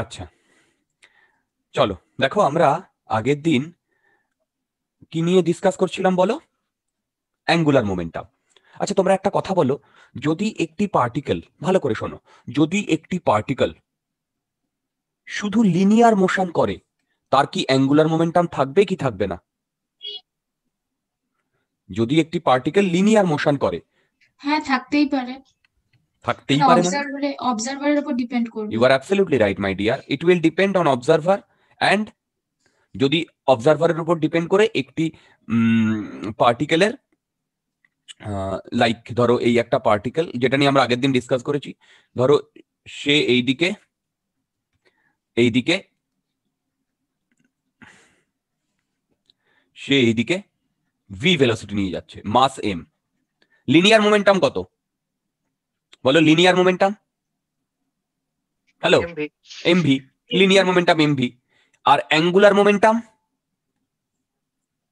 আচ্ছা চলো দেখো আমরা আগের দিন কি নিয়ে ডিসকাস করছিলাম বলো অ্যাঙ্গুলার মোমেন্টাম আচ্ছা তোমরা একটা কথা বলো যদি একটি পার্টিকেল ভালো করে শোনো যদি একটি পার্টিকেল শুধু লিনিয়ার মোশন করে তার কি অ্যাঙ্গুলার মোমেন্টাম থাকবে কি থাকবে না যদি একটি পার্টিকেল লিনিয়ার মোশন করে হ্যাঁ থাকতেই পারে থাকতেই পারে অবজারভারের উপর ডিপেন্ড করবে you are absolutely right my dear it will depend on observer and যদি অবজারভারের উপর ডিপেন্ড করে একটি পার্টিকেলের লাইক ধরো এই একটা পার্টিকেল যেটা নিয়ে আমরা আগের দিন ডিসকাস করেছি ধরো সে এইদিকে এইদিকে সে এইদিকে ভি ভেলোসিটি নিয়ে যাচ্ছে মাস এম লিনিয়ার মোমেন্টাম কত বলো linear momentum hello MV linear momentum MV আর অ্যাঙ্গুলার মোমেন্টাম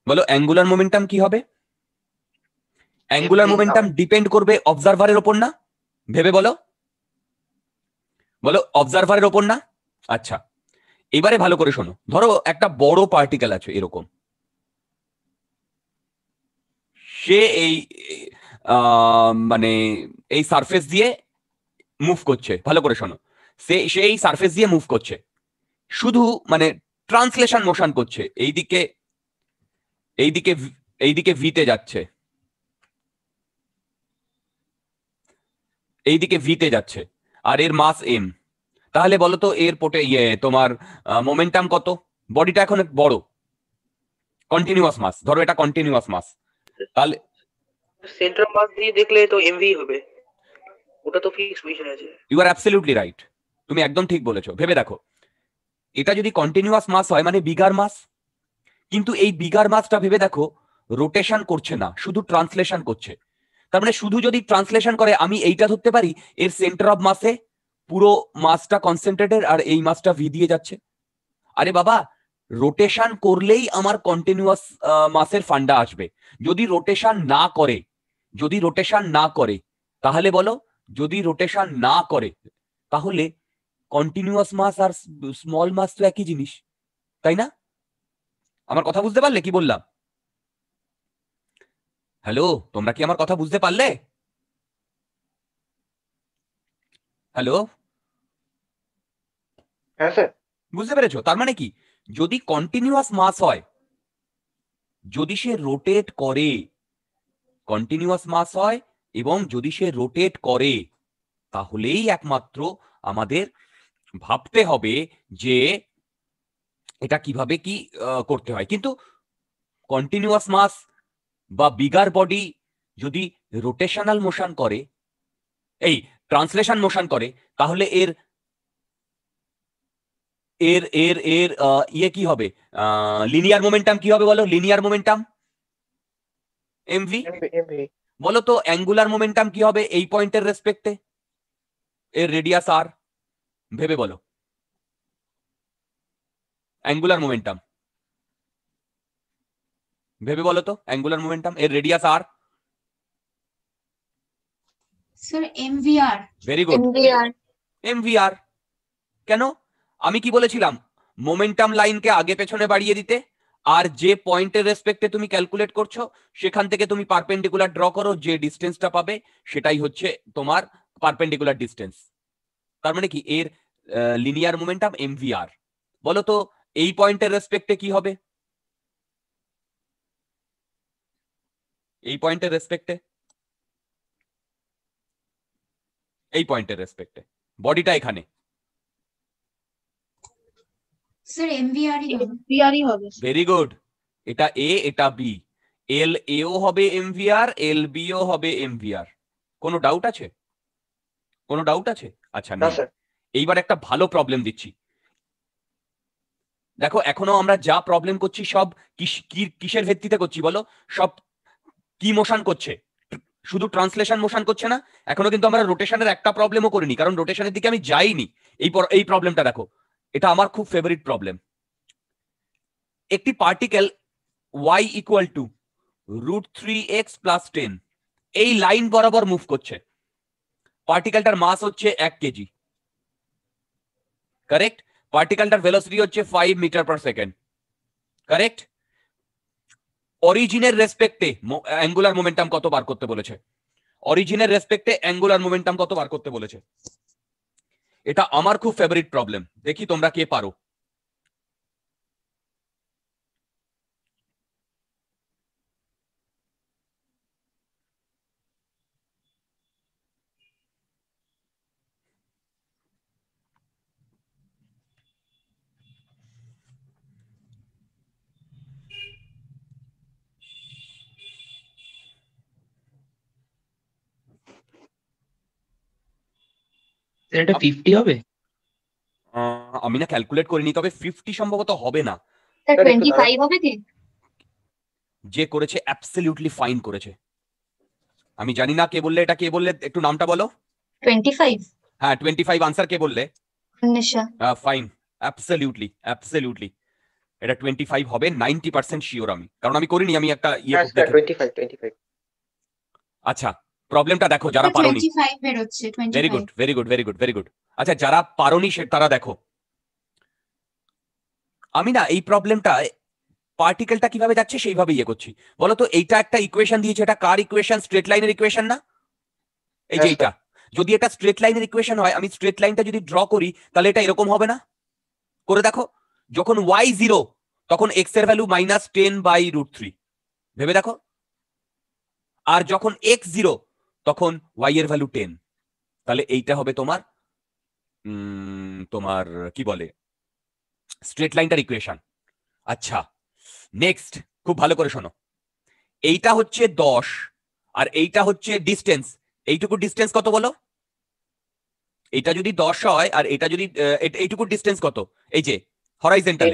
বলো অ্যাঙ্গুলার মোমেন্টাম কি হবে অ্যাঙ্গুলার মোমেন্টাম ডিপেন্ড করবে অবজারভারের ওপর না ভেবে বলো বলো অবজারভারের ওপর না আচ্ছা এবারে ভালো করে শোনো ধরো একটা বড় পার্টিকেল আছে এরকম সে এই মানে এই সারফেস দিয়ে মুভ করছে ভালো করে শোনো সে সেই সারফেস দিয়ে মুভ করছে শুধু মানে ট্রান্সলেশন মোশন করছে এইদিকে এইদিকে এইদিকে ভিতে যাচ্ছে এইদিকে ভিতে যাচ্ছে আর এর মাস এম তাহলে বলো তো এর পোটে ইয়ে তোমার মোমেন্টাম কত বডিটা এখন বড় কন্টিনিউয়াস মাস ধরো এটা কন্টিনিউয়াস মাস তাহলে সেন্টার মাস দিয়ে দেখলে তো এমভি হবে ওটা তো ফিক্স আছে ইউ আর অ্যাবসলিউটলি রাইট তুমি একদম ঠিক বলেছো ভেবে দেখো এটা যদি কন্টিনিউয়াস মাস হয় মানে বিগার মাস কিন্তু এই বিগার মাসটা ভেবে দেখো রোটেশন করছে না শুধু ট্রান্সলেশন করছে তার মানে শুধু যদি ট্রান্সলেশন করে আমি এইটা ধরতে পারি এর সেন্টার অফ মাসে পুরো মাসটা কনসেন্ট্রেটেড আর এই মাসটা ভি দিয়ে যাচ্ছে আরে বাবা রোটেশন করলেই আমার কন্টিনিউয়াস মাসের ফান্ডা আসবে যদি রোটেশন না করে যদি রোটেশন না করে তাহলে বলো যদি রোটেশন না করে তাহলে কন্টিনিউয়াস মাস আর স্মল মাস তো একই জিনিস তাই না আমার কথা বুঝতে পারলে কি বললাম হ্যালো তোমরা কি আমার কথা বুঝতে পারলে হ্যালো হ্যাঁ বুঝতে পেরেছো তার মানে কি যদি কন্টিনিউয়াস মাস হয় যদি সে রোটেট করে কন্টিনিউয়াস মাস হয় এবং যদি সে রোটেট করে তাহলেই একমাত্র আমাদের ভাবতে হবে যে এটা কিভাবে কি করতে হয় কিন্তু কন্টিনিউয়াস মাস বা বিগার বডি যদি রোটেশনাল মোশন করে এই ট্রান্সলেশন মোশন করে তাহলে এর এর এর এর ইয়ে কি হবে লিনিয়ার মোমেন্টাম কি হবে বলো লিনিয়ার মোমেন্টাম এমভি বলো তো অ্যাঙ্গুলার মোমেন্টাম কি হবে এই পয়েন্টের রেসপেক্টে এর রেডিয়াস আর ভেবে বলো অ্যাঙ্গুলার মোমেন্টাম ভেবে বলো তো অ্যাঙ্গুলার মোমেন্টাম এর রেডিয়াস আর sir very good MV R কেন আমি কি বলেছিলাম মোমেন্টাম লাইনকে আগে পেছনে বাড়িয়ে দিতে আর যে পয়েন্টের রেসপেক্টে তুমি ক্যালকুলেট করছো সেখান থেকে তুমি পারপেন্ডিকুলার ড্র করো যে ডিস্টেন্সটা পাবে সেটাই হচ্ছে তোমার পারপেন্ডিকুলার ডিস্টেন্স তার মানে কি এর লিনিয়ার মোমেন্টাম এমভিআর বলো তো এই পয়েন্টের রেসপেক্টে কি হবে এই পয়েন্টের রেসপেক্টে এই পয়েন্টের রেসপেক্টে বডিটা এখানে স্যার এমভিআরই এমভিআরই হবে ভেরি গুড এটা এ এটা বি এল এ ও হবে এমভিআর এল বিও হবে এমভিআর কোনো ডাউট আছে কোনো ডাউট আছে আচ্ছা না এইবার একটা ভালো প্রবলেম দিচ্ছি দেখো এখনো আমরা যা প্রবলেম করছি সব কিসের ভিত্তিতে করছি বলো সব কি মোশন করছে শুধু ট্রান্সলেশন মোশন করছে না এখনো কিন্তু আমরা রোটেশনের একটা প্রবলেমও করিনি কারণ রোটেশনের দিকে আমি যাইনি এই এই প্রবলেমটা দেখো এটা আমার খুব ফেভারিট প্রবলেম একটি particle Y equal to root three X plus ten এই লাইন বরাবর মুভ করছে পার্টিকেলটার মাস হচ্ছে এক কেজি কারেক্ট পার্টিকেলটার ভেলোসিটি হচ্ছে five metre per second correct অরিজিনের রেসপেক্টে অ্যাঙ্গুলার মোমেন্টাম কত বার করতে বলেছে অরিজিনের রেসপেক্টে অ্যাঙ্গুলার মোমেন্টাম কত বার করতে বলেছে এটা আমার খুব ফেভারিট প্রবলেম দেখি তোমরা কে পারো এটা ফিফটি হবে আমি না ক্যালকুলেট করিনি তবে ফিফটি সম্ভবত হবে না হবে কি যে করেছে অ্যাবসলিউটলি ফাইন করেছে আমি জানি না কে বললে এটা কে বললে একটু নামটা বলো 25 হ্যাঁ 25 আনসার কে বললে নিশা ফাইন অ্যাবসলিউটলি অ্যাবসলিউটলি এটা 25 হবে 90% শিওর আমি কারণ আমি করিনি আমি একটা ইয়ে 25 হ্যাঁ, 25 আচ্ছা প্রবলেমটা দেখো যারা পারোনি very good very good very good very good আচ্ছা যারা পারোনি সে তারা দেখো আমি না এই প্রবলেমটা পার্টিকেলটা কিভাবে যাচ্ছে সেইভাবে ইয়ে করছি বলতো এইটা একটা ইকুয়েশন দিয়েছে এটা কার ইকুয়েশন স্ট্রেট লাইনের ইকুয়েশন না এই যে এইটা যদি এটা স্ট্রেট লাইনের ইকুয়েশন হয় আমি স্ট্রেট লাইনটা যদি ড্র করি তাহলে এটা এরকম হবে না করে দেখো যখন ওয়াই জিরো তখন এক্স এর value minus ten by root three ভেবে দেখো আর যখন এক্স জিরো তখন ওয়াই এর ভ্যালু টেন তাহলে এইটা হবে তোমার তোমার কি বলে স্ট্রেট লাইনটার ইকুয়েশন আচ্ছা নেক্সট খুব ভালো করে শোনো এইটা হচ্ছে দশ আর এইটা হচ্ছে ডিস্টেন্স এইটুকু ডিস্টেন্স কত বলো এটা যদি দশ হয় আর এটা যদি এইটুকু ডিস্টেন্স কত এই যে হরাইজেন্টাল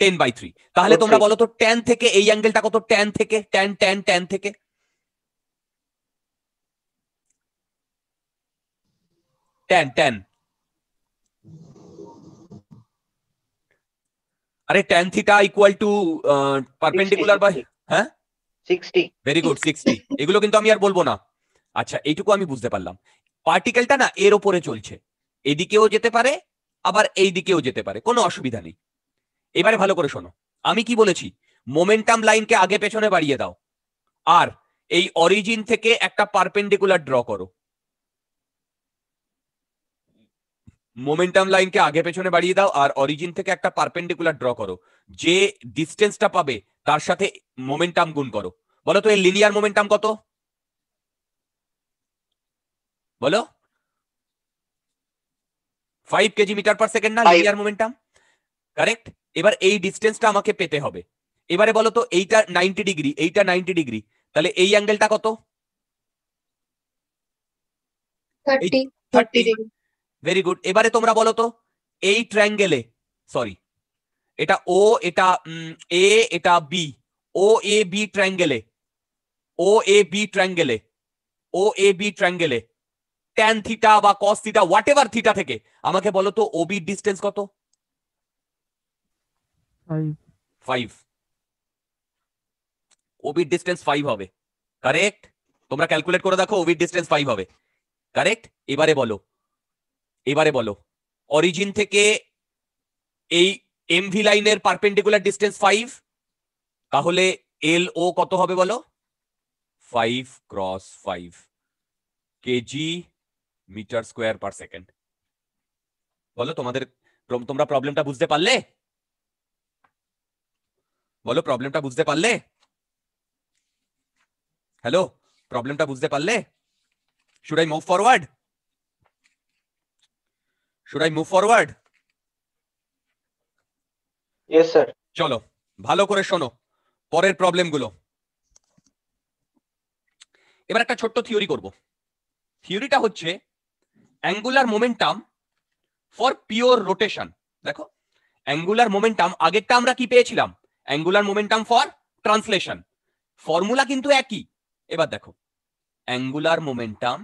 টেন বাই থ্রি তাহলে তোমরা বলো তো টেন থেকে এই অ্যাঙ্গেলটা কত টেন থেকে টেন টেন টেন থেকে টেন টেন আরে tan theta equal to perpendicular by হ্যাঁ সিক্সটি ভেরি গুড সিক্সটি এগুলো কিন্তু আমি আর বলবো না আচ্ছা এইটুকু আমি বুঝতে পারলাম পার্টিকেলটা না এর ওপরে চলছে এদিকেও যেতে পারে আবার এই দিকেও যেতে পারে কোনো অসুবিধা নেই এবারে ভালো করে শোনো আমি কি বলেছি মোমেন্টাম লাইনকে আগে পেছনে বাড়িয়ে দাও আর এই অরিজিন থেকে একটা পারপেন্ডিকুলার ড্র করো মোমেন্টাম লাইনকে আগে পেছনে বাড়িয়ে দাও আর অরিজিন থেকে একটা পারপেন্ডিকুলার ড্র করো যে ডিস্টেন্সটা পাবে তার সাথে মোমেন্টাম গুণ করো বলো তো এই লিনিয়ার মোমেন্টাম কত বলো five KG metre per second না লিনিয়ার মোমেন্টাম কারেক্ট এবার এই ডিস্টেন্সটা আমাকে পেতে হবে এবারে বলো তো এইটা নাইনটি ডিগ্রি এইটা নাইনটি ডিগ্রি তাহলে এই অ্যাঙ্গেলটা কত থার্টি ডিগ্রি ভেরি গুড এবারে তোমরা বলো তো এই ট্র্যাঙ্গেলে সরি এটা ও এটা এ এটা বি ও এ বি ট্রাঙ্গেলে ও এ বি ট্র্যাঙ্গেলে ও এ বি ট্র্যাঙ্গেলে ট্যান থিটা বা cos theta whatever theta থেকে আমাকে বলো তো ওবি ডিস্টেন্স কত ফাইভ ওবির ডিস্টেন্স ফাইভ হবে কারেক্ট তোমরা ক্যালকুলেট করে দেখো ওবির ডিস্টেন্স ফাইভ হবে কারেক্ট এবারে বলো এবারে বলো অরিজিন থেকে এই এমভি লাইনের পারপেন্ডিকুলার ডিস্টেন্স ফাইভ তাহলে এল ও কত হবে বলো five cross five KG metre square per second বলো তোমাদের তোমরা প্রবলেমটা বুঝতে পারলে বলো প্রবলেমটা বুঝতে পারলে হ্যালো প্রবলেমটা বুঝতে পারলে should I move forward should I move forward চলো ভালো করে শোনো পরের প্রবলেমগুলো এবার একটা ছোট্ট থিওরি করব থিওরিটা হচ্ছে angular momentum for pure rotation দেখো অ্যাঙ্গুলার মোমেন্টাম আগেরটা আমরা কি পেয়েছিলাম angular momentum for translation formula কিন্তু একই এবার দেখো অ্যাঙ্গুলার মোমেন্টাম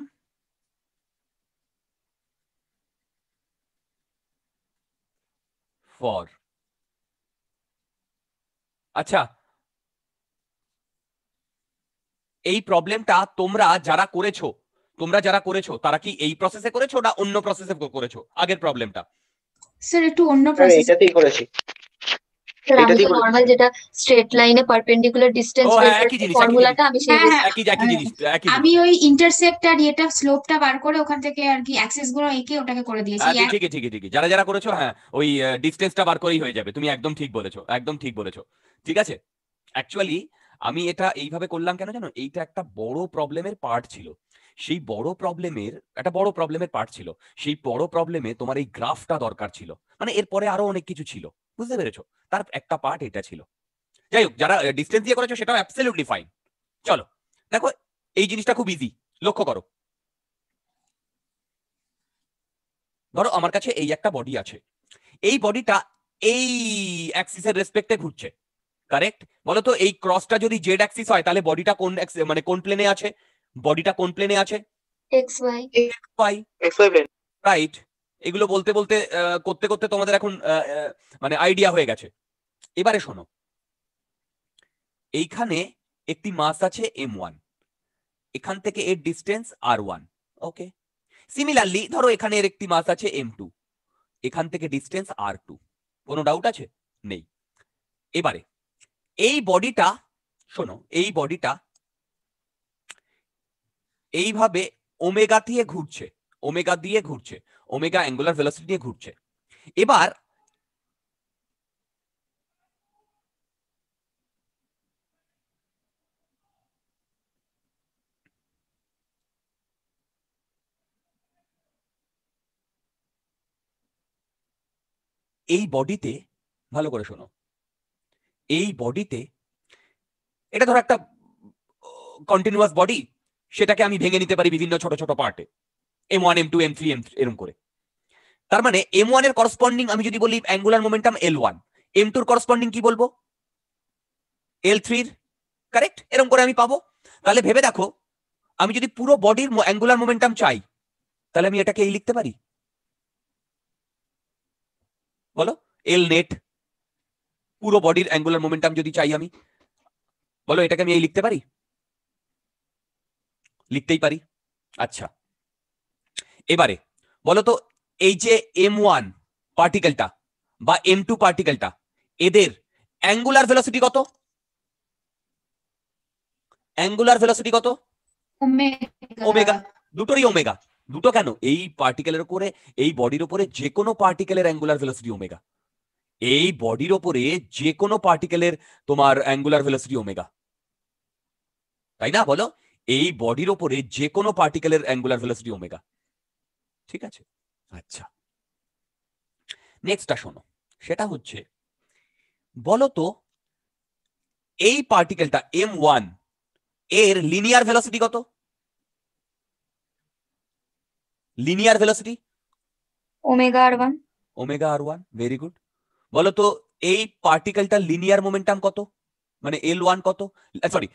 ফর আচ্ছা এই প্রবলেমটা তোমরা যারা করেছো তোমরা যারা করেছো তারা কি এই প্রসেসে করেছো না অন্য প্রসেসে করেছো আগের প্রবলেমটা স্যার একটু অন্য প্রসেসে এটাতেই করেছি আমি এটা এইভাবে করলাম কেন জানো এইটা একটা বড় প্রবলেমের পার্ট ছিল সেই বড় প্রবলেমের একটা বড় প্রবলেমের পার্ট ছিল সেই বড় প্রবলেমে তোমার এই গ্রাফটা দরকার ছিল মানে এরপরে আরো অনেক কিছু ছিল বুঝতে পেরেছো তার একটা পার্ট এটা ছিল যাই হোক যারা ডিস্টেন্স দিয়ে করেছো সেটাও অ্যাবসলিউটলি ফাইন চলো দেখো এই জিনিসটা খুব ইজি লক্ষ্য করো ধরো আমার কাছে এই একটা বডি আছে এই বডিটা এই অ্যাক্সিসের রেসপেক্টে ঘুরছে কারেক্ট বলতো এই ক্রসটা যদি জেড অ্যাক্সিস হয় তাহলে বডিটা কোন মানে কোন প্লেনে আছে বডিটা কোন প্লেনে আছে X Y X Y X Y plane right এগুলো বলতে বলতে করতে করতে তোমাদের এখন মানে আইডিয়া হয়ে গেছে এবারে শোনো এইখানে একটি মাস আছে এম ওয়ান এখান থেকে এর distance R one okay similarly ধরো এখানে এর একটি মাস আছে এম টু এখান থেকে ডিস্টেন্স আর টু কোনো ডাউট আছে নেই এবারে এই বডিটা শোনো এই বডিটা এইভাবে ওমেগা দিয়ে ঘুরছে ওমেগা দিয়ে ঘুরছে ওমেগা অ্যাঙ্গুলার ভেলোসিটি নিয়ে ঘুরছে এবার এই বডিতে ভালো করে শোনো এই বডিতে এটা ধরো একটা কন্টিনিউয়াস বডি সেটাকে আমি ভেঙে নিতে পারি বিভিন্ন ছোট ছোট পার্টে M one M two M three M এরকম করে তার মানে এম ওয়ান এর করসপন্ডিং আমি যদি বলি angular momentum L one M টুর করসপন্ডিং কি বলবো এল থ্রির কারেক্ট এরকম করে আমি পাবো তাহলে ভেবে দেখো আমি যদি পুরো বডির অ্যাঙ্গুলার মোমেন্টাম চাই তাহলে আমি এটাকে এই লিখতে পারি বলো এল নেট পুরো বডির অ্যাঙ্গুলার মোমেন্টাম যদি চাই আমি বলো এটাকে আমি এই লিখতে পারি লিখতেই পারি আচ্ছা এবারে বলতো এই যে এম ওয়ান পার্টিকেলটা বা এম টু পার্টিকেলটা এদের অ্যাঙ্গুলার ভেলোসিটি কত অ্যাঙ্গুলার ভেলোসিটি কত ওমেগা দুটোরই ওমেগা দুটো কেন এই পার্টিকেলের উপরে এই বডির উপরে যে কোনো পার্টিকেলের অ্যাঙ্গুলার ভেলোসিটি ওমেগা এই বডির ওপরে যে কোনো পার্টিকেলের তোমার অ্যাঙ্গুলার ভেলোসিটি ওমেগা তাই না বলো এই বডির ওপরে যে কোনো পার্টিকেলের অ্যাঙ্গুলার ভেলোসিটি ওমেগা ঠিক আছে আচ্ছা নেক্সটটা শোনো সেটা হচ্ছে বলতো এই পার্টিকেলটা এম ওয়ান এর লিনিয়ার ভেলোসিটি কত linear velocity omega R one omega R one very good বলতো এই পার্টিকেলটার লিনিয়ার মোমেন্টাম কত মানে এল ওয়ান কত সরি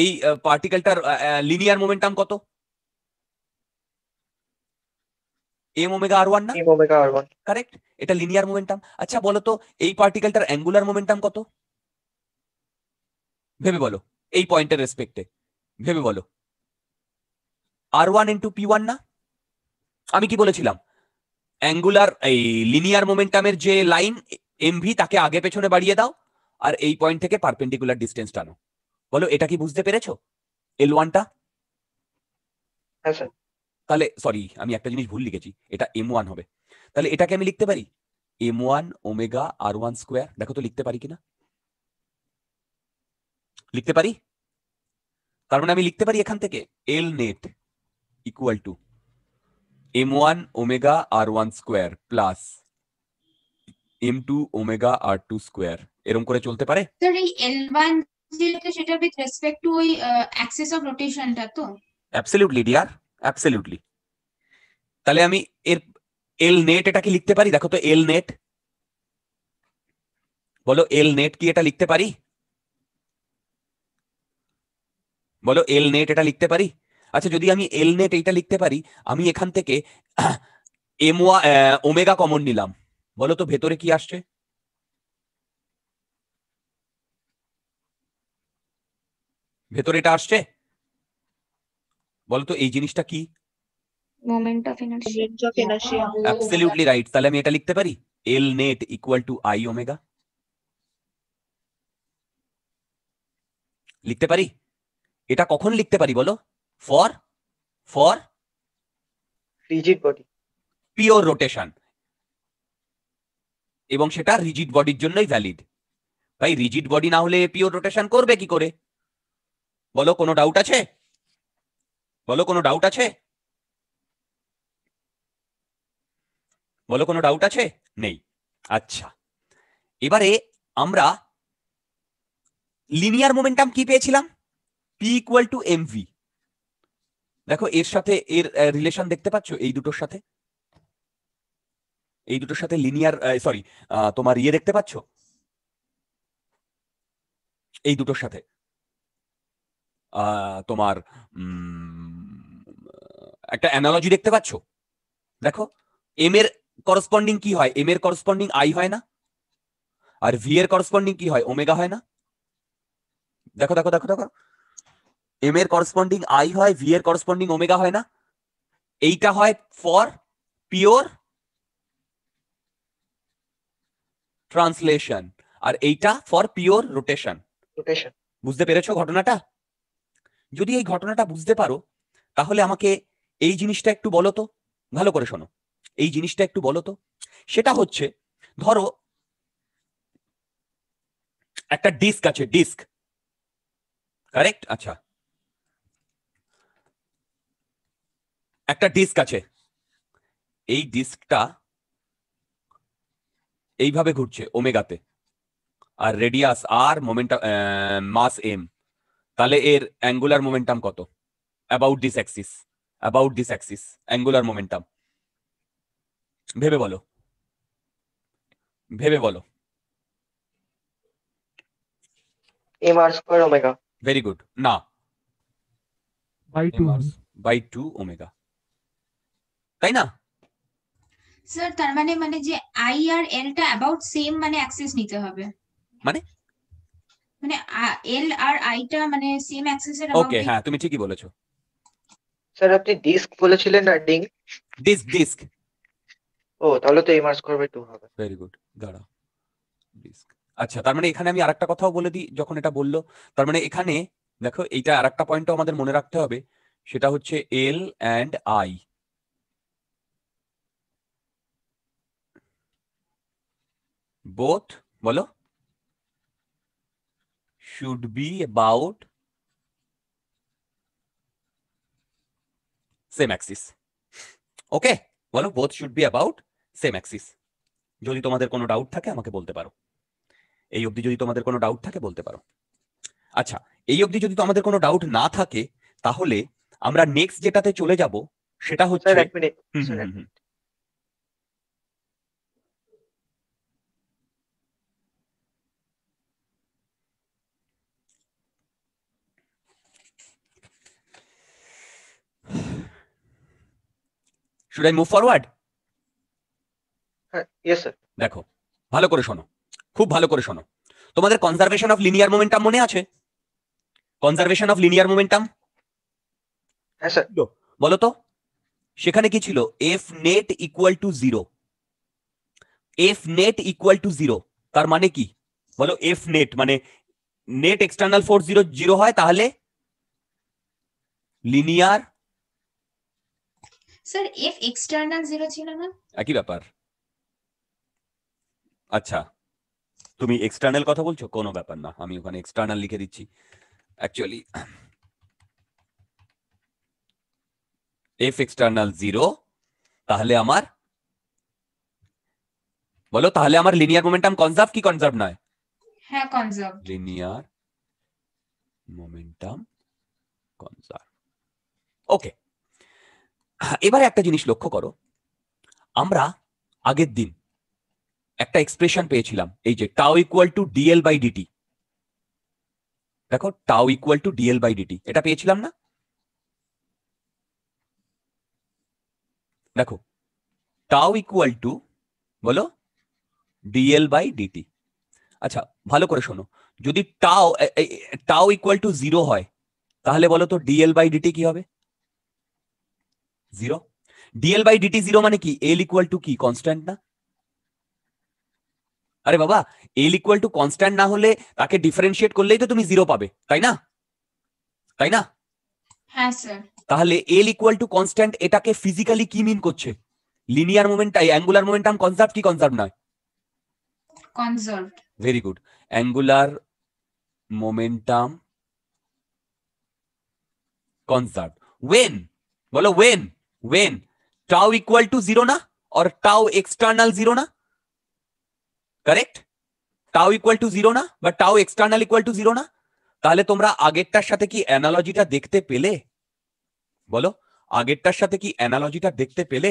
এই পার্টিকেলটার লিনিয়ার মোমেন্টাম কত এম ওমেগা আর ওয়ান না M omega R one correct এটা লিনিয়ার মোমেন্টাম আচ্ছা বলো তো এই পার্টিকেলটার অ্যাঙ্গুলার মোমেন্টাম কত ভেবে বলো এই পয়েন্টের রেসপেক্টে ভেবে বলো R one into P one না আমি কি বলেছিলাম অ্যাঙ্গুলার এই লিনিয়ার মোমেন্টামের যে লাইন এমভি তাকে আগে পেছনে বাড়িয়ে দাও আর এই পয়েন্ট থেকে পারপেন্ডিকুলার ডিস্টেন্স টানো বলো এটা কি বুঝতে পেরেছো এল ওয়ানটা হ্যাঁ স্যার তাহলে সরি আমি একটা জিনিস ভুল লিখেছি এটা এম ওয়ান হবে তাহলে এটাকে আমি লিখতে পারি M one omega R one square দেখো তো লিখতে পারি কিনা লিখতে পারি তার মানে আমি লিখতে পারি এখান থেকে L net equal to M one omega R one square plus M two omega R two square এরকম করে চলতে পারে স্যার এই এল ওয়ান সেটা উইথ রেসপেক্ট টু ওই অ্যাক্সেস অফ রোটেশনটা তো অ্যাবসলিউটলি ডিয়ার অ্যাবসলিউটলি তাহলে আমি এর এল নেট এটা কি লিখতে পারি দেখো তো এল নেট বলো এল নেট কি এটা লিখতে পারি বলো এল নেট এটা লিখতে পারি আচ্ছা যদি আমি এল নেট এইটা লিখতে পারি আমি এখান থেকে এম ওমেগা কমন নিলাম বলো তো ভেতরে কি আসছে ভেতরে এটা আসছে বলতো এই জিনিসটা কি moment of inertia absolutely right তাহলে আমি এটা লিখতে পারি L net equal to I omega লিখতে পারি এটা কখন লিখতে পারি বলো for for rigid body pure rotation এবং সেটা রিজিড বডির জন্যই ভ্যালিড ভাই রিজিড বডি না হলে পিওর রোটেশন করবে কি করে বলো কোনো ডাউট আছে বলো কোনো ডাউট আছে বলো কোনো ডাউট আছে নেই আচ্ছা এবারে আমরা লিনিয়ার মোমেন্টাম কি পেয়েছিলাম পি ইকুয়াল টু এমভি দেখো এর সাথে এর রিলেশন দেখতে পাচ্ছ এই দুটোর সাথে এই দুটোর সাথে লিনিয়ার সরি তোমার ইয়ে দেখতে পাচ্ছ এই দুটোর সাথে তোমার উম একটা অ্যানালজি দেখতে পাচ্ছ দেখো এম এর করসপন্ডিং কি হয় এম এর করসপন্ডিং আই হয় না আর ভি এর করসপন্ডিং কি হয় ওমেগা হয় না দেখো দেখো দেখো দেখো এম এর করসপন্ডিং আই হয় ভি এর করসপন্ডিং ওমেগা হয় না এইটা হয় ফর পিওর ট্রান্সলেশন আর এইটা ফর পিওর রোটেশন রোটেশন বুঝতে পেরেছো ঘটনাটা যদি এই ঘটনাটা বুঝতে পারো তাহলে আমাকে এই জিনিসটা একটু বলো তো ভালো করে শোনো এই জিনিসটা একটু বলো তো সেটা হচ্ছে ধরো একটা ডিস্ক আছে ডিস্ক কারেক্ট আচ্ছা একটা ডিস্ক আছে এই ডিস্কটা এইভাবে ঘুরছে ওমেগাতে আর radius R momentum mass M তাহলে এর অ্যাঙ্গুলার মোমেন্টাম কত about this axis about this axis angular momentum ভেবে বলো ভেবে বলো ভেরি গুড না বাই বাই ওমেগা তাই না স্যার তার মানে মানে যে আই আর এল টা অ্যাবাউট সেম মানে অ্যাক্সেস নিতে হবে মানে মানে এল আর আই টা মানে সেম অ্যাক্সেস এর ওকে হ্যাঁ তুমি ঠিকই বলেছো স্যার আপনি ডিস্ক বলেছিলেন না ডিং ডিস্ক ডিস্ক ও তাহলে তো এই মার্কস করবে টু হবে ভেরি গুড দাঁড়া ডিস্ক আচ্ছা তার মানে এখানে আমি আরেকটা কথাও বলে দিই যখন এটা বললো তার মানে এখানে দেখো এইটা আরেকটা পয়েন্টও আমাদের মনে রাখতে হবে সেটা হচ্ছে এল অ্যান্ড আই বোথ বলো should be about same axis okay বলো both should be about same axis যদি তোমাদের কোনো ডাউট থাকে আমাকে বলতে পারো এই অবধি যদি তোমাদের কোনো ডাউট থাকে বলতে পারো আচ্ছা এই অবধি যদি তোমাদের কোনো ডাউট না থাকে তাহলে আমরা নেক্সট যেটাতে চলে যাব সেটা হচ্ছে শুড আই মুভ ফরওয়ার্ড দেখো ভালো করে শোনো খুব ভালো করে শোনো তোমাদের কনজারভেশন অফ লিনিয়ার মোমেন্টাম মনে আছে কনজারভেশন অফ লিনিয়ার মোমেন্টাম বলো তো সেখানে কি ছিল F net equal to zero F net equal to zero তার মানে কি বলো এফ নেট মানে net external force zero zero হয় তাহলে linear sir F external zero ছিল না একই ব্যাপার আচ্ছা তুমি এক্সটার্নাল কথা বলছো কোনো ব্যাপার না আমি ওখানে এক্সটার্নাল লিখে দিচ্ছি অ্যাকচুয়ালি এফ এক্সটার্নাল জিরো তাহলে আমার বলো তাহলে আমার লিনিয়ার মোমেন্টাম কনজার্ভ কি কনজার্ভ নয় হ্যাঁ conserve linear momentum conserve okay এবারে একটা জিনিস লক্ষ্য করো আমরা আগের দিন একটা এক্সপ্রেশন পেয়েছিলাম এই যে tau equal to DL by DT দেখো tau equal to DL by DT এটা পেয়েছিলাম না দেখো টাও ইকুয়াল টু বলো ডিএল বাই ডিটি আচ্ছা ভালো করে শোনো যদি টাও টাও ইকুয়াল টু জিরো হয় তাহলে বলো তো ডিএল বাই ডিটি কি হবে zero DL by DT zero মানে কি এল ইকুয়াল টু কি কনস্ট্যান্ট না আরে বাবা এল ইকুয়াল টু কনস্ট্যান্ট না হলে তাকে ডিফারেন্সিয়েট করলেই তো তুমি জিরো পাবে তাই না তাই না হ্যাঁ, তাহলে এল ইকুয়াল টু কনস্ট্যান্ট এটাকে ফিজিক্যালি কি মিন করছে linear moment angular momentum conserve কি কনজার্ভ নয় conserve very good angular momentum conserve when বলো when when tau equal to 0 na or tau external 0 na correct tau equal to 0 না বা tau external equal to 0 না তাহলে তোমরা আগেরটার সাথে কি অ্যানালজিটা দেখতে পেলে বলো আগেরটার সাথে কি অ্যানালজিটা দেখতে পেলে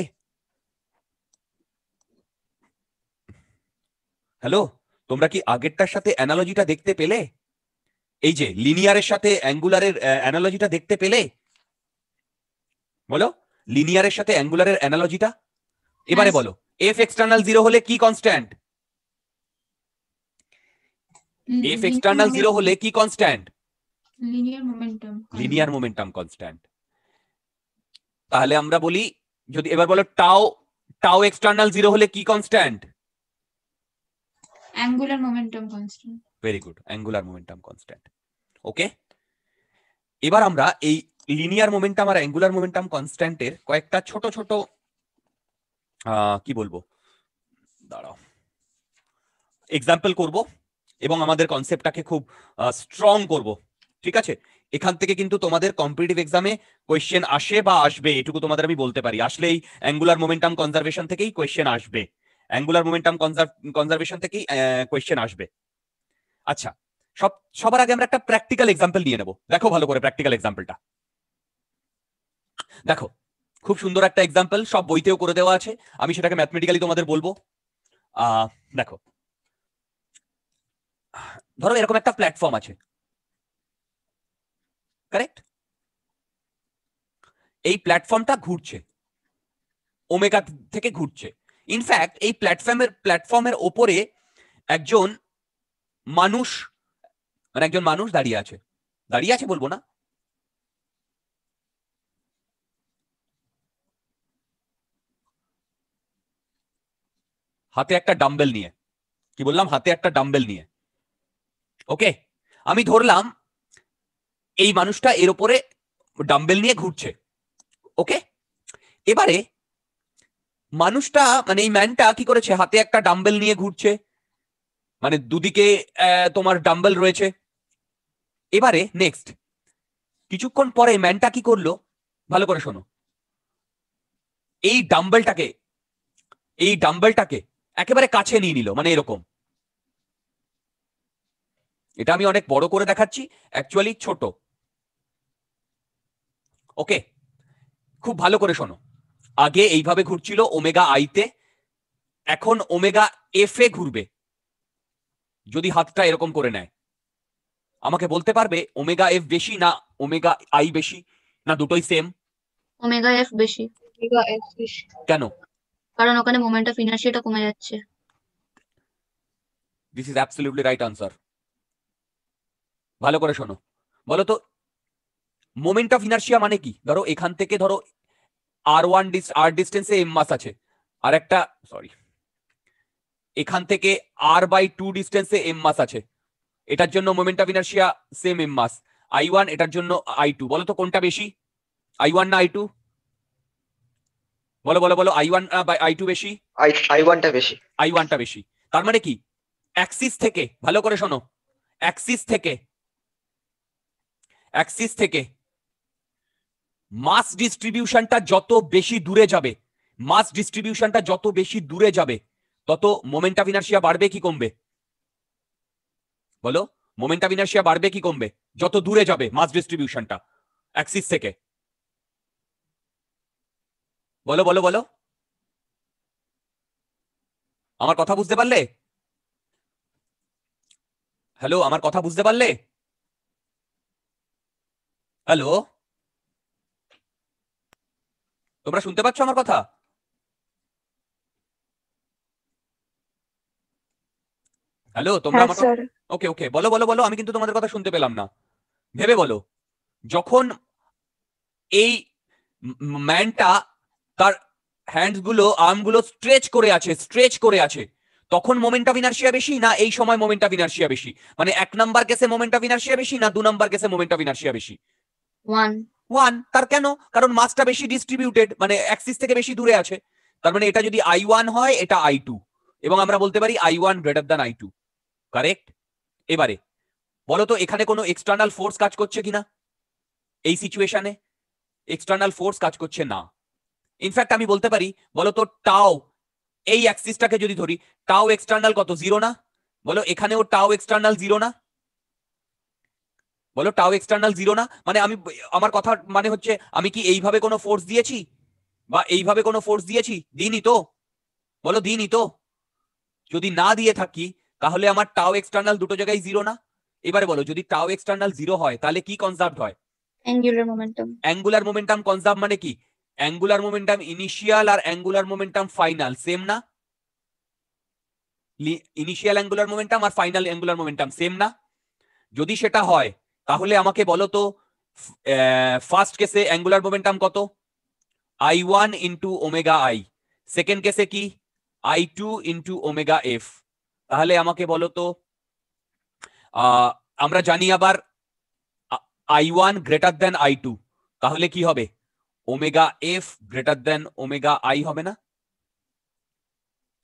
হ্যালো তোমরা কি আগেরটার সাথে অ্যানালজিটা দেখতে পেলে এই যে লিনিয়ারের সাথে অ্যাঙ্গুলারের অ্যানালজিটা দেখতে পেলে বলো লিনিয়ারের সাথে অ্যাঙ্গুলারের অ্যানালজিটা এবারে বলো এফ এক্সটার্নাল জিরো হলে কি কনস্ট্যান্ট এফ এক্সটার্নাল জিরো হলে কি constant linear momentum linear momentum constant তাহলে আমরা বলি যদি এবার বলো টাও টাও এক্সটার্নাল জিরো হলে কি constant angular momentum constant very good angular momentum constant okay এবার আমরা এই লিনিয়ার মোমেন্টাম আর অ্যাঙ্গুলার মোমেন্টাম কনস্ট্যান্টের কয়েকটা ছোট ছোট কি বলবো দাঁড়াও এক্সাম্পল করব এবং আমাদের কনসেপ্টটাকে খুব স্ট্রং করব ঠিক আছে এখান থেকে কিন্তু তোমাদের কম্পিটিটিভ এক্সামে কোয়েশ্চেন আসে বা আসবে এটুকু তোমাদের আমি বলতে পারি আসলেই অ্যাঙ্গুলার মোমেন্টাম কনজারভেশন থেকেই কোয়েশ্চেন আসবে অ্যাঙ্গুলার মোমেন্টাম কনজারভেশন থেকেই কোয়েশ্চেন আসবে আচ্ছা সব সবার আগে আমরা একটা প্র্যাকটিক্যাল এক্সাম্পল নিয়ে নেবো দেখো ভালো করে প্র্যাকটিক্যাল এক্সাম্পলটা দেখো খুব সুন্দর একটা এক্সাম্পল সব বইতেও করে দেওয়া আছে আমি সেটাকে ম্যাথমেটিক্যালি তোমাদের বলবো দেখো ধরো এরকম একটা প্ল্যাটফর্ম আছে কারেক্ট এই প্ল্যাটফর্মটা ঘুরছে ওমেগা থেকে ঘুরছে ইনফ্যাক্ট এই প্ল্যাটফর্মের প্ল্যাটফর্মের ওপরে একজন মানুষ মানে একজন মানুষ দাঁড়িয়ে আছে দাঁড়িয়ে আছে বলবো না হাতে একটা ডাম্বেল নিয়ে কি বললাম হাতে একটা ডাম্বেল নিয়ে ওকে আমি ধরলাম এই মানুষটা এর ওপরে ডাম্বেল নিয়ে ঘুরছে ওকে এবারে মানুষটা মানে এই ম্যানটা কি করেছে হাতে একটা ডাম্বেল নিয়ে ঘুরছে মানে দুদিকে তোমার ডাম্বেল রয়েছে এবারে নেক্সট কিছুক্ষণ পরে ম্যানটা কি করলো ভালো করে শোনো এই ডাম্বেলটাকে এই ডাম্বেলটাকে একেবারে কাছে নিয়ে নিল মানে এরকম এটা আমি অনেক বড় করে দেখাচ্ছি অ্যাকচুয়ালি ছোট ওকে খুব ভালো করে শোনো আগে এইভাবে ঘুরছিল ওমেগা আইতে এখন ওমেগা এফ এ ঘুরবে যদি হাতটা এরকম করে নেয় আমাকে বলতে পারবে ওমেগা এফ বেশি না ওমেগা আই বেশি না দুটোই সেম ওমেগা এফ বেশি কেন কারণ ওখানে মোমেন্ট অফ ইনার্শিয়াটা কমে যাচ্ছে this is absolutely right answer ভালো করে শোনো বলো তো মোমেন্ট অফ ইনার্শিয়া মানে কি ধরো এখান থেকে ধরো আর ওয়ান আর ডিস্টেন্সে এম মাস আছে আর একটা সরি এখান থেকে আর বাই টু ডিস্টেন্সে এম মাস আছে এটার জন্য moment of inertia same M mass I one এটার জন্য আই টু বলো তো কোনটা বেশি আই ওয়ান না আই টু বলো বলো বলো আই ওয়ান বা আই টু বেশি আই ওয়ানটা বেশি আই ওয়ানটা বেশি তার মানে কি অ্যাক্সিস থেকে ভালো করে শোনো অ্যাক্সিস থেকে অ্যাক্সিস থেকে মাস ডিস্ট্রিবিউশনটা যত বেশি দূরে যাবে মাস ডিস্ট্রিবিউশনটা যত বেশি দূরে যাবে তত অফ ইনার্শিয়া বাড়বে কি কমবে বলো অফ ইনার্শিয়া বাড়বে কি কমবে যত দূরে যাবে মাস ডিস্ট্রিবিউশনটা অ্যাক্সিস থেকে বলো বলো বলো আমার কথা বুঝতে পারলে হ্যালো আমার কথা বুঝতে পারলে হ্যালো তোমরা শুনতে পাচ্ছ আমার কথা হ্যালো তোমরা হ্যাঁ, ওকে ওকে বলো বলো বলো আমি কিন্তু তোমাদের কথা শুনতে পেলাম না ভেবে বলো যখন এই ম্যানটা তার আর্ম আর্মগুলো স্ট্রেচ করে আছে স্ট্রেচ করে আছে তখন মোমেন্ট অফ ইনার্শিয়া বেশি না এই সময় মোমেন্ট অফ ইনার্শিয়া বেশি মানে এক নাম্বার কেসে মোমেন্ট অফ ইনার্শিয়া বেশি না দু নাম্বার কেসে মোমেন্ট অফ ইনার্শিয়া বেশি ওয়ান ওয়ান তার কেন কারণ মাসটা বেশি ডিস্ট্রিবিউটেড মানে অ্যাক্সিস থেকে বেশি দূরে আছে তার মানে এটা যদি আই ওয়ান হয় এটা আই টু এবং আমরা বলতে পারি I one greater than I two correct এবারে বলো তো এখানে কোনো এক্সটার্নাল ফোর্স কাজ করছে কিনা এই সিচুয়েশনে এক্সটার্নাল ফোর্স কাজ করছে না ইনফ্যাক্ট আমি বলতে পারি বলো তো টাও এই অ্যাক্সিসটাকে যদি ধরি টাও এক্সটার্নাল কত জিরো না বলো এখানেও টাও এক্সটার্নাল জিরো না বলো টাও এক্সটার্নাল জিরো না মানে আমি আমার কথা মানে হচ্ছে আমি কি এইভাবে কোনো ফোর্স দিয়েছি বা এইভাবে কোনো ফোর্স দিয়েছি দিনই তো বলো দিনই তো যদি না দিয়ে থাকি তাহলে আমার টাও এক্সটার্নাল দুটো জায়গায় জিরো না এবারে বলো যদি টাও এক্সটার্নাল জিরো হয় তাহলে কি কনজার্ভ হয় angular momentum angular momentum conserve মানে কি অ্যাঙ্গুলার মোমেন্টাম ইনিশিয়াল আর অ্যাঙ্গুলার মোমেন্টাম ফাইনাল সেম না ইনিশিয়াল অ্যাঙ্গুলার মোমেন্টাম আর ফাইনাল অ্যাঙ্গুলার মোমেন্টাম সেম না যদি সেটা হয় তাহলে আমাকে বলো তো ফার্স্ট কেসে অ্যাঙ্গুলার মোমেন্টাম কত I one into omega I second কেসে কি I two into omega F তাহলে আমাকে বলো তো আমরা জানি আবার I one greater than I two তাহলে কি হবে omega F greater than omega I হবে না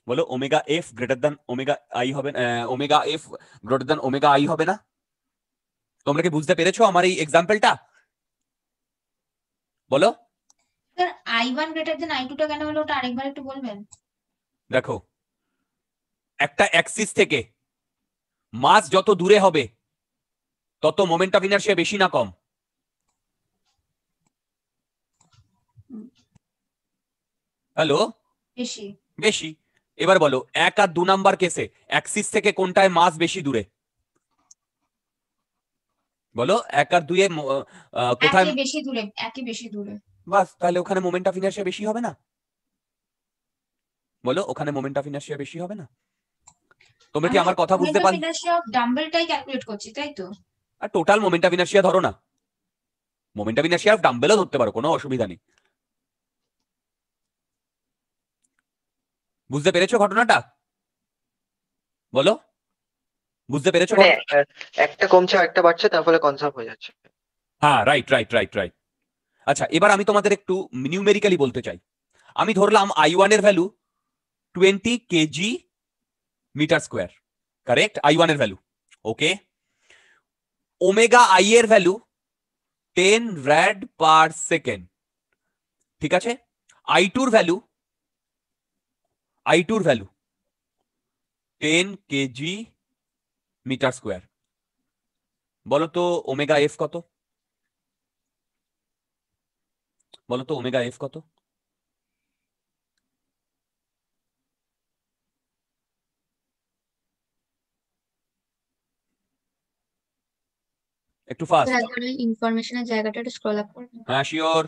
বলো omega F greater than omega I হবে omega F greater than omega I হবে না তোমরা কি বুঝতে পেরেছো আমার এই এক্সাম্পলটা বলো স্যার গ্রেটার দেন টা কেন হলো ওটা আরেকবার একটু বলবেন দেখো একটা অ্যাক্সিস থেকে মাস যত দূরে হবে তত মোমেন্ট অফ ইনার্শিয়া বেশি না কম হ্যালো বেশি বেশি এবার বলো এক আর দু নাম্বার কেসে অ্যাক্সিস থেকে কোনটায় মাস বেশি দূরে বলো এক আর দুয়ে কোথায় বেশি দূরে একই বেশি দূরে বাস তাহলে ওখানে মোমেন্ট অফ ইনার্শিয়া বেশি হবে না বলো ওখানে মোমেন্ট অফ ইনার্শিয়া বেশি হবে না তোমরা কি আমার কথা বুঝতে পারলে ইনার্শিয়া ডাম্বেলটাই ক্যালকুলেট করছি তাই তো আর টোটাল মোমেন্ট অফ ইনার্শিয়া ধরো না মোমেন্ট অফ ইনার্শিয়া ডাম্বেলও ধরতে পারো কোনো অসুবিধা নেই বুঝতে পেরেছো ঘটনাটা বলো বুঝতে পেরেছো মানে, একটা কমছে একটা বাড়ছে তারপরে কনসার্ভ হয়ে যাচ্ছে হ্যাঁ রাইট রাইট রাইট রাইট আচ্ছা এবার আমি তোমাদের একটু নিউমেরিক্যালি বলতে চাই আমি ধরলাম আই এর value twenty KG metre square correct I এর ভ্যালু ওকে ওমেগা আই এর value ten rad per second ঠিক আছে আই টুর ভ্যালু আই টুর value ten KG metre square বলতো ওমেগা এফ কত বলতো ওমেগা এফ কত একটু ফাস্ট ইনফরমেশনের জায়গাটা একটু স্ক্রল আপ করুন হ্যাঁ শিওর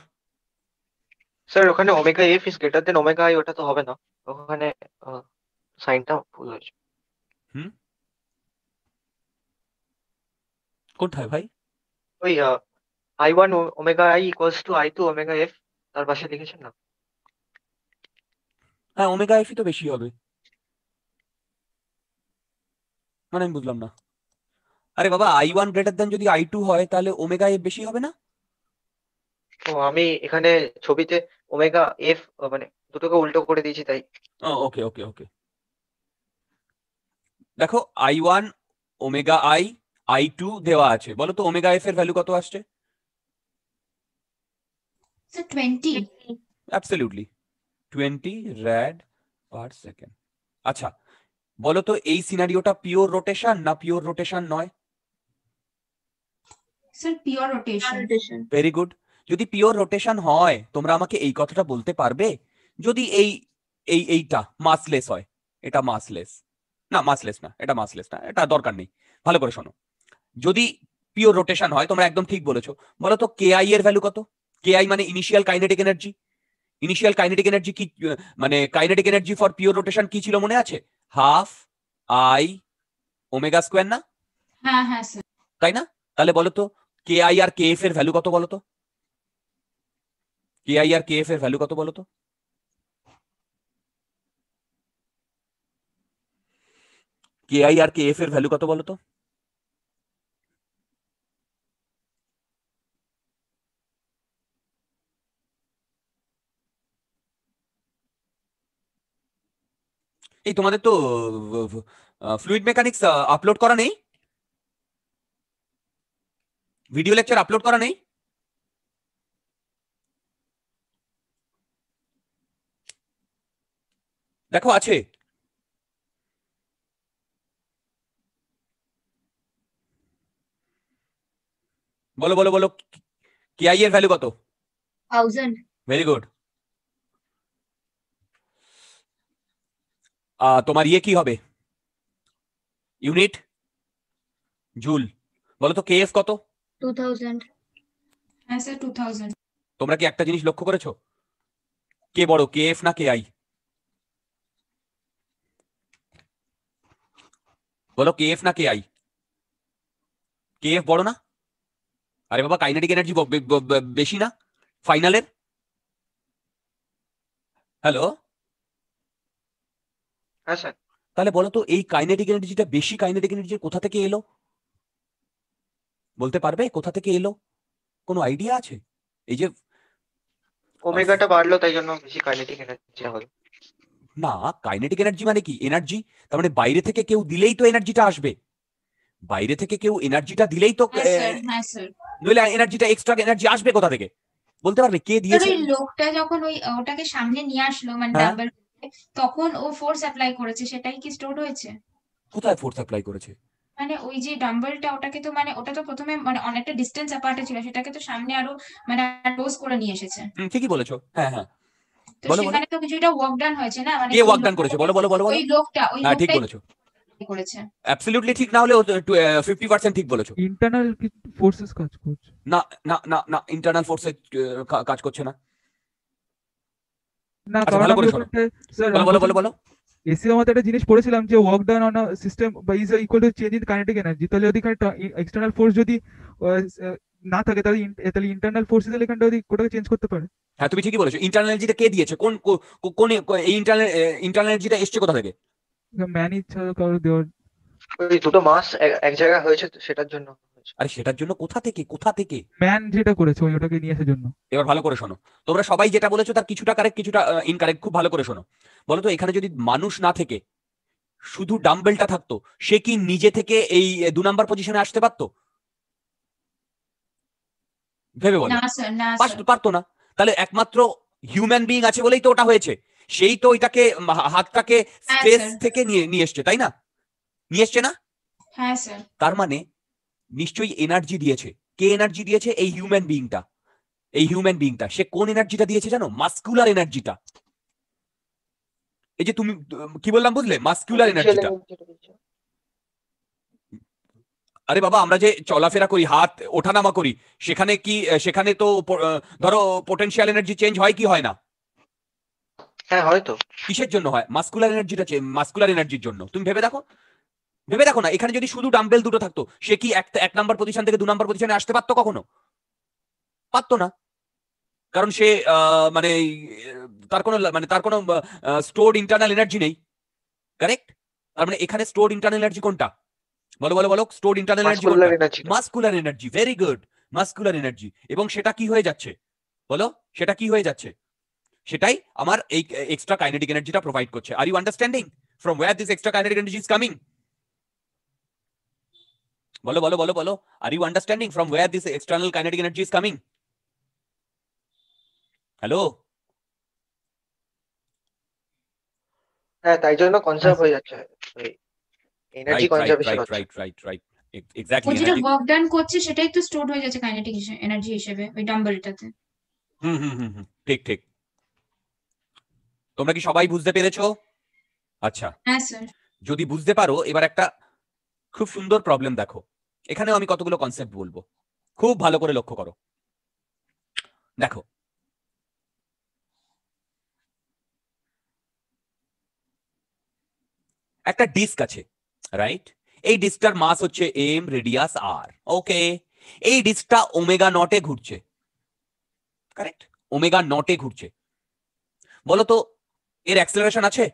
স্যার ওখানে omega F is greater than omega I ওটা তো হবে না ওখানে সাইনটা ভুল হয়েছে হুম কোথায় ভাই ওই I one omega I equals to I two omega F তার পাশে লিখেছেন না হ্যাঁ ওমেগা এফ তো বেশি হবে মানে আমি বুঝলাম না আরে বাবা আই ওয়ান গ্রেটার দেন যদি আই টু হয় তাহলে ওমেগা এফ বেশি হবে না ও আমি এখানে ছবিতে ওমেগা এফ মানে দুটোকে উল্টো করে দিয়েছি তাই ওকে ওকে ওকে দেখো I one omega I I two দেওয়া আছে বলো তো ওমেগা এফ এর ভ্যালু কত আসছে twenty absolutely twenty rad per second আচ্ছা বলো তো এই সিনারিওটা পিওর রোটেশন না পিওর রোটেশন নয় sir pure rotation very good যদি পিওর রোটেশন হয় তোমরা আমাকে এই কথাটা বলতে পারবে যদি এই এই এইটা মাসলেস হয় এটা মাসলেস না মাসলেস না এটা মাসলেস না এটা দরকার নেই ভালো করে শোনো যদি পিওর রোটেশন হয় তোমরা একদম ঠিক বলেছো বলো তো কে আই এর ভ্যালু কত কে আই মানে initial kinetic energy initial kinetic energy কি মানে kinetic energy for pure rotation কি ছিল মনে আছে হাফ আই ওমেগা স্কোয়ার না হ্যাঁ হ্যাঁ তাই না তাহলে বলো তো কে আই আর কে এফ এর ভ্যালু কত বলো তো কেআই আর কেএফ এর ভ্যালু কত বলো তো কেআই আর কেএফ এর ভ্যালু কত বলো তো এই তোমাদের তো ফ্লুইড মেকানিক্স আপলোড করা নেই ভিডিও লেকচার আপলোড করা নেই দেখো আছে বলো বলো বলো আই এর ভ্যালু কত থাউজেন্ড ভেরি গুড তোমার ইয়ে কি হবে ইউনিট জুল বলো তো কেএফ কত টু থাউজেন্ড টু থাউজেন্ড তোমরা কি একটা জিনিস লক্ষ্য করেছো কে বড় কেএফ না কে আই বলো কে এফ না কে আই কে এফ বড় না আরে বাবা কাইনেটিক এনার্জি বেশি না ফাইনালের হ্যালো তাহলে বলো তো এই কাইনেটিক এনার্জিটা বেশি কাইনেটিক এনার্জি কোথা থেকে এলো বলতে পারবে কোথা থেকে এলো কোনো আইডিয়া আছে এই যে ওমেগাটা বাড়লো তাই জন্য বেশি কাইনেটিক এনার্জি হলো না কাইনেটিক এনার্জি মানে কি এনার্জি তার মানে বাইরে থেকে কেউ দিলেই তো এনার্জিটা আসবে বাইরে থেকে কেউ এনার্জিটা দিলেই তো হ্যাঁ, হ্যাঁ, নইলে এনার্জিটা এক্সট্রা এনার্জি আসবে কোথা থেকে বলতে পারবে কে দিয়েছে লোকটা যখন ওই ওটাকে সামনে নিয়ে আসলো মানে ডাম্বেল হ্যাঁ। তখন ও ফোর্স অ্যাপ্লাই করেছে সেটাই কি স্টোর হয়েছে কোথায় ফোর্স অ্যাপ্লাই করেছে মানে ওই যে ডাম্বেলটা ওটাকে তো মানে ওটা তো প্রথমে মানে অনেকটা ডিস্টেন্স অ্যাপার্টে ছিল সেটাকে তো সামনে আরো মানে ক্লোজ করে নিয়ে এসেছে ঠিকই বলেছো হ্যাঁ হ্যাঁ তো সেখানে তো কিছুটা ওয়ার্ক ডান হয়েছে না মানে কে ওয়ার্ক ডান করেছে বলো বলো বলো ওই লোকটা ওই হ্যাঁ, ঠিক বলেছো করেছে অ্যাবসলিউটলি ঠিক না হলে 50% ঠিক বলেছো ইন্টারনাল ফোর্সেস কাজ করছে না না না না ইন্টারনাল কাজ করছে না না আচ্ছা, বলো বলো বলো বলো একটা জিনিস পড়েছিলাম যে ওয়ার্ক ডান অন সিস্টেম বা is equal to change in kinetic energy তাহলে যদি এক্সটার্নাল ফোর্স যদি না থাকে তাহলে তাহলে ইন্টারনাল ফোর্সেস এখানটা যদি কোটাকে চেঞ্জ করতে পারে হ্যাঁ তুমি ঠিকই বলেছো ইন্টারনাল এনার্জিটা কে দিয়েছে কোন কোন এই ইন্টারনাল ইন্টারনাল এনার্জিটা এসছে কোথা থেকে দুটো মাস এক জায়গায় হয়েছে সেটার জন্য আরে সেটার জন্য কোথা থেকে কোথা থেকে ম্যান যেটা করেছে ওই ওটাকে নিয়ে আসার জন্য এবার ভালো করে শোনো তোমরা সবাই যেটা বলেছো তার কিছুটা কারেক্ট কিছুটা ইনকারেক্ট খুব ভালো করে শোনো বলো তো এখানে যদি মানুষ না থেকে শুধু ডাম্বেলটা থাকতো সে কি নিজে থেকে এই দু নাম্বার পজিশনে আসতে পারতো ভেবে বলো পারতো না তাহলে একমাত্র হিউম্যান বিং আছে বলেই তো ওটা হয়েছে সেই তো ওইটাকে হাতটাকে স্পেস হ্যাঁ, থেকে নিয়ে নিয়ে এসছে তাই না নিয়ে এসছে না হ্যাঁ, তার মানে নিশ্চয়ই এনার্জি দিয়েছে কে এনার্জি দিয়েছে এই হিউম্যান বিংটা এই হিউম্যান বিংটা সে কোন এনার্জিটা দিয়েছে জানো মাস্কুলার এনার্জিটা এই যে তুমি কি বললাম বুঝলে মাস্কুলার এনার্জিটা আরে বাবা আমরা যে চলাফেরা করি হাত ওঠানামা করি সেখানে কি সেখানে তো ধরো পটেনশিয়াল এনার্জি চেঞ্জ হয় কি হয় না হ্যাঁ হয়তো কিসের জন্য হয় মাস্কুলার এনার্জিটা মাস্কুলার এনার্জির জন্য তুমি ভেবে দেখো ভেবে দেখো না এখানে যদি শুধু ডাম্বেল দুটো থাকতো সে কি এক এক নাম্বার পজিশন থেকে দু নাম্বার পজিশনে আসতে পারতো কখনো পারতো না কারণ সে মানে তার কোনো মানে তার কোনো স্টোর্ড ইন্টারনাল এনার্জি নেই কারেক্ট তার মানে এখানে স্টোর্ড ইন্টারনাল এনার্জি কোনটা বলো বলো বলো store internal energy muscular energy very good muscular energy এবং সেটা কি হয়ে যাচ্ছে বলো সেটা কি হয়ে যাচ্ছে সেটাই আমার এই এক্সট্রা কাইনেটিক এনার্জিটা প্রোভাইড করছে are you understanding from where this extra kinetic energy is coming বলো বলো বলো বলো are you understanding from where this external kinetic energy is coming hello হ্যাঁ তাই জন্য কনসার্ভ হয়ে যাচ্ছে energy conservation right right right যেটা ওয়ার্ক ডান করছে সেটাই তো স্টোর হয়ে যাচ্ছে কাইনেটিক এনার্জি হিসেবে ওই হুম হুম হুম ঠিক ঠিক তোমরা কি সবাই বুঝতে পেরেছো আচ্ছা হ্যাঁ স্যার যদি বুঝতে পারো এবার একটা খুব সুন্দর প্রবলেম দেখো এখানেও আমি কতগুলো কনসেপ্ট বলবো খুব ভালো করে লক্ষ্য করো দেখো একটা ডিস্ক আছে রাইট এই ডিস্কটার মাস হচ্ছে এম রেডিয়াস আর ওকে এই ডিস্কটা ওমেগা নটে ঘুরছে কারেক্ট ওমেগা নটে ঘুরছে বলো তো এর অ্যাক্সেলারেশন আছে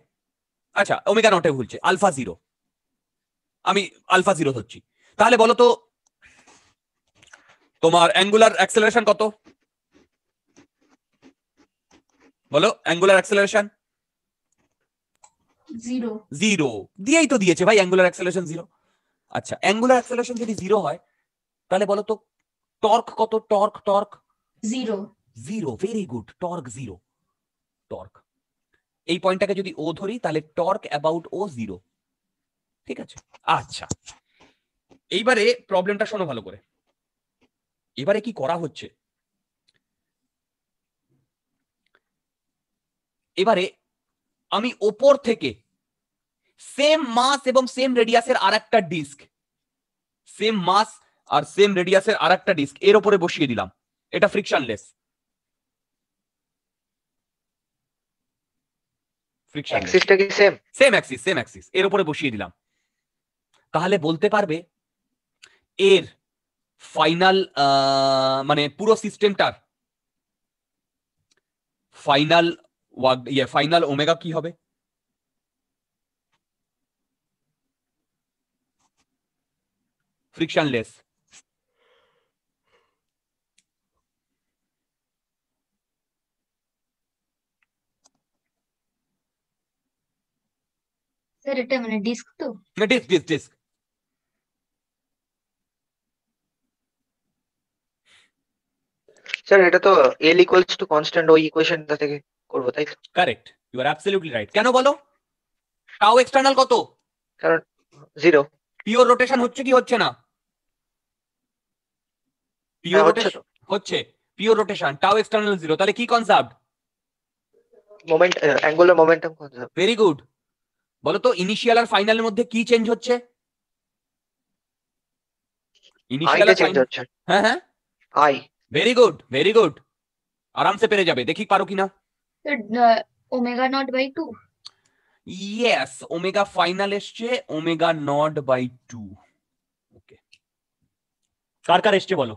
আচ্ছা ওমেগা নটে ঘুরছে আলফা জিরো আমি আলফা জিরো ধরছি তাহলে বলো তো তোমার অ্যাঙ্গুলার অ্যাক্সেলারেশন কত বলো অ্যাঙ্গুলার অ্যাক্সেলারেশন জিরো জিরো দিয়েই তো দিয়েছে ভাই অ্যাঙ্গুলার অ্যাক্সেলারেশন জিরো আচ্ছা অ্যাঙ্গুলার অ্যাক্সেলারেশন যদি জিরো হয় তাহলে বলো তো টর্ক কত torque torque zero zero very good torque zero torque এই পয়েন্টটাকে যদি ও ধরি তাহলে টর্ক অ্যাবাউট ও জিরো ঠিক আছে আচ্ছা এইবারে প্রবলেমটা শোনো ভালো করে এবারে কি করা হচ্ছে এবারে আমি ওপর থেকে সেম মাস এবং সেম রেডিয়াসের আর একটা ডিস্ক সেম মাস আর সেম রেডিয়াসের আর একটা ডিস্ক এর ওপরে বসিয়ে দিলাম এটা ফ্রিকশনলেস অ্যাক্সিসটা সেম সেম সেম অ্যাক্সিস এর উপরে বসিয়ে দিলাম তাহলে বলতে পারবে এর ফাইনাল মানে পুরো সিস্টেমটার ফাইনাল ওয়াক ইয়ে ফাইনাল ওমেগা কি হবে ফ্রিকশনলেস सर এটা মানে ডিস্ক তো না ডিস্ক ডিস্ক ডিস্ক স্যার এটা তো l ইকুয়ালস টু কনস্ট্যান্ট ওই ইকুয়েশনটা থেকে করবো তাই correct you are absolutely right কেন বলো টাও এক্সটার্নাল কত কারণ জিরো পিওর রোটেশন হচ্ছে কি হচ্ছে না পিওর রোটেশন হ্যাঁ, হচ্ছে pure rotation tau external zero তাহলে কি concept moment angular momentum concept very good বলো তো ইনিশিয়াল আর ফাইনালের মধ্যে কি চেঞ্জ হচ্ছে ইনিশিয়াল আর চেঞ্জ হচ্ছে হ্যাঁ হ্যাঁ I very good very good আরামসে পেরে যাবে দেখি পারো কিনা So omega naught by 2. Yes, omega final এসছে omega naught by 2. Okay. কার কার এসছে বলো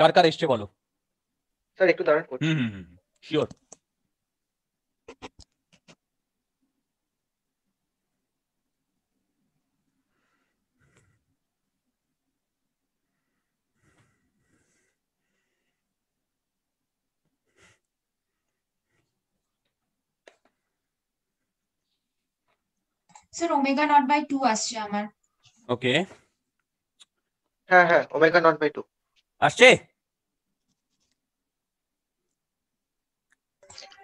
কার কার এসছে বলো স্যার একটু দাঁড়ান হুম হুম sure sir omega naught by two আসছে আমার ওকে হ্যাঁ হ্যাঁ ওমেগা নট বাই টু আসছে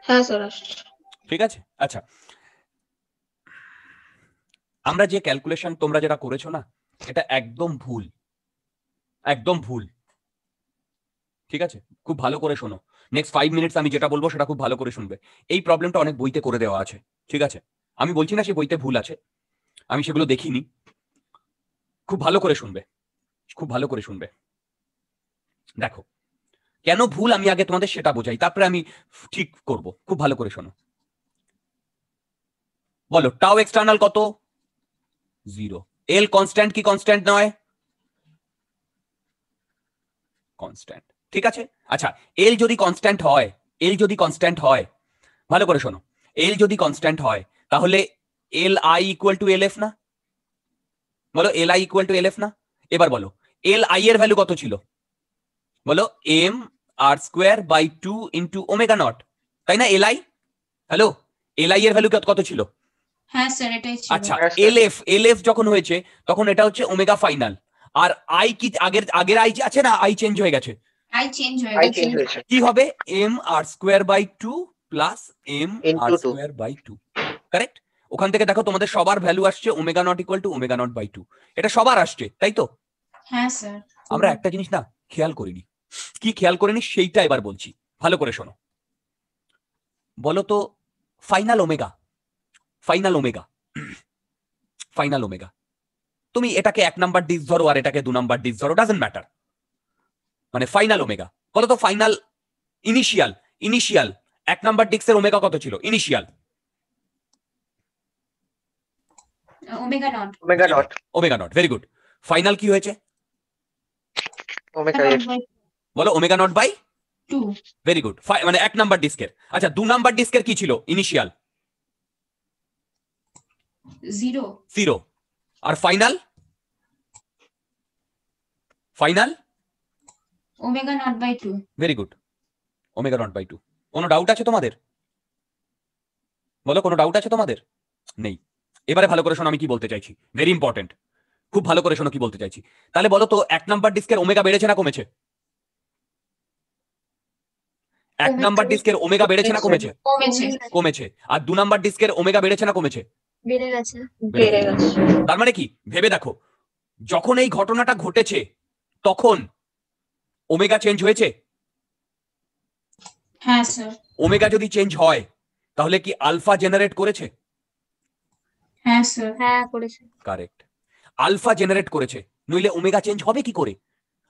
হ্যাঁ স্যার ঠিক আছে আচ্ছা আমরা যে ক্যালকুলেশন তোমরা যেটা করেছো না এটা একদম ভুল একদম ভুল ঠিক আছে খুব ভালো করে শোনো নেক্সট ফাইভ মিনিটস আমি যেটা বলবো সেটা খুব ভালো করে শুনবে এই প্রবলেমটা অনেক বইতে করে দেওয়া আছে ঠিক আছে আমি বলছি না সে বইতে ভুল আছে আমি সেগুলো দেখিনি খুব ভালো করে শুনবে খুব ভালো করে শুনবে দেখো কেন ভুল আমি আগে তোমাদের সেটা বোঝাই তারপরে আমি ঠিক করব খুব ভালো করে শোনো বলো টাও এক্সটার্নাল কত জিরো এল কনস্ট্যান্ট কি কনস্ট্যান্ট নয় কনস্ট্যান্ট ঠিক আছে আচ্ছা এল যদি কনস্ট্যান্ট হয় এল যদি কনস্ট্যান্ট হয় ভালো করে শোনো এল যদি কনস্ট্যান্ট হয় তাহলে L I equal to L F না বলো L I equal to L F না এবার বলো এল আই এর ভ্যালু কত ছিল বলো M R square by two into omega naught তাই না L I hello L I এর ভ্যালু কত ছিল হ্যাঁ আচ্ছা এল এফ এল এফ যখন হয়েছে তখন এটা হচ্ছে ওমেগা ফাইনাল আর আই কি আগের আগের আই আছে না আই চেঞ্জ হয়ে গেছে আই চেঞ্জ হয়ে গেছে কি হবে M R square by two plus M R square by two correct ওখান থেকে দেখো তোমাদের সবার ভ্যালু আসছে omega naught equal to omega naught by two এটা সবার আসছে তাই তো হ্যাঁ স্যার আমরা একটা জিনিস না খেয়াল করিনি কি খেয়াল করিনি সেইটা এবার বলছি ভালো করে শোনো বলো তো final omega final omega final omega তুমি এটাকে এক নাম্বার ডিস ধরো আর এটাকে দু নাম্বার ডিস ধরো ডাজেন্ট ম্যাটার মানে ফাইনাল ওমেগা বলো তো ফাইনাল ইনিশিয়াল ইনিশিয়াল এক নাম্বার ডিস্কের ওমেগা কত ছিল initial omega naught very good final কি হয়েছে বলো omega naught by very good মানে এক নাম্বার ডিস্কের আচ্ছা দু ডিস্কের কি ছিল ইনিশিয়াল জিরো আর final final omega naught by very good omega naught by two doubt আছে তোমাদের বলো কোনো ডাউট আছে তোমাদের নেই এবারে ভালো করে শোনো আমি কি বলতে চাইছি ভেরি ইম্পর্টেন্ট খুব ভালো করে শোনো কি বলতে চাইছি তাহলে বলো তো এক নাম্বার ডিস্কের ওমেগা বেড়েছে না কমেছে এক নাম্বার ডিস্কের ওমেগা বেড়েছে না কমেছে কমেছে আর দু নাম্বার ডিস্কের ওমেগা বেড়েছে না কমেছে তার মানে কি ভেবে দেখো যখন এই ঘটনাটা ঘটেছে তখন ওমেগা চেঞ্জ হয়েছে ওমেগা হ্যাঁ, যদি চেঞ্জ হয় তাহলে কি আলফা জেনারেট করেছে হ্যাঁ স্যার হ্যাঁ করেছে কারেক্ট আলফা জেনারেট করেছে নইলে ওমেগা চেঞ্জ হবে কি করে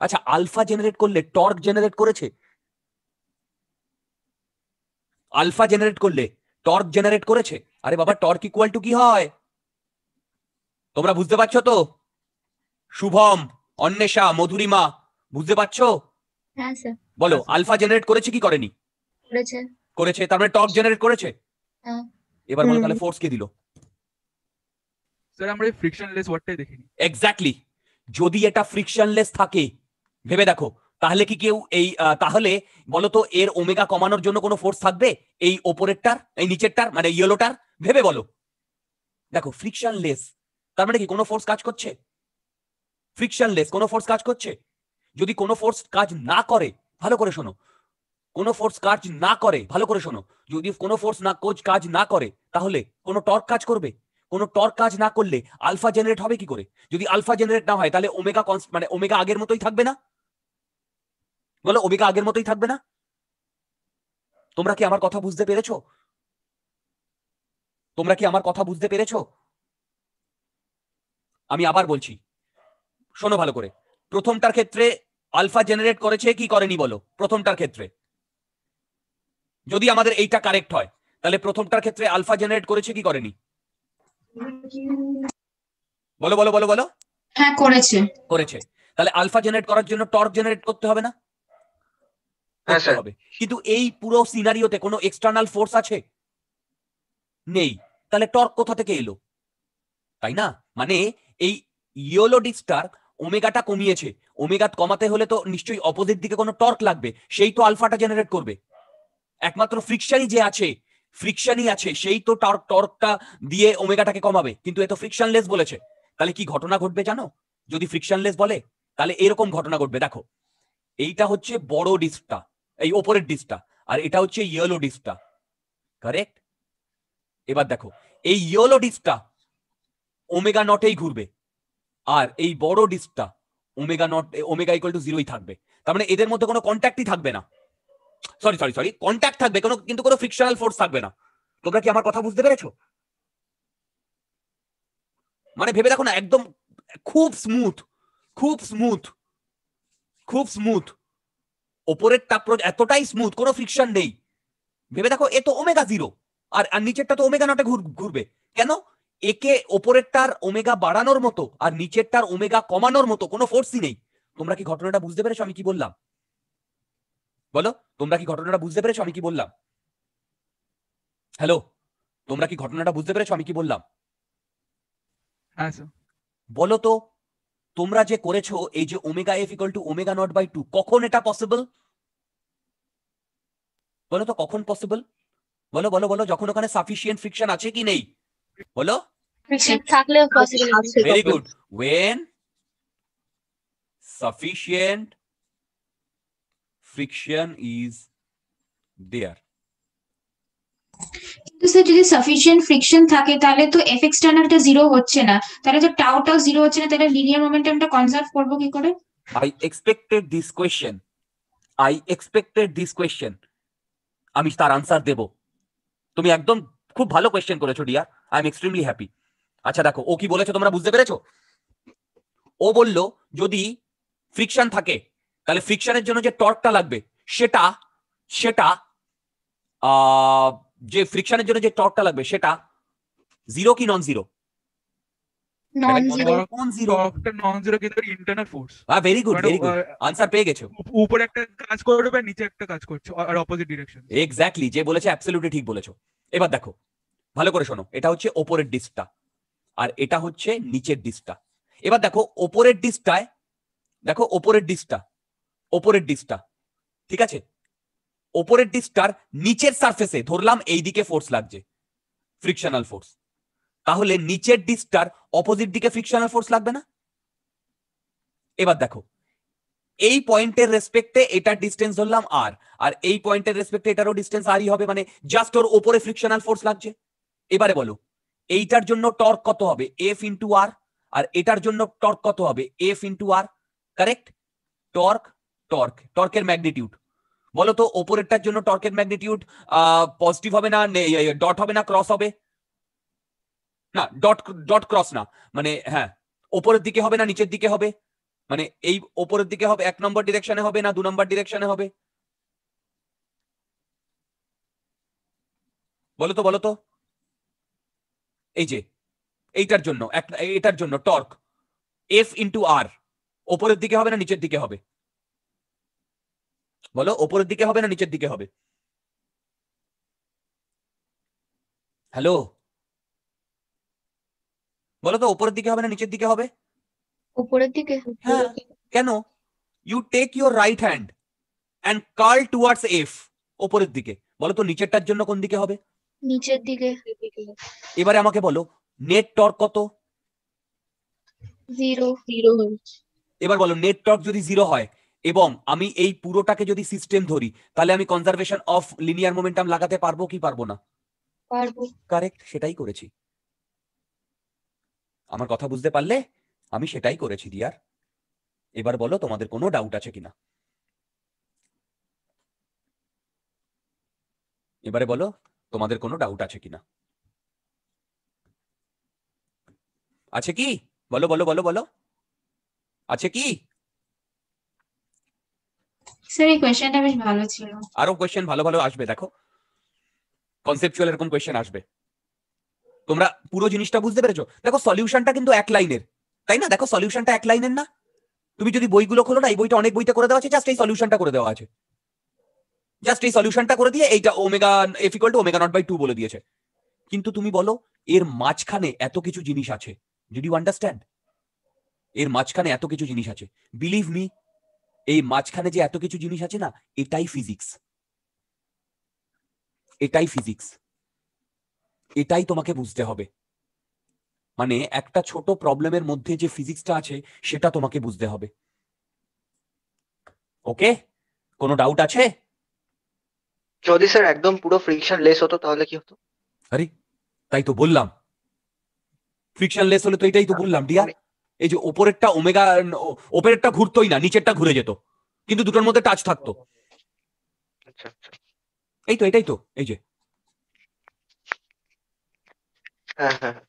আচ্ছা আলফা জেনারেট করলে টর্ক জেনারেট করেছে আলফা জেনারেট করলে টর্ক জেনারেট করেছে আরে বাবা টর্ক ইকুয়াল টু কি হয় তোমরা বুঝতে পারছো তো শুভম অন্বেষা মধুরিমা বুঝতে পারছো হ্যাঁ, বলো আলফা জেনারেট করেছে কি করেনি করেছে তার মানে টর্ক জেনারেট করেছে হ্যাঁ। এবার বলো তাহলে ফোর্স কে দিলো স্যার আমরা এই ফ্রিকশনলেস ওয়ার্ডটাই দেখিনি এক্স্যাক্টলি যদি এটা ফ্রিকশনলেস থাকে ভেবে দেখো তাহলে কি কেউ এই তাহলে বলতো এর ওমেগা কমানোর জন্য কোনো ফোর্স থাকবে এই ওপরেরটার এই নিচেরটার মানে ইয়েলোটার ভেবে বলো দেখো ফ্রিকশনলেস তার মানে কি কোনো ফোর্স কাজ করছে ফ্রিকশনলেস কোনো ফোর্স কাজ করছে যদি কোনো ফোর্স কাজ না করে ভালো করে শোনো কোনো ফোর্স কাজ না করে ভালো করে শোনো যদি কোনো ফোর্স না কোচ কাজ না করে তাহলে কোনো টর্ক কাজ করবে কোনো টর্ক কাজ না করলে আলফা জেনারেট হবে কি করে যদি আলফা জেনারেট না হয় তাহলে ওমেগা মানে ওমেগা আগের মতোই থাকবে না বলো ওমেগা আগের মতোই থাকবে না তোমরা কি আমার কথা বুঝতে পেরেছো তোমরা কি আমার কথা বুঝতে পেরেছো আমি আবার বলছি শোনো ভালো করে প্রথমটার ক্ষেত্রে আলফা জেনারেট করেছে কি করেনি বলো প্রথমটার ক্ষেত্রে যদি আমাদের এইটা কারেক্ট হয় তাহলে প্রথমটার ক্ষেত্রে আলফা জেনারেট করেছে কি করেনি বলো বলো বলো বলো হ্যাঁ করেছে করেছে তাহলে আলফা জেনারেট করার জন্য টর্ক জেনারেট করতে হবে না হ্যাঁ, কিন্তু এই পুরো সিনারিওতে কোনো এক্সটার্নাল ফোর্স আছে নেই তাহলে টর্ক কোথা থেকে এলো তাই না মানে এই ইয়েলো ডিস্টার ওমেগাটা কমিয়েছে ওমেগা কমাতে হলে তো নিশ্চয়ই অপোজিট দিকে কোনো টর্ক লাগবে সেই তো আলফাটা জেনারেট করবে একমাত্র ফ্রিকশনই যে আছে ফ্রিকশনই আছে সেই তো টর্ক টর্কটা দিয়ে ওমেগাটাকে কমাবে কিন্তু এ তো ফ্রিকশনলেস বলেছে তাহলে কি ঘটনা ঘটবে জানো যদি ফ্রিকশনলেস বলে তাহলে এরকম ঘটনা ঘটবে দেখো এইটা হচ্ছে বড় ডিস্কটা এই ওপরের ডিস্কটা আর এটা হচ্ছে ইয়েলো ডিস্কটা কারেক্ট এবার দেখো এই ইয়েলো ডিস্কটা ওমেগা নটেই ঘুরবে আর এই বড় ডিস্কটা omega naught omega equal to জিরোই থাকবে তার মানে এদের মধ্যে কোনো কন্ট্যাক্টই থাকবে না সরি সরি সরি কন্ট্যাক্ট থাকবে কোনো কিন্তু কোনো ফ্রিকশনাল ফোর্স থাকবে না তোমরা কি আমার কথা বুঝতে পেরেছো মানে ভেবে দেখো না একদম খুব স্মুথ খুব স্মুথ খুব স্মুথ ওপরের তাপর এতটাই স্মুথ কোনো ফ্রিকশন নেই ভেবে দেখো এ তো ওমেগা জিরো আর আর নিচেরটা তো ওমেগা নটে ঘুরবে কেন একে ওপরেরটার ওমেগা বাড়ানোর মতো আর নিচেরটার ওমেগা কমানোর মতো কোনো ফোর্সই নেই তোমরা কি ঘটনাটা বুঝতে পেরেছো আমি কি বললাম বলো তোমরা কি ঘটনাটা বুঝতে পেরেছো আমি কি বললাম হ্যালো তোমরা কি ঘটনাটা বুঝতে পেরেছো আমি কি বললাম হ্যাঁ, বলো তো তোমরা যে করেছো এই যে omega F equal to omega naught by two কখন এটা পসিবল বলো তো কখন পসিবল বলো বলো বলো যখন ওখানে সাফিসিয়েন্ট ফ্রিকশন আছে কি নেই বলো very good when sufficient friction is there কিন্তু স্যার যদি সাফিসিয়েন্ট ফ্রিকশন থাকে তাহলে তো এফ এক্সটার্নালটা জিরো হচ্ছে না তাহলে তো টাউ জিরো হচ্ছে না তাহলে লিনিয়ার মোমেন্টামটা কনজার্ভ করবো কি করে I expected this question I expected this question আমি তার আনসার দেব তুমি একদম খুব ভালো কোয়েশ্চেন করেছো dear I am extremely happy আচ্ছা দেখো ও কি বলেছো তোমরা বুঝতে পেরেছো ও বলল যদি ফ্রিকশন থাকে তাহলে ফ্রিকশনের জন্য যে টর্কটা লাগবে সেটা সেটা যে ফ্রিকশনের জন্য যে টর্কটা লাগবে সেটা জিরো কি নন জিরো ভেরি আনসার পেয়ে উপরে একটা কাজ নিচে একটা কাজ করছো আর এক্স্যাক্টলি যে বলেছে ঠিক বলেছো এবার দেখো ভালো করে শোনো এটা হচ্ছে ওপরের ডিস্কটা আর এটা হচ্ছে নিচের ডিস্কটা এবার দেখো ওপরের ডিস্কটায় দেখো ওপরের ডিস্কটা ওপরের ডিস্কটা ঠিক আছে ওপরের ডিস্কটার নিচের সারফেসে ধরলাম এই দিকে ফোর্স লাগছে ফ্রিকশনাল ফোর্স তাহলে নিচের ডিস্কটার অপোজিট দিকে ফ্রিকশনাল ফোর্স লাগবে না এবার দেখো এই পয়েন্টের রেসপেক্টে এটা ডিস্টেন্স ধরলাম আর আর এই পয়েন্টের রেসপেক্টে এটারও ডিস্টেন্স আরই হবে মানে জাস্ট ওর ওপরে ফ্রিকশনাল ফোর্স লাগছে এবারে বলো এইটার জন্য টর্ক কত হবে এফ ইন্টু আর আর এটার জন্য টর্ক কত হবে F into R correct torque torque টর্কের ম্যাগনিটিউড বলো তো ওপরেরটার জন্য টর্কের ম্যাগনিটিউড পজিটিভ হবে না ডট ইয়ে, ইয়ে, হবে না ক্রস হবে না ডট ডট ক্রস না মানে হ্যাঁ ওপরের দিকে হবে না নিচের দিকে হবে মানে এই ওপরের দিকে হবে এক নম্বর ডিরেকশনে হবে না দু নম্বর ডিরেকশনে হবে বলো তো বলো তো এই যে এইটার জন্য এটার জন্য টর্ক এফ ইন্টু আর ওপরের দিকে হবে না নিচের দিকে হবে বলো ওপরের দিকে হবে না নিচের দিকে হবে হ্যালো বলো তো ওপরের দিকে হবে না নিচের দিকে হবে উপরের দিকে হ্যাঁ, can you take your right hand and curl towards F ওপরের দিকে বলো তো নিচেরটার জন্য কোন দিকে হবে নিচের দিকে এবারে আমাকে বলো নেট টর্ক কত জিরো জিরো এবার বলো নেট টর্ক যদি জিরো হয় এবং আমি এই পুরোটাকে যদি সিস্টেম ধরি তাহলে আমি কনজারভেশন অফ লিনিয়ার মোমেন্টাম লাগাতে পারবো কি পারবো না কারেক্ট সেটাই করেছি আমার কথা বুঝতে পারলে আমি সেটাই করেছি দিয়ার এবার বলো তোমাদের কোনো ডাউট আছে কিনা এবারে বলো তোমাদের কোনো ডাউট আছে কিনা আছে কি বলো বলো বলো বলো আছে কি স্যার এই আরো কোশ্চেন ভালো ভালো আসবে দেখো কনসেপচুয়াল এরকম কোশ্চেন আসবে তোমরা পুরো জিনিসটা বুঝতে পেরেছো দেখো সলিউশনটা কিন্তু এক লাইনের তাই না দেখো সলিউশনটা এক লাইনের না তুমি যদি বইগুলো খোলো না এই বইটা অনেক বইতে করে দেওয়া আছে জাস্ট এই সলিউশনটা করে দেওয়া আছে জাস্ট এই সলিউশনটা করে দিয়ে এইটা omega F equal to omega naught by two বলে দিয়েছে কিন্তু তুমি বলো এর মাঝখানে এত কিছু জিনিস আছে ডিড ইউ আন্ডারস্ট্যান্ড এর মাঝখানে এত কিছু জিনিস আছে বিলিভ মি এই মাঝখানে যে এত কিছু জিনিস আছে না এটাই ফিজিক্স এটাই ফিজিক্স এটাই তোমাকে বুঝতে হবে মানে একটা ছোট প্রবলেমের মধ্যে যে ফিজিক্সটা আছে সেটা তোমাকে বুঝতে হবে ওকে কোনো ডাউট আছে যদি স্যার একদম পুরো ফ্রিকশন লেস হতো তাহলে কি হতো আরে তাই তো বললাম ফ্রিকশন লেস হলে তো এটাই তো বললাম ডিয়ার এই যে ওপরেরটা ওমেগা ওপরেরটা ঘুরতোই না নিচেরটা ঘুরে যেত কিন্তু দুটোর মধ্যে টাচ থাকতো আচ্ছা, আচ্ছা। এই তো এটাই তো এই যে হ্যাঁ, হ্যাঁ, হ্যাঁ।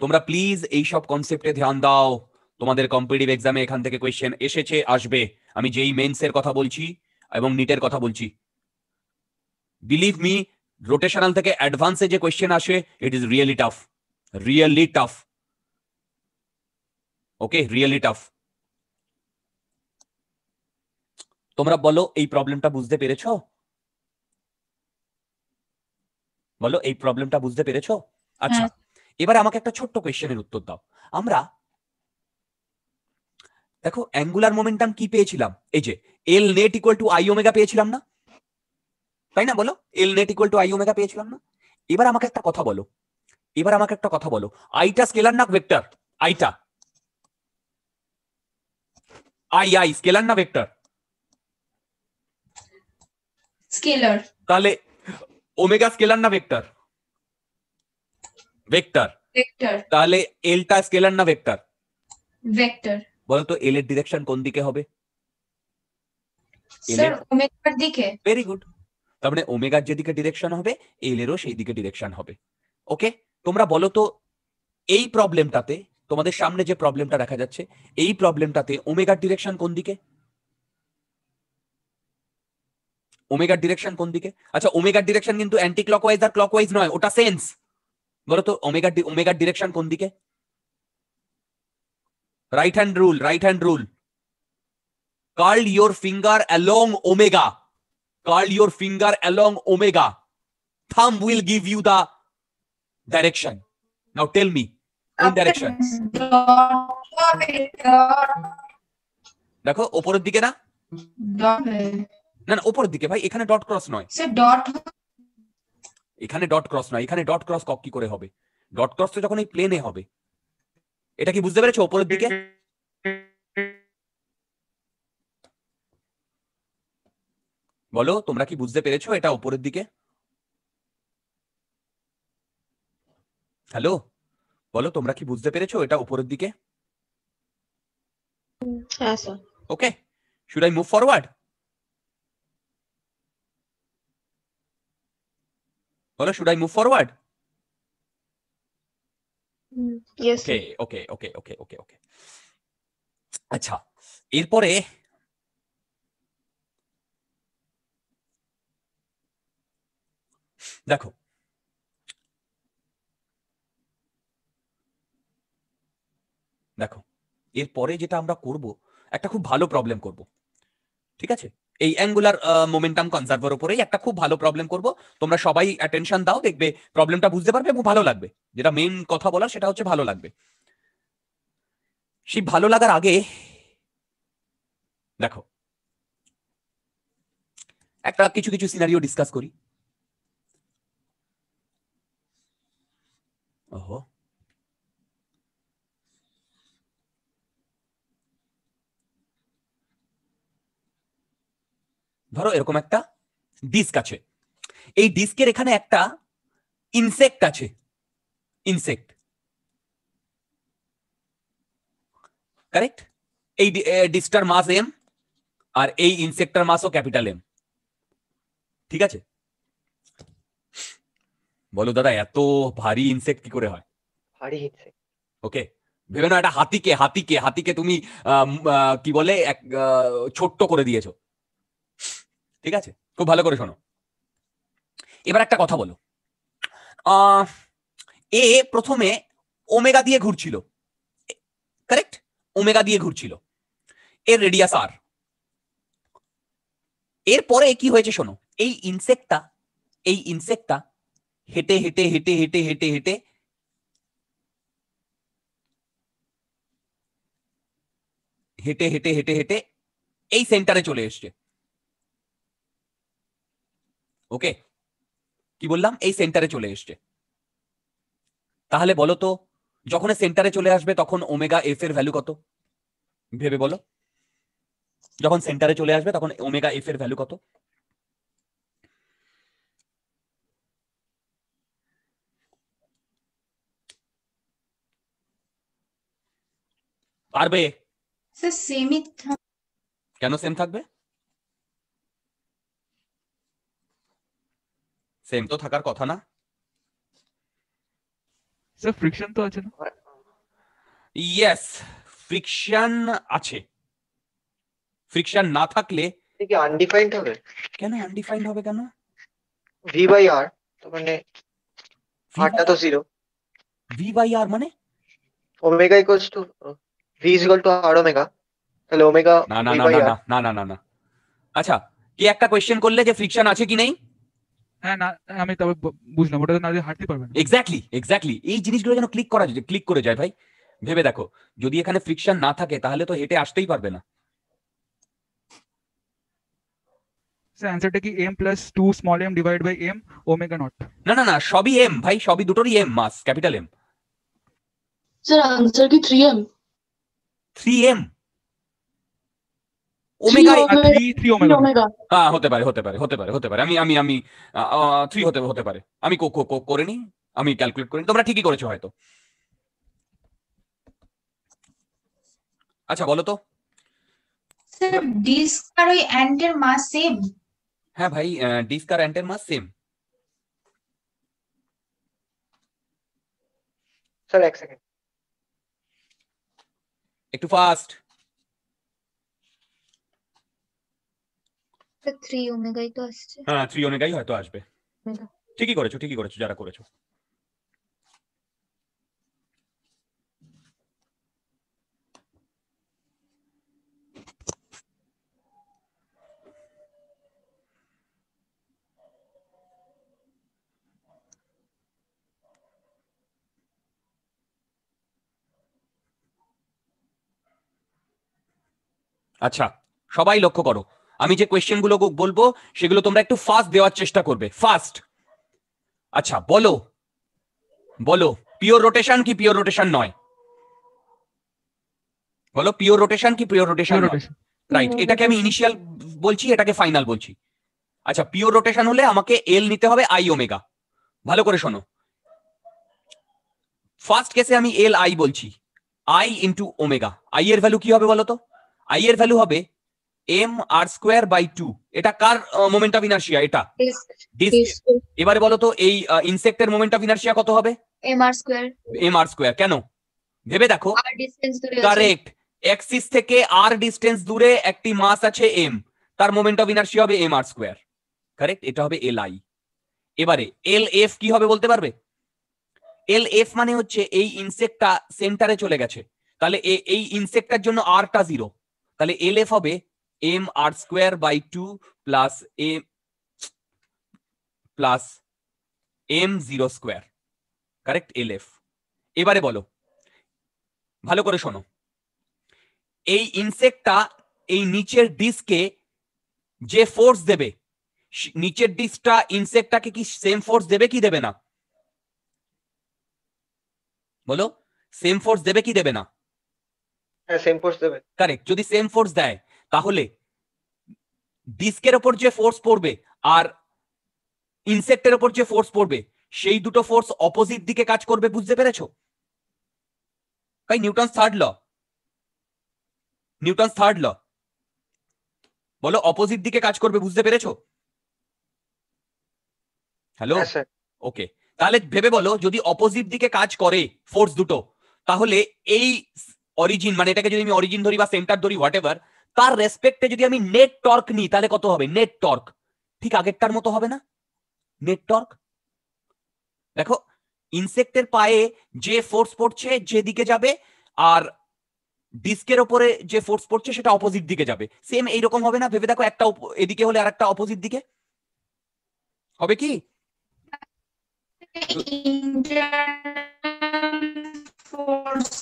তোমরা প্লিজ এই সব কনসেপ্টে ধ্যান দাও তোমাদের কম্পিটিভ এক্সামে এখান থেকে কোয়েশ্চেন এসেছে আসবে আমি যেই মেন্স এর কথা বলছি এবং নিটের কথা বলছি বিলিভ মি রোটেশনাল থেকে অ্যাডভান্সে যে কোয়েশ্চেন আসে it is really tough really tough okay really tough তোমরা বলো এই প্রবলেমটা বুঝতে পেরেছো বলো এই প্রবলেমটা বুঝতে পেরেছো আচ্ছা হ্যাঁ। এবার আমাকে একটা ছোট্ট কোয়েশ্চেনের উত্তর দাও আমরা দেখো অ্যাঙ্গুলার মোমেন্টাম কি পেয়েছিলাম এই যে L net equal to I omega পেয়েছিলাম না তাই না বলো L net equal to I omega পেয়েছিলাম না এবার আমাকে একটা কথা বলো এবার আমাকে একটা কথা বলো আইটা স্কেলার না ভেক্টর আইটা আই আই স্কেলার না ভেক্টর স্কেলার তাহলে ওমেগা স্কেলার না ভেক্টর ভেক্টর ভেক্টর তাহলে এলটা স্কেলার না ভেক্টর ভেক্টর বলো তো এল এর ডিরেকশন কোন দিকে হবে স্যার ওমেগার দিকে ভেরি গুড তার মানে ওমেগার যেদিকে ডিরেকশন হবে এল এরও সেই দিকে ডিরেকশন হবে ওকে তোমরা বলো তো এই প্রবলেমটাতে তোমাদের সামনে যে প্রবলেমটা দেখা যাচ্ছে এই প্রবলেমটাতে ওমেগার ডিরেকশন কোন দিকে ওমেগার ডিরেকশন কোন দিকে আচ্ছা ওমেগার ডিরেকশন কিন্তু অ্যান্টি ক্লকওয়াইজ আর ক্লকওয়াইজ নয় ওটা সেন্স বলো তো ওমেগা ওমেগার ডিরেকশন কোন দিকে right hand rule right hand rule curl your finger along omega curl your finger along omega thumb will give you the direction now tell me in directions দেখো উপরের দিকে না না না উপরের দিকে ভাই এখানে ডট ক্রস নয় সে ডট এখানে ডট ক্রস নয় এখানে ডট ক্রস কি করে হবে ডট ক্রস তো যখন এই প্লেনে হবে এটা কি বুঝতে পেরেছো উপরের দিকে বলো তোমরা কি বুঝতে পেরেছো এটা উপরের দিকে হ্যালো বলো তোমরা কি বুঝতে পেরেছো এটা উপরের দিকে okay should I move forward বলো should I move forward okay okay okay okay okay okay আচ্ছা এরপরে দেখো দেখো এরপরে যেটা আমরা করব একটা খুব ভালো প্রবলেম করব ঠিক আছে এই অ্যাঙ্গুলার মোমেন্টাম কনজার্ভার উপরেই একটা খুব ভালো প্রবলেম করব তোমরা সবাই অ্যাটেনশন দাও দেখবে প্রবলেমটা বুঝতে পারবে এবং ভালো লাগবে যেটা মেইন কথা বলার সেটা হচ্ছে ভালো লাগবে সেই ভালো লাগার আগে দেখো একটা কিছু কিছু সিনারিও ডিসকাস করি ওহো ধরো এরকম একটা ডিস্ক আছে এই ডিস্কের এখানে একটা ইনসেক্ট আছে ইনসেক্ট কারেক্ট এই ডিস্কটার মাস এম আর এই ইনসেক্টার মাসও ক্যাপিটাল এম ঠিক আছে বলো দাদা এত ভারী ইনসেক্ট কি করে হয় ভারী ইনসেক্ট ওকে ভেবে না এটা হাতিকে হাতিকে হাতিকে তুমি কি বলে এক ছোট্ট করে দিয়েছো ঠিক আছে খুব ভালো করে শোনো এবার একটা কথা বলো এ প্রথমে ওমেগা দিয়ে ঘুরছিল কারেক্ট ওমেগা দিয়ে ঘুরছিল এর রেডিয়াস আর এরপরে কি হয়েছে শোনো এই ইনসেক্টটা এই ইনসেক্টটা হেঁটে হেঁটে হেঁটে হেঁটে হেঁটে হেঁটে হেঁটে হেঁটে হেঁটে হেঁটে এই সেন্টারে চলে এসছে ওকে কি বললাম এই সেন্টারে চলে এসছে তাহলে বলো তো যখন সেন্টারে চলে আসবে তখন ওমেগা এফ এর ভ্যালু কত ভেবে বলো যখন সেন্টারে চলে আসবে তখন ওমেগা এফ এর ভ্যালু কত পারবে কেন সেম থাকবে সেম তো থাকার কথা না স্যার ফ্রিকশন তো আছে না ইয়েস ফ্রিকশন আছে ফ্রিকশন না থাকলে কি আনডিফাইন্ড হবে কেন আনডিফাইন্ড হবে কেন বাই r মানে তো মানে rটা তো জিরো বাই আর মানে omega equals to v equal to omega তাহলে ওমেগা না না না না না না না আচ্ছা কি একটা কোশ্চেন করলে যে ফ্রিকশন আছে কি নেই হ্যাঁ না আমি তবে বুঝলাম ওটা না হাঁটতে পারবে না এক্স্যাক্টলি এক্স্যাক্টলি এই জিনিসগুলো যেন ক্লিক করা যায় ক্লিক করে যায় ভাই ভেবে দেখো যদি এখানে ফ্রিকশন না থাকে তাহলে তো হেঁটে আসতেই পারবে না অ্যান্সারটা কি M plus two small M divide by M omega naught না না না সবই এম ভাই সবই দুটোরই M mass capital M sir answer কি three M three M omega three omega হ্যাঁ হতে পারে হতে পারে হতে পারে হতে পারে আমি আমি আমি থ্রি হতে হতে পারে আমি করে নি আমি ক্যালকুলেট করিনি তোমরা ঠিকই করেছো হয়তো আচ্ছা বলো তো ডিস্ক আর ওই অ্যান্টের মাস সেম হ্যাঁ ভাই ডিস্ক আর অ্যান্টের মাস সেম স্যার এক সেকেন্ড একটু ফাস্ট থ্রি ওমেগাই তো আসছে হ্যাঁ থ্রি ওমেগাই হয়তো আসবে ঠিকই করেছো ঠিকই করেছো যারা করেছো আচ্ছা সবাই লক্ষ্য করো আমি যে কোয়েশ্চেন গুলো বলবো সেগুলো তোমরা একটু ফাস্ট দেওয়ার চেষ্টা করবে ফাস্ট আচ্ছা বলো বলো পিওর রোটেশন কি পিওর রোটেশন নয় বলো পিওর রোটেশন কি পিওর রোটেশন রাইট এটাকে আমি ইনিশিয়াল বলছি এটাকে ফাইনাল বলছি আচ্ছা পিওর রোটেশন হলে আমাকে এল নিতে হবে আই ওমেগা ভালো করে শোনো ফার্স্ট কেসে আমি এল আই বলছি আই ইন্টু ওমেগা আই এর ভ্যালু কি হবে বলো তো আই এর ভ্যালু হবে M R square by two এটা কার মোমেন্ট অফ ইনার্শিয়া এটা এবারে বলো তো এই ইনসেক্টের মোমেন্ট অফ ইনার্শিয়া কত হবে M R square M R square কেন ভেবে দেখো কারেক্ট অ্যাক্সিস থেকে আর ডিস্টেন্স দূরে একটি মাস আছে এম তার মোমেন্ট অফ ইনার্শিয়া হবে এম আর স্কোয়ার কারেক্ট এটা হবে এল আই এবারে এল এফ কি হবে বলতে পারবে এল এফ মানে হচ্ছে এই ইনসেক্টটা সেন্টারে চলে গেছে তাহলে এই ইনসেক্টটার জন্য আরটা জিরো তাহলে এল এফ হবে m r square by 2 plus a plus m 0 square correct lf এবারে বলো ভালো করে শোনো এই ইনসেক্টটা এই নিচের ডিস্কে যে ফোর্স দেবে নিচের ডিস্কটা ইনসেক্টটাকে কি সেম ফোর্স দেবে কি দেবে না বলো সেম ফোর্স দেবে কি দেবে না হ্যাঁ সেম ফোর্স দেবে কারেক্ট যদি সেম ফোর্স দেয় তাহলে ডিস্কের ওপর যে ফোর্স পড়বে আর ইনসেক্টের ওপর যে ফোর্স পড়বে সেই দুটো ফোর্স অপোজিট দিকে কাজ করবে বুঝতে পেরেছো তাই Newton third law Newton third law বলো অপোজিট দিকে কাজ করবে বুঝতে পেরেছো হ্যালো ওকে তাহলে ভেবে বলো যদি অপোজিট দিকে কাজ করে ফোর্স দুটো তাহলে এই অরিজিন মানে এটাকে যদি আমি অরিজিন ধরি বা সেন্টার ধরি হোয়াট তার রেসপেক্টে যদি আমি নেট টর্ক নিই তাহলে কত হবে নেট টর্ক ঠিক আগেরটার মতো হবে না নেট টর্ক দেখো ইনসেক্টের পায়ে যে ফোর্স পড়ছে যেদিকে যাবে আর ডিস্কের ওপরে যে ফোর্স পড়ছে সেটা অপোজিট দিকে যাবে সেম এইরকম হবে না ভেবে দেখো একটা এদিকে হলে আর একটা অপোজিট দিকে হবে কি ফোর্স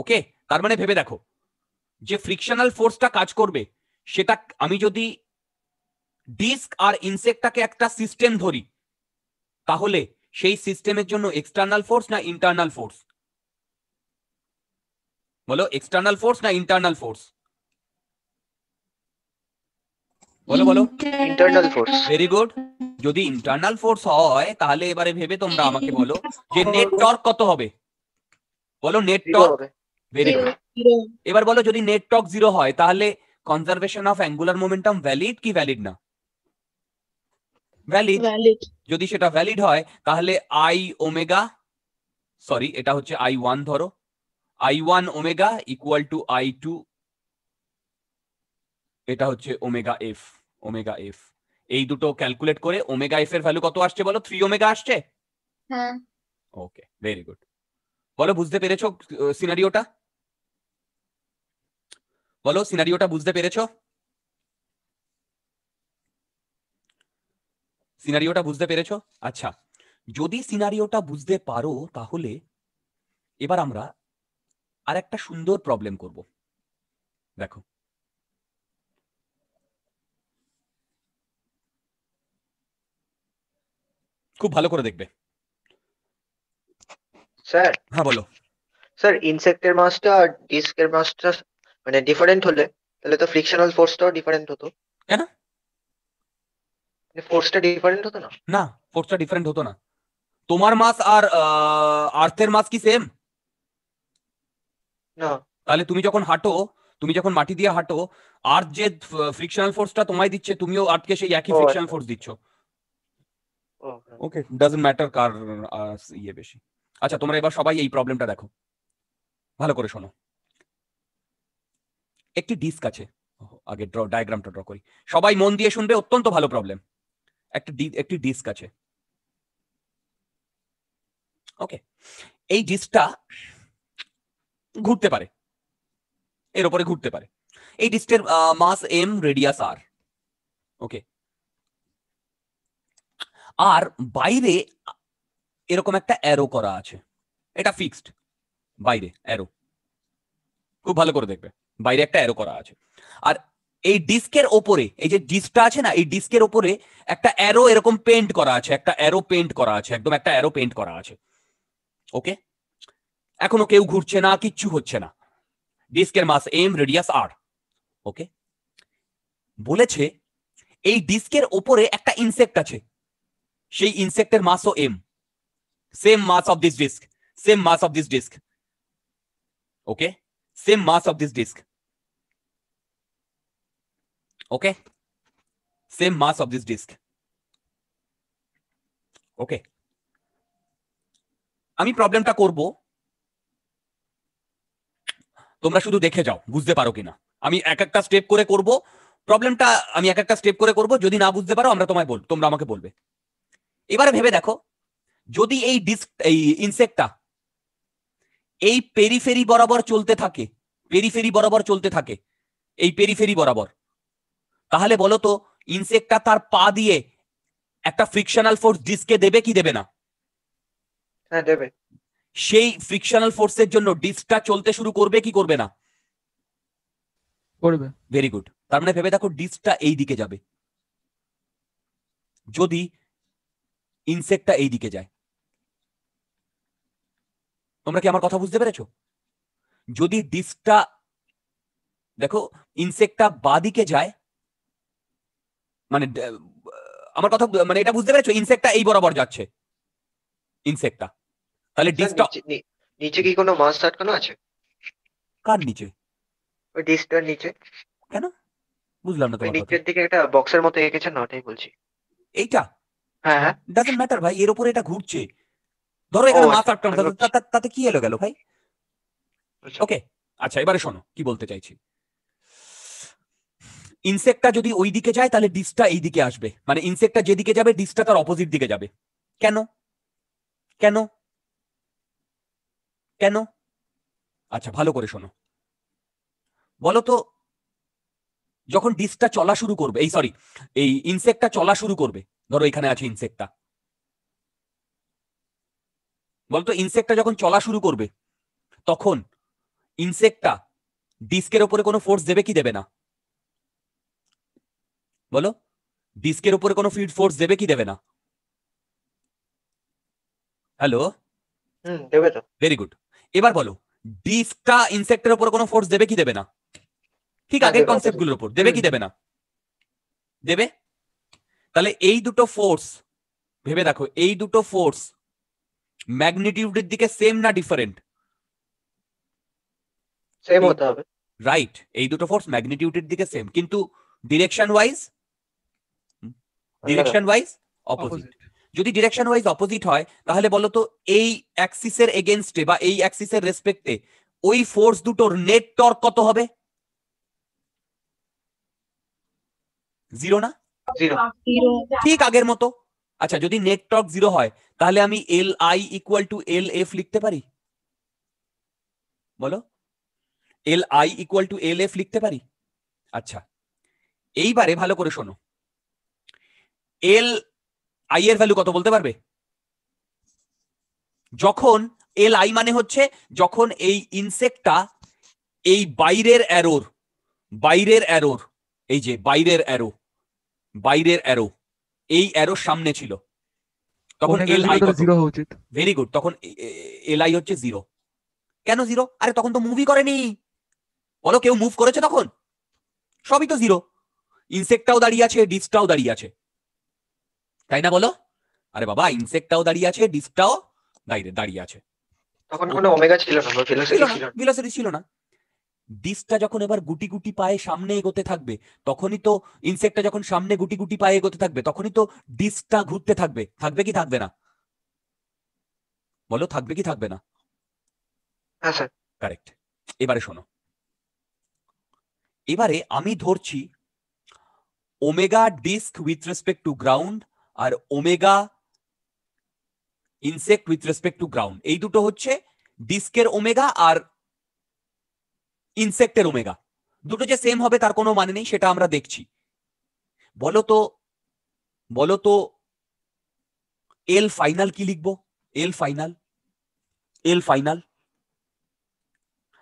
ওকে তার মানে ভেবে দেখো যে ফ্রিকশনাল ফোর্সটা কাজ করবে সেটা আমি যদি ডিস্ক আর ইনসেকটাকে একটা সিস্টেম ধরি তাহলে সেই সিস্টেমের জন্য এক্সটার্নাল ফোর্স না ইন্টারনাল ফোর্স বলো এক্সটার্নাল ফোর্স না ইন্টারনাল ফোর্স বলো বলো ইন্টারনাল ফোর্স ভেরি গুড যদি ইন্টারনাল ফোর্স হয় তাহলে এবারে ভেবে তোমরা আমাকে বলো যে নেট টর্ক কত হবে বলো নেট টর্ক এবার বলো যদি নেট টক জিরো হয় তাহলে conservation of angular momentum valid কি ভ্যালিড না ভ্যালিড যদি সেটা ভ্যালিড হয় তাহলে আই ওমেগা সরি এটা হচ্ছে আই ওয়ান ধরো I one omega equal to I two এটা হচ্ছে ওমেগা এফ ওমেগা এফ এই দুটো ক্যালকুলেট করে ওমেগা এফ এর ভ্যালু কত আসছে বলো থ্রি ওমেগা আসছে হ্যাঁ ওকে ভেরি গুড বলো বুঝতে পেরেছো সিনারিওটা বলো সিনারিওটা বুঝতে পেরেছ সিনারিওটা বুঝতে পেরেছ আচ্ছা যদি সিনারিওটা বুঝতে পারো তাহলে এবার আমরা আর একটা সুন্দর প্রবলেম করব দেখো খুব ভালো করে দেখবে স্যার হ্যাঁ বলো স্যার ইনসেক্টের মাছটা আর ডিস্কের মাছটা মানে ডিফারেন্ট হলে তাহলে তো ফ্রিকশনাল ফোর্সটাও ডিফারেন্ট হতো কেন ফোর্সটা মানে ডিফারেন্ট হতো না না ফোর্সটা ডিফারেন্ট হতো না তোমার মাস আর আর্থের মাস কি সেম না তাহলে তুমি যখন হাঁটো তুমি যখন মাটি দিয়ে হাঁটো আর যে ফ্রিকশনাল ফোর্সটা তোমায় দিচ্ছে তুমিও আর্থকে সেই একই ফ্রিকশনাল আচ্ছা। ফোর্স দিচ্ছ ওকে ডাজন্ট ম্যাটার কার ইয়ে বেশি আচ্ছা তোমরা এবার সবাই এই প্রবলেমটা দেখো ভালো করে শোনো একটি ডিস্ক আছে আগে ড্র ডায়াগ্রামটা ড্র করি সবাই মন দিয়ে শুনবে অত্যন্ত ভালো প্রবলেম একটা একটি ডিস্ক আছে ওকে এই ডিস্কটা ঘুরতে পারে এর উপরে ঘুরতে পারে এই ডিস্কের মাস এম রেডিয়াস আর ওকে আর বাইরে এরকম একটা অ্যারো করা আছে এটা ফিক্সড বাইরে অ্যারো খুব ভালো করে দেখবে বাইরে একটা অ্যারো করা আছে আর এই ডিস্কের ওপরে এই যে ডিস্কটা আছে না এই ডিস্কের ওপরে একটা অ্যারো এরকম পেন্ট করা আছে একটা অ্যারো পেন্ট করা আছে একদম একটা অ্যারো পেন্ট করা আছে ওকে এখনো কেউ ঘুরছে না কিচ্ছু হচ্ছে না ডিস্কের মাস এম রেডিয়াস আর ওকে বলেছে এই ডিস্কের ওপরে একটা ইনসেক্ট আছে সেই ইনসেক্টের মাসও M same mass of this disc same mass of this disc okay same mass of this disk okay same mass of this disk okay আমি প্রবলেমটা করব তোমরা শুধু দেখে যাও বুঝতে পারো কিনা আমি এক একটা স্টেপ করে করব প্রবলেমটা আমি এক একটা স্টেপ করে করব যদি না বুঝতে পারো আমরা তোমায় বল তোমরা আমাকে বলবে এবারে ভেবে দেখো যদি এই ডিস্ক এই ইনসেক্টটা এই পেরিফেরি বরাবর চলতে থাকে পেরিফেরি বরাবর চলতে থাকে এই পেরিফেরি বরাবর তাহলে বলো তো ইনসেক্টটা তার পা দিয়ে একটা ফ্রিকশনাল ফোর্স ডিস্কে দেবে কি দেবে না হ্যাঁ দেবে সেই ফ্রিকশনাল ফোর্সের জন্য ডিস্কটা চলতে শুরু করবে কি করবে না করবে ভেরি গুড তার মানে ভেবে দেখো ডিস্কটা এই দিকে যাবে যদি ইনসেক্টটা এই দিকে যায় তোমরা কি আমার কথা বুঝতে পেরেছ যদি ডিস্কটা দেখো ইনসেক্টটা বাদিকে যায় মানে আমার কথা মানে এটা বুঝতে পেরেছো ইনসেক্টটা এই বরাবর যাচ্ছে ইনসেক্টটা তাহলে ডিস্কটা নিচে কি কোনো মাছ কোনো আছে কার নিচে ওই ডিস্কটার নিচে কেন বুঝলাম না তোমার নিচের দিকে একটা বক্সের মতো এঁকেছে না ওটাই বলছি এইটা হ্যাঁ হ্যাঁ ডাজন্ট ম্যাটার ভাই এর উপরে এটা ঘুরছে ধরো এখানে মাছ আচ্ছা, আটকানো তাতে কি এলো গেল ভাই ওকে আচ্ছা।, আচ্ছা এবারে শোনো কি বলতে চাইছি ইনসেক্টটা যদি ওই দিকে যায় তাহলে ডিসটা এই দিকে আসবে মানে ইনসেক্টটা যেদিকে যাবে ডিসটা তার অপোজিট দিকে যাবে কেন কেন কেন আচ্ছা ভালো করে শোনো বলো তো যখন ডিসটা চলা শুরু করবে এই সরি এই ইনসেক্টটা চলা শুরু করবে ধরো এখানে আছে ইনসেক্টটা বলতো ইনসেক্টটা যখন চলা শুরু করবে তখন ইনসেক্টটা ডিস্কের ওপরে কোনো ফোর্স দেবে কি দেবে না বলো ডিস্কের ওপরে কোনো ফিড ফোর্স দেবে কি দেবে না হ্যালো দেবে তো ভেরি গুড এবার বলো ডিস্কটা ইনসেক্টের ওপরে কোনো ফোর্স দেবে কি দেবে না ঠিক আগের কনসেপ্ট গুলোর উপর দেবে কি দেবে না দেবে তাহলে এই দুটো ফোর্স ভেবে দেখো এই দুটো ফোর্স ম্যাগনিটিউডের দিকে সেম না ডিফারেন্ট সেম হতে হবে রাইট এই দুটো ফোর্স ম্যাগনিটিউডের দিকে সেম কিন্তু direction wise direction wise opposite যদি ডিরেকশন ওয়াইজ অপোজিট হয় তাহলে বলো তো এই অ্যাক্সিসের এগেনস্টে বা এই অ্যাক্সিসের রেসপেক্টে ওই ফোর্স দুটোর নেট টর্ক কত হবে জিরো না ঠিক আগের মতো আচ্ছা যদি নেট টর্ক জিরো হয় তাহলে আমি L I equal to L F লিখতে পারি বলো L I equal to L F লিখতে পারি আচ্ছা এইবারে ভালো করে শোনো এল আই এর ভ্যালু কত বলতে পারবে যখন এল আই মানে হচ্ছে যখন এই ইনসেক্টটা এই বাইরের অ্যারোর বাইরের অ্যারোর এই যে বাইরের অ্যারো বাইরের অ্যারো এই অ্যারো সামনে ছিল তখন এল আই জিরো উচিত ভেরি গুড তখন এল আই হচ্ছে জিরো কেন জিরো আরে তখন তো মুভি করেনি বলো কেউ মুভ করেছে তখন সবই তো জিরো ইনসেক্টটাও দাঁড়িয়ে আছে ডিস্কটাও দাঁড়িয়ে আছে তাই না বলো আরে বাবা ইনসেক্টটাও দাঁড়িয়ে আছে ডিস্কটাও দাঁড়িয়ে আছে তখন কোনো ওমেগা ছিল না ভেলোসিটি ছিল না ডিস্কটা যখন এবার গুটি গুটি পায়ে সামনে এগোতে থাকবে তখনই তো ইনসেক্টটা যখন সামনে গুটি গুটি পায়ে এগোতে থাকবে তখনই তো ডিস্কটা ঘুরতে থাকবে থাকবে কি থাকবে না বলো থাকবে কি থাকবে না কারেক্ট হ্যাঁ, এবারে শোনো এবারে আমি ধরছি omega disc with respect to ground আর omega insect with respect to ground এই দুটো হচ্ছে ডিস্কের ওমেগা আর ইনসেক্টের ওমেগা দুটো যে সেম হবে তার কোনো মানে নেই সেটা আমরা দেখছি বলো তো বলো তো এল ফাইনাল কি লিখবো এল ফাইনাল এল ফাইনাল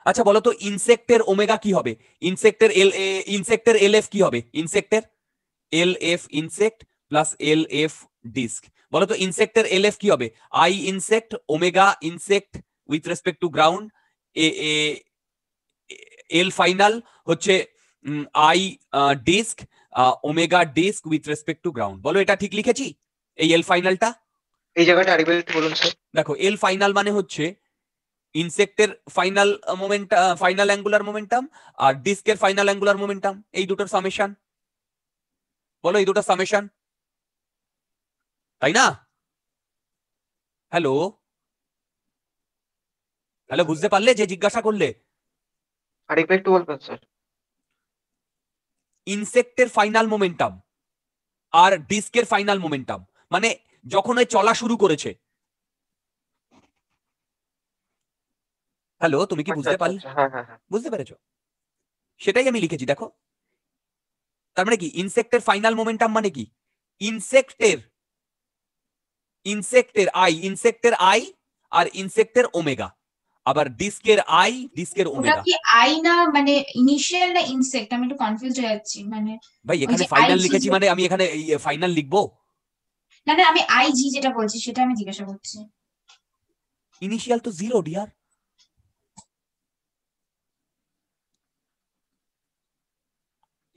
আচ্ছা বলো তো ইনসেক্টের ওমেগা কি হবে ইনসেক্টের এল ইনসেক্টের এল এফ কি হবে ইনসেক্টের L F insect plus L F disc বলো তো ইনসেক্টের এল এফ কি হবে I insect omega insect with respect to ground L final হচ্ছে I disc omega disc with respect to ground বলো এটা ঠিক লিখেছি এই এল ফাইনালটা এই জায়গাটা আরেকবার একটু বলুন স্যার দেখো এল ফাইনাল মানে হচ্ছে ইনসেক্টের final moment final angular momentum আর ডিস্কের ফাইনাল অ্যাঙ্গুলার মোমেন্টাম এই দুটোর সামেশন বলো এই দুটোর সামেশন তাই না হ্যালো হ্যালো বুঝতে পারলে যে জিজ্ঞাসা করলে আরেকবার একটু বলবেন স্যার ইনসেক্টের ফাইনাল মোমেন্টাম আর ডিস্কের ফাইনাল মোমেন্টাম মানে যখন ওই চলা শুরু করেছে হ্যালো তুমি কি আচ্ছা, বুঝতে আচ্ছা, পারলে আচ্ছা, হ্যাঁ, হ্যাঁ, হ্যাঁ। বুঝতে পেরেছো সেটাই আমি লিখেছি দেখো তার মানে কি ইনসেক্টের ফাইনাল মোমেন্টাম মানে কি ইনসেক্টের ইনসেক্টের আই ইনসেক্টের আই আর ইনসেক্টের ওমেগা আবার ডিস্কের আই ডিস্কের ওমেগা কি আই না মানে ইনিশিয়াল না ইনসেক্ট আমি একটু কনফিউজ হয়ে যাচ্ছি মানে ভাই এখানে ফাইনাল লিখেছি মানে আমি এখানে ফাইনাল লিখবো না না আমি আই জি যেটা বলছি সেটা আমি জিজ্ঞাসা করছি ইনিশিয়াল তো জিরো ডিয়ার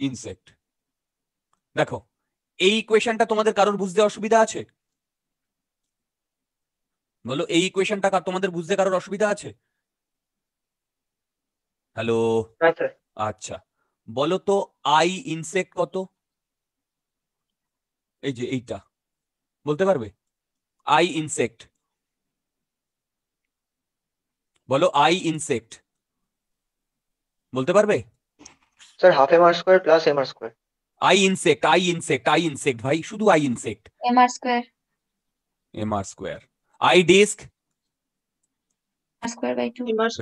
ইনসেক্ট দেখো এই ইকুয়েশনটা তোমাদের কারোর বুঝতে অসুবিধা আছে বলো এই ইকুয়েশনটা তোমাদের বুঝতে কারোর অসুবিধা আছে হ্যালো আচ্ছা বলো তো আই ইনসেক্ট কত এই যে এইটা বলতে পারবে আই ইনসেক্ট বলো আই ইনসেক্ট বলতে পারবে sir half M R square plus M R square I insect I insect I insect ভাই শুধু I insect M R square M R square I disk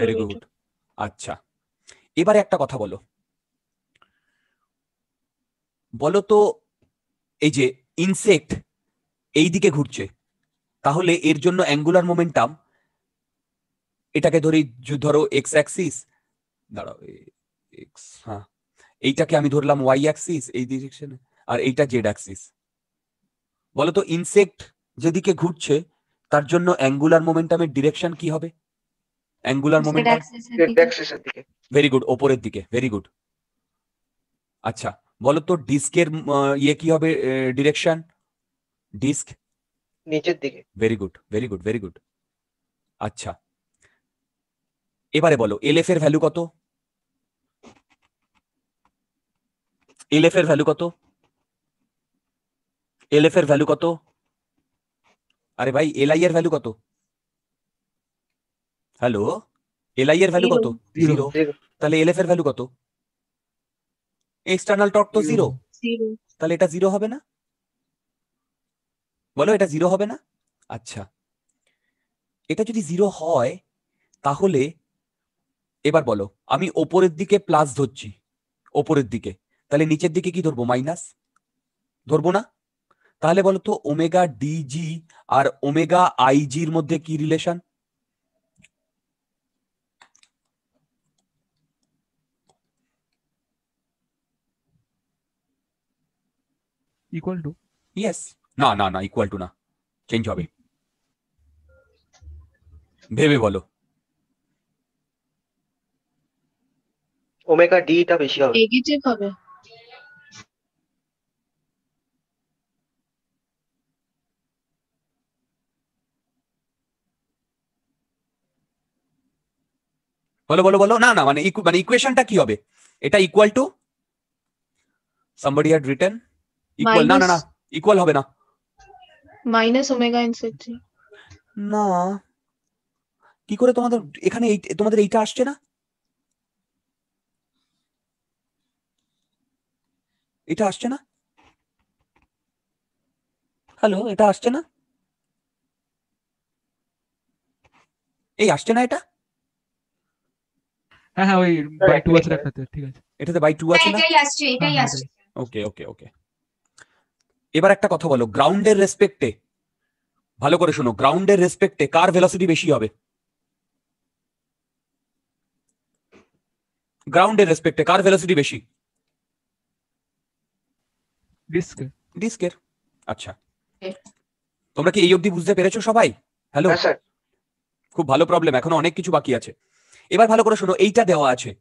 very good আচ্ছা এবারে একটা কথা বলো বলো তো এই যে ইনসেক্ট এই দিকে ঘুরছে তাহলে এর জন্য অ্যাঙ্গুলার মোমেন্টাম এটাকে ধরি ধরো এক্স অ্যাক্সিস দাঁড়াও এক্স হ্যাঁ এইটাকে আমি ধরলাম ওয়াই অ্যাক্সিস এই ডিরেকশনে আর এইটা জেড অ্যাক্সিস বলো তো ইনসেক্ট যেদিকে ঘুরছে তার জন্য অ্যাঙ্গুলার মোমেন্টামের ডিরেকশন কি হবে অ্যাঙ্গুলার মোমেন্টাম ভেরি গুড ওপরের দিকে ভেরি গুড আচ্ছা বলো তো ডিস্কের ইয়ে কি হবে ডিরেকশন ডিস্ক নিচের দিকে very good very good very good আচ্ছা এবারে বলো এলএফ এর ভ্যালু কত এলএফ এর ভ্যালু কত এলএফ এর ভ্যালু কত আরে ভাই এলআই এর ভ্যালু কত হ্যালো এলআই এর ভ্যালু কত জিরো তাহলে এলএফ এর ভ্যালু কত এক্সটার্নাল টর্ক তো জিরো তাহলে এটা জিরো হবে না বলো এটা জিরো হবে না আচ্ছা এটা যদি জিরো হয় তাহলে এবার বলো আমি ওপরের দিকে প্লাস ধরছি ওপরের দিকে তাহলে নিচের দিকে কি ধরবো মাইনাস ধরবো না তাহলে বলতো ওমেগা ডিজি আর ওমেগা আইজির মধ্যে কি রিলেশন ইকুয়াল টু ইয়েস না না না ইকুয়াল টু না চেঞ্জ হবে ভেবে বলো ওমেগা ডিটা বেশি হবে নেগেটিভ হবে বলো বলো বলো না না মানে মানে ইকুয়েশনটা কি হবে এটা equal to somebody had written equal না না না ইকুয়াল হবে না মাইনাস ওমেগা ইন সেট না কি করে তোমাদের এখানে তোমাদের এইটা আসছে না এটা আসছে না হ্যালো এটা আসছে না এই আসছে না এটা হ্যাঁ হ্যাঁ ওই বাই টু আছে একটাতে ঠিক আছে এটাতে বাই টু আছে না এটাই আসছে এটাই হ্যাঁ, হ্যাঁ, আসছে ওকে ওকে ওকে এবার একটা কথা বলো গ্রাউন্ডের রেসপেক্টে ভালো করে শোনো গ্রাউন্ডের রেসপেক্টে কার ভেলোসিটি বেশি হবে গ্রাউন্ডের রেসপেক্টে কার ভেলোসিটি বেশি ডিস্কের ডিস্কের আচ্ছা তোমরা কি এই অবধি বুঝতে পেরেছো সবাই হ্যালো খুব ভালো প্রবলেম এখনো অনেক কিছু বাকি আছে এবার ভালো করে শোনো এইটা দেওয়া আছে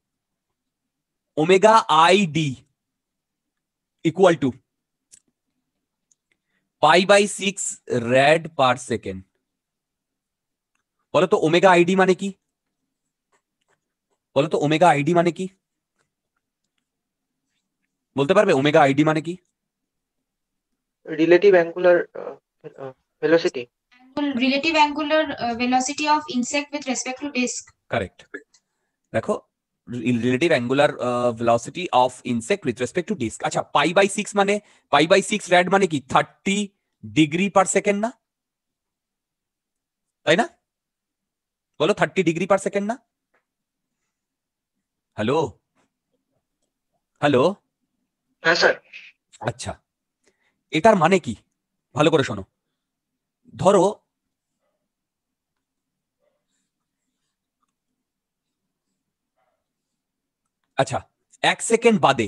omega I D equal to pi by six rad per second বলো তো ওমেগা আইডি মানে কি বলো তো ওমেগা আইডি মানে কি বলতে পারবে ওমেগা আইডি মানে কি relative angular velocity relative angular uh, velocity of insect with respect to disk. Correct. দেখো relative angular velocity of insect with respect to disk আচ্ছা পাই বাই সিক্স মানে পাই বাই সিক্স র্যাড মানে কি থার্টি ডিগ্রি পার সেকেন্ড না তাই না বলো thirty degree per second না হ্যালো হ্যালো হ্যাঁ স্যার আচ্ছা এটার মানে কি ভালো করে শোনো ধরো আচ্ছা এক সেকেন্ড বাদে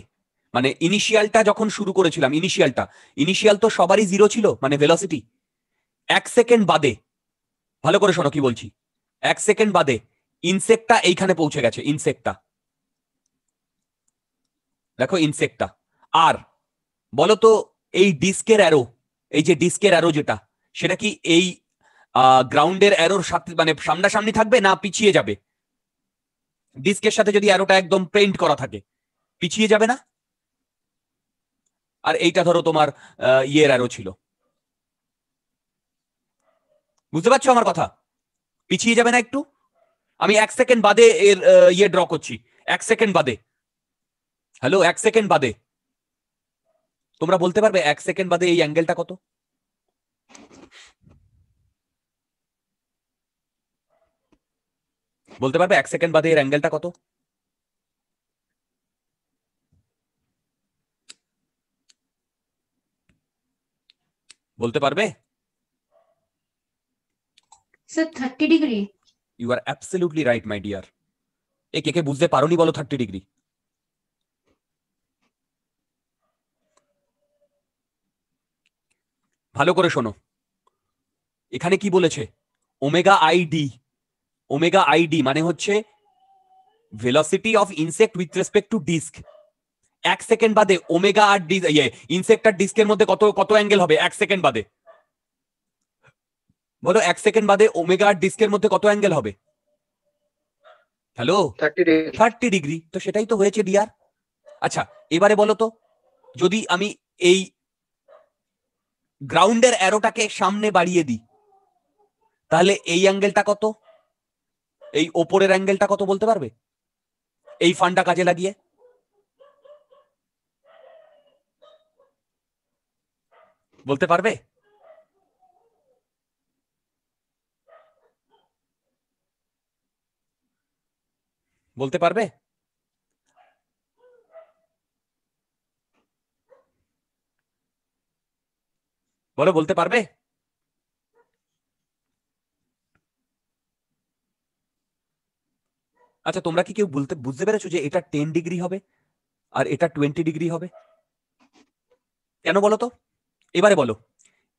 মানে ইনিশিয়ালটা যখন শুরু করেছিলাম ইনিশিয়ালটা ইনিশিয়াল তো সবারই জিরো ছিল মানে ভেলোসিটি এক সেকেন্ড বাদে ভালো করে শোনো কি বলছি এক সেকেন্ড বাদে ইনসেক্টটা এইখানে পৌঁছে গেছে ইনসেক্টটা দেখো ইনসেক্টটা আর বলতো এই ডিস্কের অ্যারো এই যে ডিস্কের অ্যারো যেটা সেটা কি এই গ্রাউন্ডের অ্যারোর সাথে মানে সামনাসামনি থাকবে না পিছিয়ে যাবে ডিস্কের সাথে যদি অ্যারোটা একদম প্রিন্ট করা থাকে পিছিয়ে যাবে না আর এইটা ধরো তোমার ইয়ের অ্যারো ছিল বুঝতে পারছো আমার কথা পিছিয়ে যাবে না একটু আমি এক সেকেন্ড বাদে এর ইয়ে ড্র করছি এক সেকেন্ড বাদে হ্যালো এক সেকেন্ড বাদে তোমরা বলতে পারবে এক সেকেন্ড বাদে এই অ্যাঙ্গেলটা কত বলতে পারবে এক সেকেন্ড বাদে এর অ্যাঙ্গেলটা কত বলতে পারবে you are absolutely right my dear এ কে কে বুঝতে পারোনি বলো থার্টি ডিগ্রি ভালো করে শোনো এখানে কি বলেছে omega I D omega ID মানে হচ্ছে velocity of insect with respect to disk এক সেকেন্ড বাদে ওমেগা আর ইয়ে ইনসেক্ট আর ডিস্কের মধ্যে কত কত অ্যাঙ্গেল হবে এক সেকেন্ড বাদে বলো এক সেকেন্ড বাদে ওমেগা আর ডিস্কের মধ্যে কত অ্যাঙ্গেল হবে হ্যালো থার্টি ডিগ্রি তো সেটাই তো হয়েছে ডিয়ার আচ্ছা এবারে বলো তো যদি আমি এই গ্রাউন্ডের অ্যারোটাকে সামনে বাড়িয়ে দিই তাহলে এই অ্যাঙ্গেলটা কত এই ওপরের অ্যাঙ্গেলটা কত বলতে পারবে এই ফান্ডটা কাজে লাগিয়ে বলতে পারবে বলতে পারবে বলো বলতে পারবে আচ্ছা তোমরা কি কেউ বলতে বুঝতে পেরেছো যে এটা টেন ডিগ্রি হবে আর এটা টোয়েন্টি ডিগ্রি হবে কেন বলো তো এবারে বলো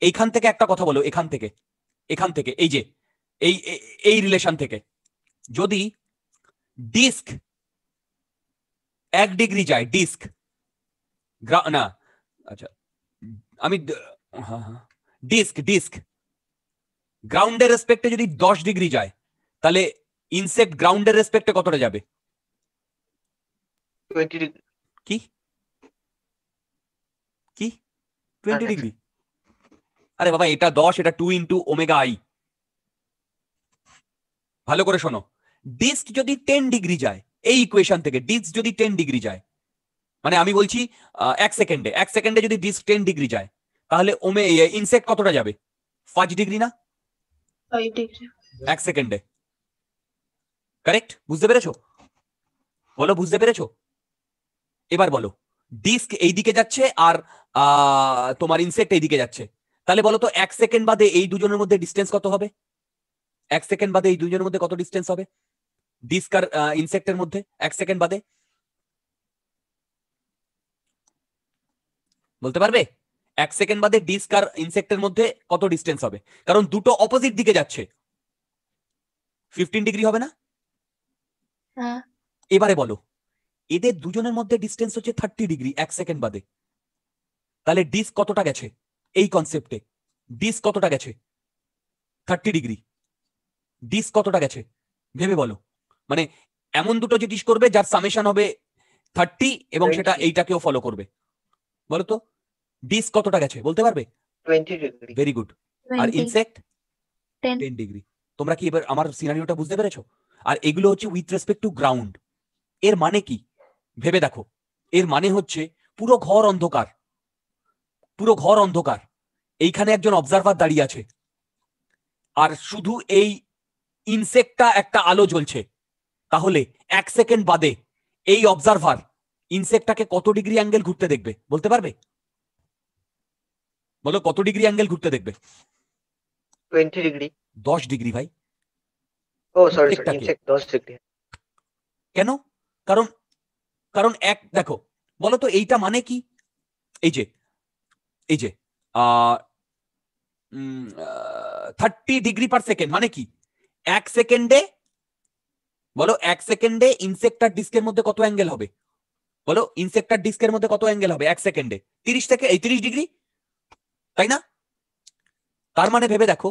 এইখান থেকে একটা কথা বলো এখান থেকে এখান থেকে এই যে এই এই রিলেশন থেকে যদি ডিস্ক এক ডিগ্রি যায় ডিস্ক না আচ্ছা আমি ডিস্ক ডিস্ক গ্রাউন্ডের রেসপেক্টে যদি দশ ডিগ্রি যায় তাহলে ইনসেক্ট গ্রাউন্ডের রেসপেক্টে কতটা যাবে কি কি টোয়েন্টি ডিগ্রি আরে বাবা এটা দশ এটা টু ইন্টু ওমেগা আই ভালো করে শোনো ডিস্ক যদি টেন ডিগ্রি যায় এই ইকুয়েশন থেকে ডিস্ক যদি টেন ডিগ্রি যায় মানে আমি বলছি এক সেকেন্ডে এক সেকেন্ডে যদি ডিস্ক টেন ডিগ্রি যায় তাহলে ওমে ইনসেক্ট কতটা যাবে পাঁচ ডিগ্রি না এক সেকেন্ডে কারেক্ট বুঝতে পেরেছো বলো বুঝতে পেরেছো এবার বলো ডিস্ক দিকে যাচ্ছে আর তোমার ইনসেক্ট দিকে যাচ্ছে তাহলে বলো তো এক সেকেন্ড বাদে এই দুজনের মধ্যে ডিস্টেন্স কত হবে এক সেকেন্ড বাদে এই দুজনের মধ্যে কত ডিস্টেন্স হবে ডিস্ক আর ইনসেক্টের মধ্যে এক সেকেন্ড বাদে বলতে পারবে এক সেকেন্ড বাদে ডিস্ক আর ইনসেক্টের মধ্যে কত ডিস্টেন্স হবে কারণ দুটো অপোজিট দিকে যাচ্ছে ফিফটিন ডিগ্রি হবে না হ্যাঁ। এবারে বলো এদের দুজনের মধ্যে ডিস্টেন্স হচ্ছে থার্টি ডিগ্রি এক সেকেন্ড বাদে তাহলে ডিস্ক কতটা গেছে এই কনসেপ্টে ডিস্ক কতটা গেছে থার্টি ডিগ্রি ডিস্ক কতটা গেছে ভেবে বলো মানে এমন দুটো জিনিস করবে যার সামেশন হবে থার্টি এবং সেটা এইটাকেও ফলো করবে বলো তো ডিস্ক কতটা গেছে বলতে পারবে ভেরি গুড আর ইনসেক্ট টেন ডিগ্রি তোমরা কি এবার আমার সিনারিওটা বুঝতে পেরেছো আর এগুলো হচ্ছে উইথ রেসপেক্ট টু গ্রাউন্ড এর মানে কি ভেবে দেখো এর মানে হচ্ছে পুরো ঘর অন্ধকার পুরো ঘর অন্ধকার এইখানে একজন অবজারভার দাঁড়িয়ে আছে আর শুধু এই ইনসেক্টটা একটা আলো জ্বলছে তাহলে এক সেকেন্ড বাদে এই অবজারভার ইনসেক্টটাকে কত ডিগ্রি অ্যাঙ্গেল ঘুরতে দেখবে বলতে পারবে বলো কত ডিগ্রি অ্যাঙ্গেল ঘুরতে দেখবে টোয়েন্টি ডিগ্রি দশ ডিগ্রি ভাই Oh, কেন কারণ কারণ এক দেখো বলো তো এইটা মানে কি এই যে এই যে থার্টি ডিগ্রি পার সেকেন্ড মানে কি এক সেকেন্ডে বলো এক সেকেন্ডে ইনসেক্টার ডিস্কের মধ্যে কত অ্যাঙ্গেল হবে বলো ইনসেক্টার ডিস্কের মধ্যে কত অ্যাঙ্গেল হবে এক সেকেন্ডে তিরিশ থেকে এই তিরিশ ডিগ্রি তাই না তার মানে ভেবে দেখো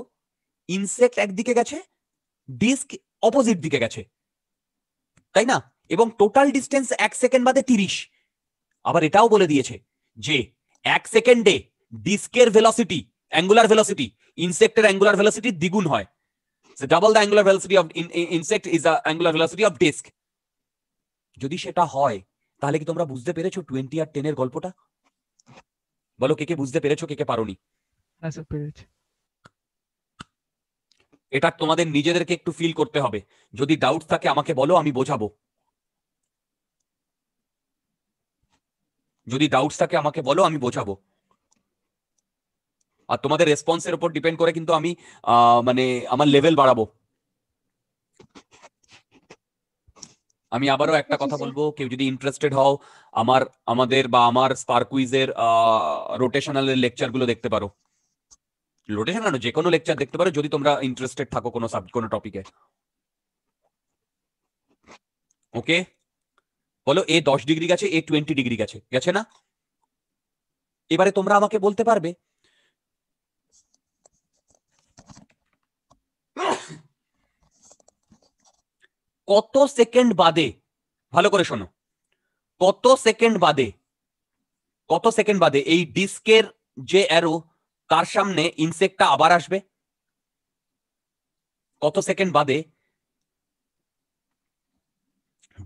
ইনসেক্ট একদিকে গেছে ডিস্ক অপোজিট দিকে গেছে তাই না এবং টোটাল ডিস্টেন্স এক সেকেন্ড বাদে তিরিশ আবার এটাও বলে দিয়েছে যে এক সেকেন্ডে ডিস্কের ভেলোসিটি অ্যাঙ্গুলার ভেলোসিটি ইনসেক্টের অ্যাঙ্গুলার ভেলোসিটি দ্বিগুণ হয় double the angular velocity of insect is angular velocity of disk যদি সেটা হয় তাহলে কি তোমরা বুঝতে পেরেছো টোয়েন্টি আর টেনের গল্পটা বলো কে কে বুঝতে পেরেছো কে কে পারোনি এটা তোমাদের নিজেদেরকে একটু ফিল করতে হবে যদি ডাউট থাকে আমাকে বলো আমি বোঝাবো যদি ডাউটস থাকে আমাকে বলো আমি বোঝাবো আর তোমাদের রেসপন্সের উপর ডিপেন্ড করে কিন্তু আমি মানে আমার লেভেল বাড়াবো আমি আবারও আচ্ছা, একটা কথা বলবো কেউ যদি ইন্টারেস্টেড হও আমার আমাদের বা আমার স্পার্কুইজের রোটেশনাল লেকচারগুলো দেখতে পারো লোটেশন কেন যে কোনো লেকচার দেখতে পারো যদি তোমরা ইন্টারেস্টেড থাকো কোনো সাবজেক্ট কোনো টপিকে ওকে বলো এ দশ ডিগ্রি গেছে এ টোয়েন্টি ডিগ্রি গেছে গেছে না এবারে তোমরা আমাকে বলতে পারবে কত সেকেন্ড বাদে ভালো করে শোনো কত সেকেন্ড বাদে কত সেকেন্ড বাদে এই ডিস্কের যে অ্যারো কার সামনে ইনসেক্টটা আবার আসবে কত সেকেন্ড বাদে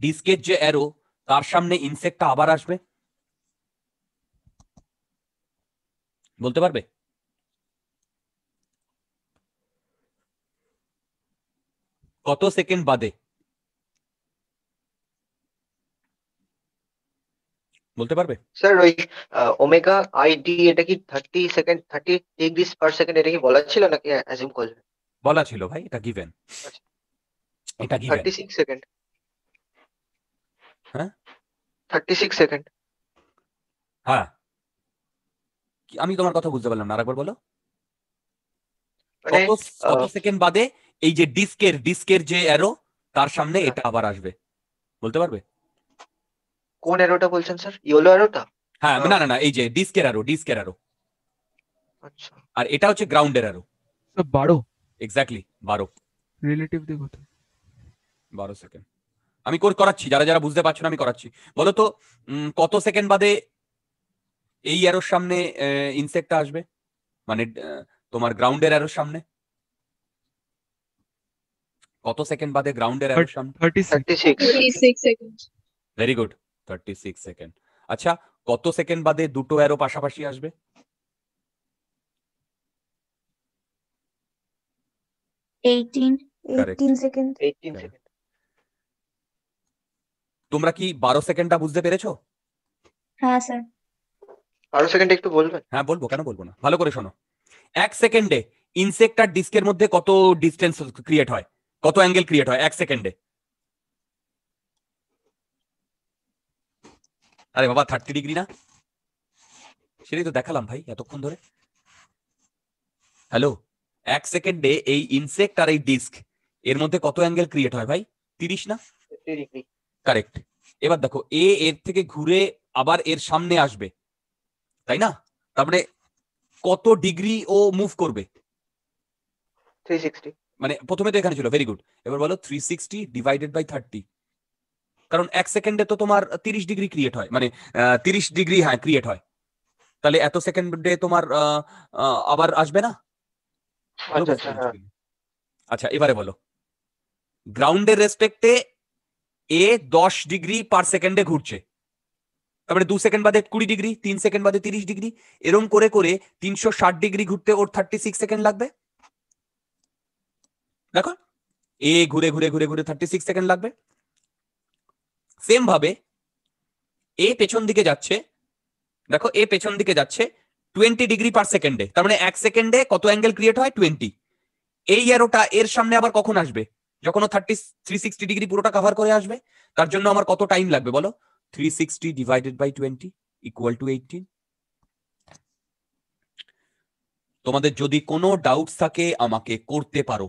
ডিস্কের যে অ্যারো তার সামনে ইনসেক্টটা আবার আসবে বলতে পারবে কত সেকেন্ড বাদে বলতে পারবে স্যার ওই ওমেগা আইডি এটা কি thirty second thirty degree per second এটা কি বলা ছিল নাকি অ্যাজুম করলেন বলা ছিল ভাই এটা গিভেন আচ্ছা। এটা গিভেন 36 সেকেন্ড হ্যাঁ 36 সেকেন্ড হ্যাঁ আমি তোমার কথা বুঝতে পারলাম না আরেকবার বলো মানে, কত সেকেন্ড বাদে এই যে ডিস্কের ডিস্কের যে অ্যারো তার সামনে হ্যাঁ। এটা আবার আসবে বলতে পারবে কোন অ্যারোটা বলছেন স্যার ইয়েলো অ্যারোটা হ্যাঁ না না না এই যে ডিস্কের অ্যারো ডিস্কের অ্যারো আচ্ছা আর এটা হচ্ছে গ্রাউন্ডের অ্যারো বারো এক্স্যাক্টলি বারো রিলেটিভলি কত 12 সেকেন্ড আমি করাচ্ছি যারা যারা বুঝতে পারছো না আমি করাচ্ছি বলো তো কত সেকেন্ড বাদে এই অ্যারোর সামনে ইনসেক্ট আসবে মানে তোমার গ্রাউন্ডের অ্যারোর সামনে কত সেকেন্ড বাদে গ্রাউন্ডের অ্যারোর সামনে 36 36 second very good thirty six second আচ্ছা কত সেকেন্ড বাদে দুটো অ্যারো পাশাপাশি আসবে তোমরা কি বারো সেকেন্ডটা বুঝতে পেরেছো হ্যাঁ স্যার বারো সেকেন্ড একটু হ্যাঁ, বলবো কেন বলবো না ভালো করে শোনো এক সেকেন্ডে ইনসেক্ট আর ডিস্কের মধ্যে কত ডিস্টেন্স ক্রিয়েট হয় কত অ্যাঙ্গেল ক্রিয়েট হয় এক সেকেন্ডে আরে বাবা থার্টি ডিগ্রি না সেটাই তো দেখালাম ভাই এতক্ষণ ধরে হ্যালো এক সেকেন্ডে এই ইনসেক্ট আর এই ডিস্ক এর মধ্যে কত অ্যাঙ্গেল ক্রিয়েট হয় ভাই তিরিশ না কারেক্ট এবার দেখো এ এর থেকে ঘুরে আবার এর সামনে আসবে তাই না তারপরে মানে কত ডিগ্রি ও মুভ করবে মানে প্রথমে তো এখানে ছিল ভেরি গুড এবার বলো three sixty divided by thirty কারণ এক সেকেন্ডে তো তোমার তিরিশ ডিগ্রি ক্রিয়েট হয় মানে তিরিশ ডিগ্রি হ্যাঁ ক্রিয়েট হয় তাহলে এত সেকেন্ডে তোমার আবার আসবে না আচ্ছা, আচ্ছা, হ্যাঁ। আচ্ছা এবারে বলো গ্রাউন্ডের রেসপেক্টে এ দশ ডিগ্রি পার সেকেন্ডে ঘুরছে তারপরে দু সেকেন্ড বাদে কুড়ি ডিগ্রি তিন সেকেন্ড বাদে তিরিশ ডিগ্রি এরম করে করে তিনশো ষাট ডিগ্রি ঘুরতে ওর থার্টি সিক্স সেকেন্ড লাগবে দেখো এ ঘুরে ঘুরে ঘুরে ঘুরে থার্টি সিক্স সেকেন্ড লাগবে সেম ভাবে এ পেছন দিকে যাচ্ছে দেখো এ পেছন দিকে যাচ্ছে টোয়েন্টি ডিগ্রি পার সেকেন্ডে তার মানে এক সেকেন্ডে কত অ্যাঙ্গেল ক্রিয়েট হয় টোয়েন্টি এই এরোটা এর সামনে আবার কখন আসবে যখন ও থার্টি থ্রি সিক্সটি ডিগ্রি পুরোটা কভার করে আসবে তার জন্য আমার কত টাইম লাগবে বলো three sixty divided by twenty equal to eighteen তোমাদের যদি কোনো ডাউট থাকে আমাকে করতে পারো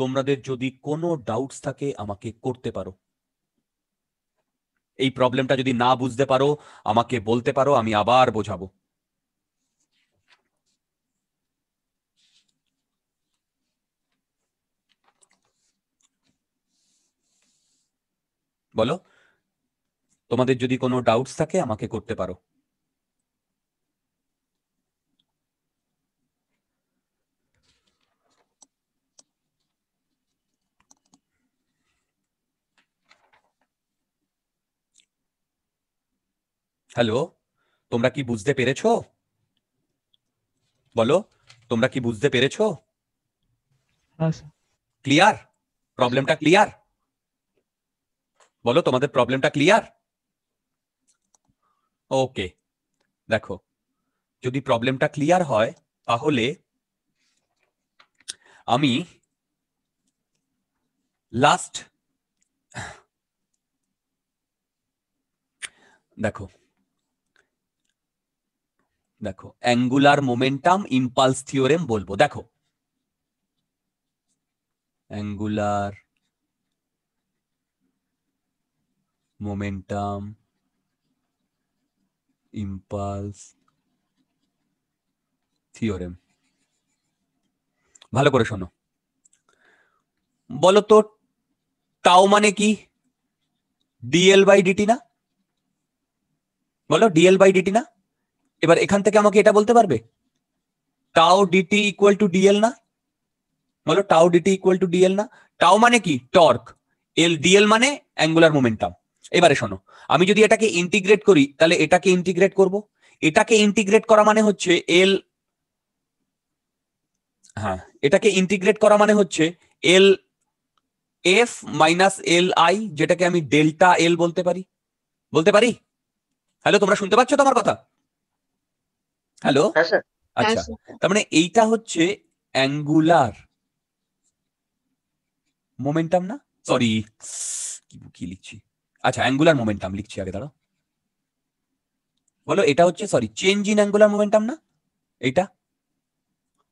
তোমাদের যদি কোনো ডাউটস থাকে আমাকে করতে পারো এই প্রবলেমটা যদি না বুঝতে পারো আমাকে বলতে পারো আমি আবার বোঝাবো বলো তোমাদের যদি কোনো ডাউটস থাকে আমাকে করতে পারো হ্যালো তোমরা কি বুঝতে পেরেছ বলো তোমরা কি বুঝতে পেরেছ হ্যাঁ, ক্লিয়ার প্রবলেমটা ক্লিয়ার বলো তোমাদের প্রবলেমটা ক্লিয়ার ওকে দেখো যদি প্রবলেমটা ক্লিয়ার হয় তাহলে আমি লাস্ট দেখো দেখো অ্যাঙ্গুলার মোমেন্টাম ইম্পালস থিওরেম বলবো দেখো অ্যাঙ্গুলার মোমেন্টাম ইম্পালস থিওরেম ভালো করে শোনো বলো তো টাও মানে কি ডিএল বাই ডিটি না বলো ডিএল বাই ডিটি না এবার এখান থেকে আমাকে এটা বলতে পারবে টাও ডিটি ইকুয়াল টু ডিএল না বলো টাও ডিটি ইকুয়াল টু ডিএল না টাও মানে কি টর্ক এল ডিএল মানে অ্যাঙ্গুলার মোমেন্টাম এবারে শোনো আমি যদি এটাকে ইন্টিগ্রেট করি তাহলে এটাকে ইন্টিগ্রেট করব এটাকে ইন্টিগ্রেট করা মানে হচ্ছে এল হ্যাঁ এটাকে ইন্টিগ্রেট করা মানে হচ্ছে L F minus L I যেটাকে আমি ডেল্টা এল বলতে পারি বলতে পারি হ্যালো তোমরা শুনতে পাচ্ছ তোমার কথা হ্যালো আচ্ছা হ্যাঁ, তার মানে এইটা হচ্ছে অ্যাঙ্গুলার মোমেন্টাম না সরি কি লিখছি আচ্ছা অ্যাঙ্গুলার মোমেন্টাম লিখছি আগে দাঁড়াও বলো এটা হচ্ছে sorry change in angular momentum না এইটা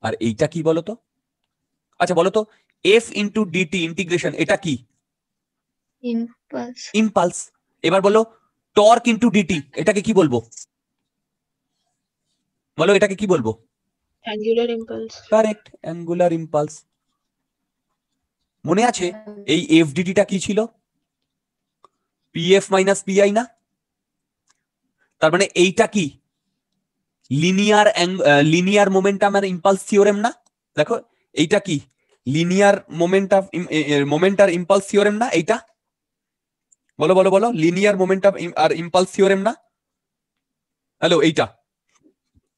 আর এইটা কি বলতো আচ্ছা বলতো এফ ইন্টু ডিটি ইন্টিগ্রেশন এটা কি ইম্পালস ইম্পালস এবার বলো টর্ক ইন্টু ডিটি এটাকে কি বলবো বলো এটাকে কি বলবো angular impulse correct angular impulse মনে আছে এই এফডিডিটা কি ছিল পিএফ মাইনাস পিআই না তার মানে এইটা কি লিনিয়ার লিনিয়ার মোমেন্টাম আর ইম্পালস থিওরেম না দেখো এইটা কি লিনিয়ার মোমেন্ট অফ মোমেন্ট আর ইম্পালস থিওরেম না এইটা বলো বলো বলো লিনিয়ার মোমেন্ট অফ আর ইম্পালস থিওরেম না হ্যালো এইটা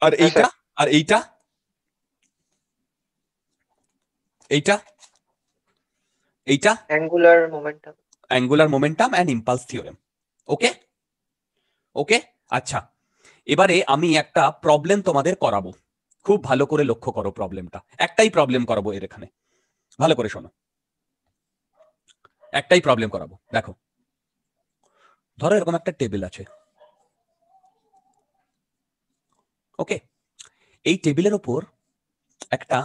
আর আচ্ছা, এইটা আর এইটা এইটা এইটা angular momentum angular momentum and impulse theorem okay okay আচ্ছা এবারে আমি একটা প্রবলেম তোমাদের করাবো খুব ভালো করে লক্ষ্য করো প্রবলেমটা একটাই প্রবলেম করাবো এর এখানে ভালো করে শোনো একটাই প্রবলেম করাবো দেখো ধরো এরকম একটা টেবিল আছে ওকে এই টেবিলের ওপর একটা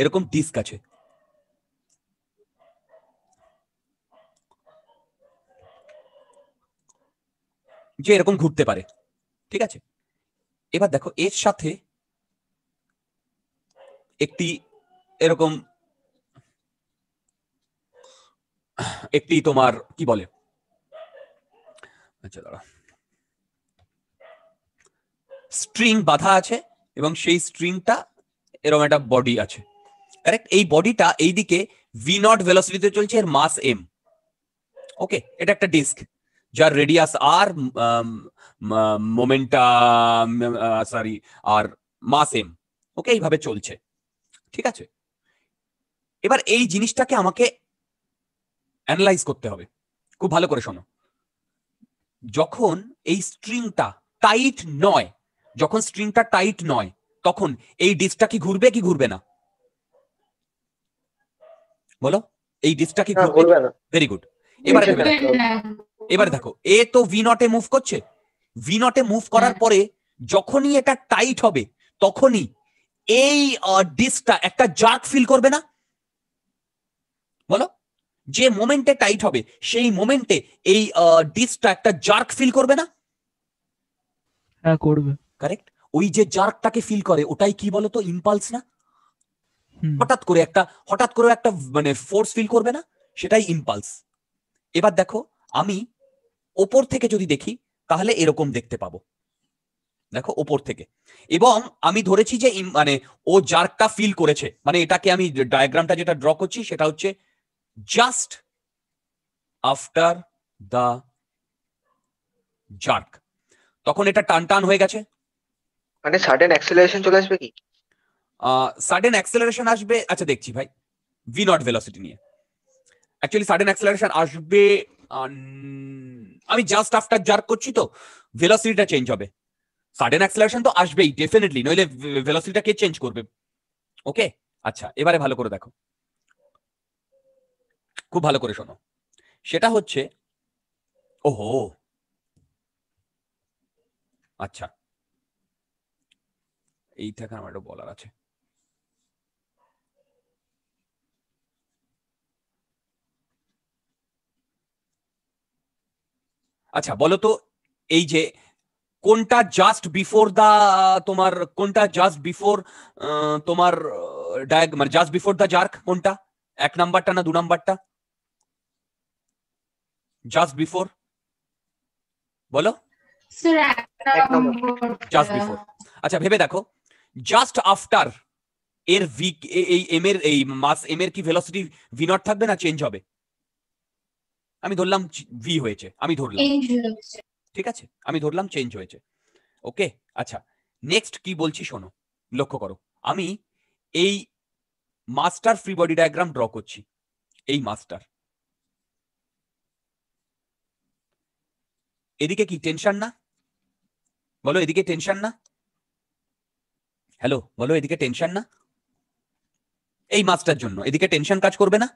এরকম ডিস্ক আছে যে এরকম ঘুরতে পারে ঠিক আছে এবার দেখো এর সাথে একটি এরকম একটি তোমার কি বলে আচ্ছা দাঁড়া স্ট্রিং বাঁধা আছে এবং সেই স্ট্রিংটা এরকম একটা বডি আছে কারেক্ট এই বডিটা এইদিকে ভি নট ভেলোসিটিতে চলছে এর মাস এম ওকে এটা একটা ডিস্ক যার রেডিয়াস আর মোমেন্টা সরি আর মাস এম ওকে এইভাবে চলছে ঠিক আছে এবার এই জিনিসটাকে আমাকে অ্যানালাইজ করতে হবে খুব ভালো করে শোনো যখন এই স্ট্রিংটা টাইট নয় যখন স্ট্রিংটা টাইট নয় তখন এই ডিস্কটা কি ঘুরবে কি ঘুরবে না বলো এই ডিস্কটা কি ঘুরবে ভেরি গুড এবারে এবারে দেখো এ তো ভি নটে মুভ করছে ভি নটে মুভ করার হ্যাঁ। পরে যখনই এটা টাইট হবে তখনই এই ডিস্কটা একটা জার্ক ফিল করবে না বলো যে মোমেন্টে টাইট হবে সেই মোমেন্টে এই ডিস্কটা একটা জার্ক ফিল করবে না হ্যাঁ করবে কারেক্ট ওই যে জার্কটাকে ফিল করে ওটাই কি বলতো ইম্পালস না হঠাৎ করে একটা হঠাৎ করে একটা মানে ফোর্স ফিল করবে না সেটাই ইম্পালস এবার দেখো আমি ওপর থেকে যদি দেখি তাহলে এরকম দেখতে পাবো দেখো ওপর থেকে এবং আমি ধরেছি যে মানে ও জার্কটা ফিল করেছে মানে এটাকে আমি ডায়াগ্রামটা যেটা ড্র করছি সেটা হচ্ছে জাস্ট আফটার দ্য জার্ক তখন এটা টান টান হয়ে গেছে মানে সাডেন অ্যাক্সেলারেশন চলে আসবে কি সাডেন অ্যাক্সেলারেশন আসবে আচ্ছা দেখছি ভাই ভি নট ভেলোসিটি নিয়ে অ্যাকচুয়ালি সাডেন অ্যাক্সেলারেশন আসবে আমি জাস্ট আফটার জার্ক করছি তো ভেলোসিটিটা চেঞ্জ হবে সাডেন অ্যাক্সেলারেশন তো আসবেই ডেফিনেটলি নইলে ভেলোসিটিটা কে চেঞ্জ করবে ওকে আচ্ছা এবারে ভালো করে দেখো খুব ভালো করে শোনো সেটা হচ্ছে ওহো আচ্ছা এই আমার বলার আছে আচ্ছা বলো তো এই যে কোনটা জাস্ট বিফোর দা তোমার কোনটা জাস্ট বিফোর তোমার ডায়াগ মানে জাস্ট বিফোর দা জার্ক কোনটা এক নাম্বারটা না দু নাম্বারটা জাস্ট বিফোর বলো জাস্ট বিফোর আচ্ছা ভেবে দেখো জাস্ট আফটার এর ভি এই এম এর এই মাস এম এর কি ভেলোসিটি ভি নট থাকবে না চেঞ্জ হবে আমি ধরলাম ভি হয়েছে আমি ধরলাম ঠিক আছে আমি ধরলাম চেঞ্জ হয়েছে ওকে আচ্ছা নেক্সট কি বলছি শোনো লক্ষ্য করো আমি এই মাস্টার ফ্রি বডি ডায়াগ্রাম ড্র করছি এই মাস্টার এদিকে কি টেনশন না বলো এদিকে টেনশন না হ্যালো বলো এদিকে টেনশন না এই মাসটার জন্য এদিকে টেনশন কাজ করবে না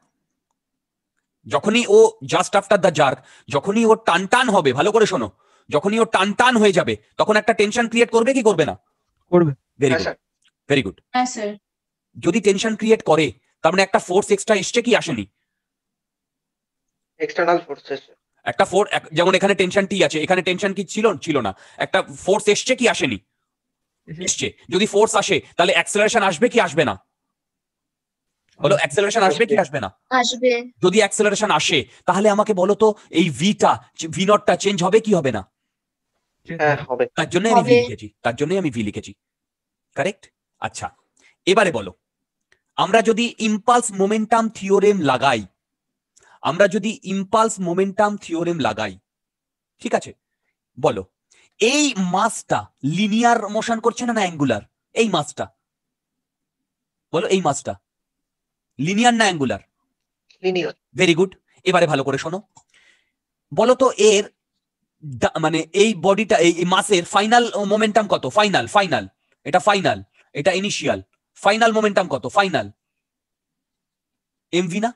যখনই ও জাস্ট আফটার দ্য জার্ক যখনই ও টান টান হবে ভালো করে শোনো যখনই ও টান টান হয়ে যাবে তখন একটা টেনশন ক্রিয়েট করবে কি করবে না করবে ভেরি গুড ভেরি গুড যদি টেনশন ক্রিয়েট করে তার মানে একটা ফোর্স এক্সট্রা এসছে কি আসেনি এক্সটার্নাল ফোর্স একটা ফোর যেমন এখানে টেনশন টি আছে এখানে টেনশন কি ছিল ছিল না একটা ফোর্স এসছে কি আসেনি এসছে যদি ফোর্স আসে তাহলে অ্যাক্সেলারেশন আসবে কি আসবে না বলো অ্যাক্সেলারেশন আসবে কি আসবে না আসবে যদি অ্যাক্সেলারেশন আসে তাহলে আমাকে বলো তো এই ভিটা ভি নটটা চেঞ্জ হবে কি হবে না হ্যাঁ, হবে তার জন্য আমি ভি লিখেছি তার জন্যই আমি ভি লিখেছি কারেক্ট আচ্ছা এবারে বলো আমরা যদি ইম্পালস মোমেন্টাম থিওরেম লাগাই আমরা যদি ইম্পালস মোমেন্টাম থিওরেম লাগাই ঠিক আছে বলো এই মাসটা লিনিয়ার মোশন করছে না অ্যাঙ্গুলার এই মাসটা বলো এই মাসটা লিনিয়ার না অ্যাঙ্গুলার লিনিয়ার ভেরি গুড এবারে ভালো করে শোনো বলো তো এর মানে এই বডিটা এই মাসের ফাইনাল মোমেন্টাম কত ফাইনাল ফাইনাল এটা ফাইনাল এটা ইনিশিয়াল ফাইনাল মোমেন্টাম কত ফাইনাল এমভি না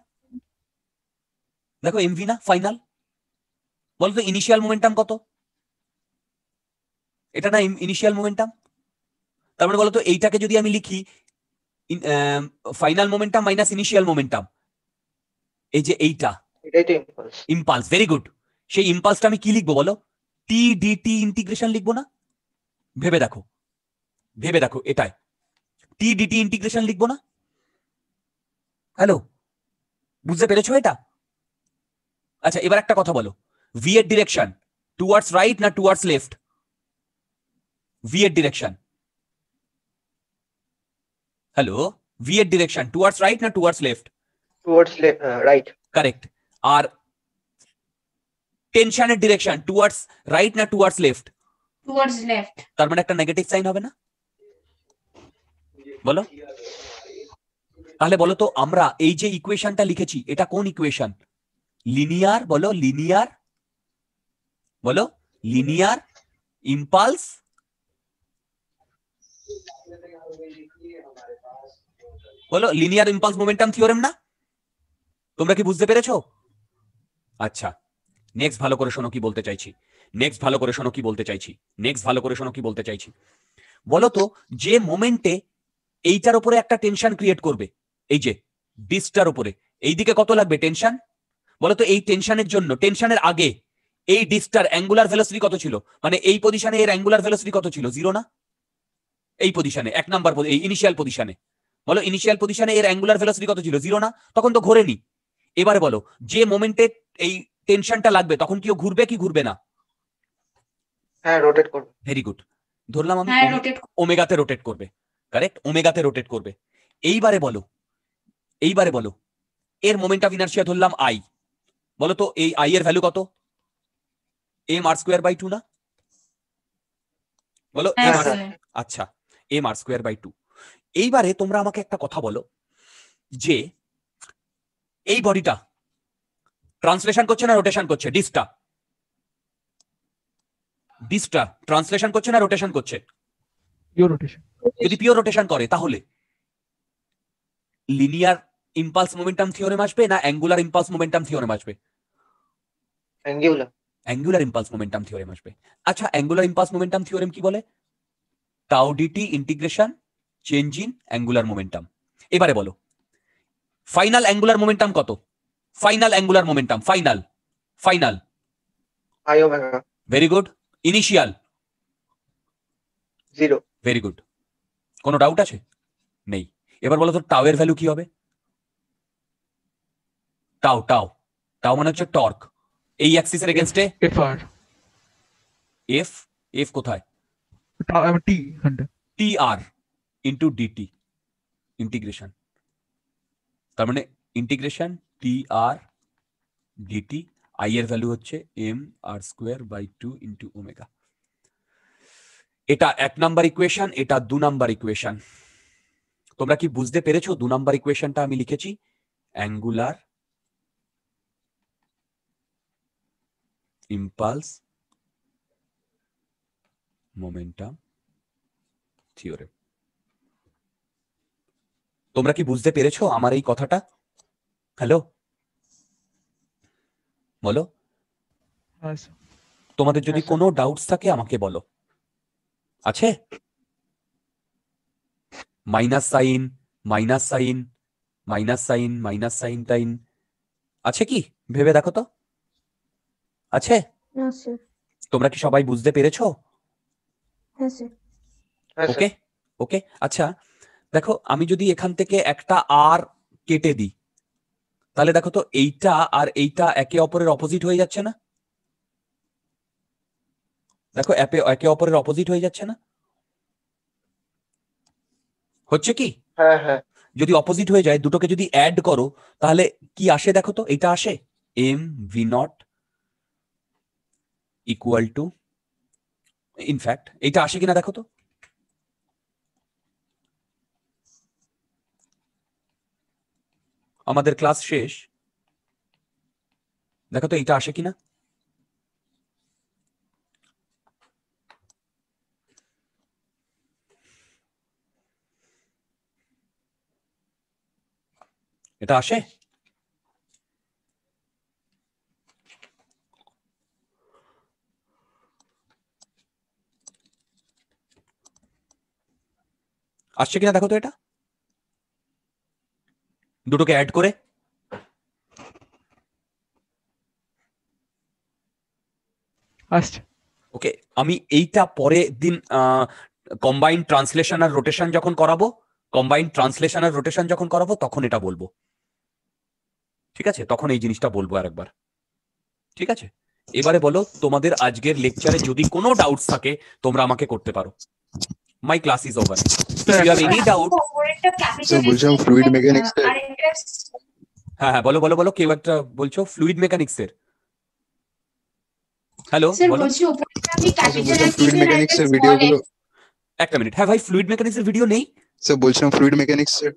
দেখো এমভি না ফাইনাল বলতো ইনিশিয়াল মোমেন্টাম কত এটা না ইনিশিয়াল মোমেন্টাম তার মানে বলতো এইটাকে যদি আমি লিখি final momentum minus initial momentum এই যে এইটা ইম্পালস ভেরি গুড সেই ইম্পালসটা আমি কি লিখবো বলো টি ডিটি ইন্টিগ্রেশন লিখবো না ভেবে দেখো ভেবে দেখো এটাই টি ডিটি ইন্টিগ্রেশন লিখবো না হ্যালো বুঝতে পেরেছো এটা আচ্ছা এবার একটা কথা বলো ভি এর ডিরেকশন টুয়ার্ডস রাইট না towards left V8 direction. Hello? V8 direction. Towards right, not towards left? Towards le- uh, right. Correct. Or টেনশনের ডিরেকশন টুয়ার্ডস রাইট না টুয়ার্ডস লেফট টুয়ার্ডস লেফট তার মানে একটা নেগেটিভ সাইন হবে না বলো তাহলে বলো তো আমরা এই যে ইকুয়েশনটা লিখেছি এটা কোন ইকুয়েশন লিনিয়ার বলো লিনিয়ার বলো লিনিয়ার ইম্পালস বলো লিনিয়ার ইম্পালস মোমেন্টাম থিওরেম না তোমরা কি বুঝতে পেরেছো আচ্ছা নেক্সট ভালো করে শোনো কি বলতে চাইছি নেক্সট ভালো করে শোনো কি বলতে চাইছি নেক্সট ভালো করে শোনো কি বলতে চাইছি বলো তো যে মোমেন্টে এইটার উপরে একটা টেনশন ক্রিয়েট করবে এই যে ডিসটার উপরে এই দিকে কত লাগবে টেনশন বলো তো এই টেনশনের জন্য টেনশনের আগে এই ডিসটার অ্যাঙ্গুলার ভেলোসিটি কত ছিল মানে এই পজিশনে এর অ্যাঙ্গুলার ভেলোসিটি কত ছিল জিরো না এই পজিশনে এক নাম্বার এই ইনিশিয়াল পজিশনে বলো ইনিশিয়াল পজিশনে এর অ্যাঙ্গুলার ভেলোসিটি কত ছিল জিরো না তখন তো ঘোরেনি এবারে বলো যে মোমেন্টে এই টেনশনটা লাগবে তখন কি ও ঘুরবে কি ঘুরবে না হ্যাঁ রোটেট করবে ভেরি গুড ধরলাম আমি ওমেগাতে হ্যাঁ, রোটেট করবে কারেক্ট ওমেগাতে রোটেট করবে এইবারে বলো এইবারে বলো এর মোমেন্ট অফ ইনার্শিয়া ধরলাম আই বলো তো এই আই এর ভ্যালু কত M R square by two না বলো হ্যাঁ, হ্যাঁ। আচ্ছা M R square by two এইবারে তোমরা আমাকে একটা কথা বলো যে এই বডিটা ট্রান্সলেশন করছে না রোটেশন করছে ডিস্কটা ডিস্কটা ট্রান্সলেশন করছে না রোটেশন করছে যদি পিওর রোটেশন করে তাহলে লিনিয়ার ইম্পালস মোমেন্টাম থিওরেম আসবে না অ্যাঙ্গুলার ইম্পালস মোমেন্টাম থিওরেম আসবে angular angular impulse momentum theorem আসবে আচ্ছা অ্যাঙ্গুলার ইম্পালস মোমেন্টাম থিওরেম কি বলে tau DT integration change in angular momentum এবারে বলো ফাইনাল অ্যাঙ্গুলার মোমেন্টাম কত final angular momentum final final very good initial zero very good কোনো doubt আছে নেই এবার বলো তো টাও এর ভ্যালু কি হবে টাও টাও টাও মানে হচ্ছে টর্ক এই অ্যাক্সিসের এগেনস্টে এফ আর এফ এফ কোথায় T R into DT integration তার মানে integration T R DT I এর ভ্যালু হচ্ছে M R square by two into omega এটা এক নাম্বার ইকুয়েশন এটা দু নাম্বার ইকুয়েশন তোমরা কি বুঝতে পেরেছো দু নাম্বার ইকুয়েশনটা আমি লিখেছি অ্যাঙ্গুলার ইম্পালস মোমেন্টা থিওরেম তোমরা কি বুঝতে পেরেছো আমার এই কথাটা হ্যালো বলো হ্যাঁ, তোমাদের যদি হ্যাঁ, কোনো ডাউটস থাকে আমাকে বলো আছে minus sign minus sign minus sign minus sign টাইন আছে কি ভেবে দেখো তো আছে তোমরা কি সবাই বুঝতে পেরেছো ওকে হ্যাঁ, ওকে হ্যাঁ, আচ্ছা দেখো আমি যদি এখান থেকে একটা আর কেটে দিই তাহলে দেখো তো এইটা আর এইটা একে অপরের অপোজিট হয়ে যাচ্ছে না দেখো একে অপরের অপোজিট হয়ে যাচ্ছে না হচ্ছে কি হ্যাঁ হ্যাঁ যদি অপোজিট হয়ে যায় দুটোকে যদি অ্যাড করো তাহলে কি আসে দেখো তো এইটা আসে M V naught equal to in fact এইটা আসে কিনা দেখো তো আমাদের ক্লাস শেষ দেখো তো এইটা আসে কিনা এটা আসে আসছে কিনা দেখো তো এটা দুটোকে অ্যাড করে আসছে ওকে আমি এইটা পরে দিন কম্বাইন্ড ট্রান্সলেশন আর রোটেশন যখন করাবো কম্বাইন্ড ট্রান্সলেশন আর রোটেশন যখন করাবো তখন এটা বলবো ঠিক আছে তখন এই জিনিসটা বলবো আরেকবার ঠিক আছে এবারে বলো তোমাদের আজকের লেকচারে যদি কোনো ডাউটস থাকে তোমরা আমাকে করতে পারো মাই ক্লাস ইজ ওভার হ্যাঁ হ্যাঁ বলো বলো বলো কেউ একটা বলছো ফ্লুইড মেকানিক্স এর হ্যালো ফ্লুইড মেকানিক্স ভিডিও গুলো একটা মিনিট হ্যাঁ ভাই ফ্লুইড মেকানিক্স এর ভিডিও নেই স্যার বলছিলাম ফ্লুইড মেকানিক্স এর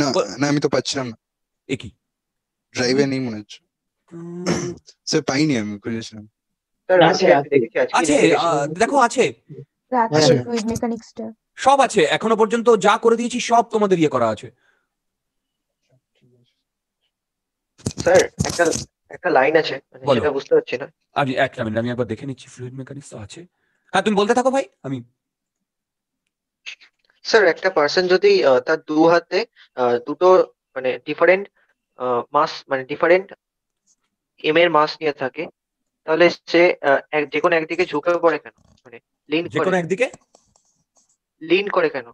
না না আমি তো পাচ্ছিলাম না একই কি ড্রাইভে নেই মনে হচ্ছে স্যার পাইনি আমি খুঁজেছিলাম আছে দেখো আছে ফ্লুইড মেকানিক্সটা সব আছে এখনো পর্যন্ত যা করে দিয়েছি সব তোমাদের ইয়ে করা আছে স্যার একটা লাইন আছে মানে বুঝতে পারছি না হ্যাঁ, আমি স্যার একটা পার্সন যদি তার দু হাতে দুটো মানে ডিফারেন্ট মাস মানে ডিফারেন্ট এম এর মাস নিয়ে থাকে তাহলে সে যে একদিকে ঝুঁকে পড়ে কেন মানে লিন একদিকে লিন করে কেন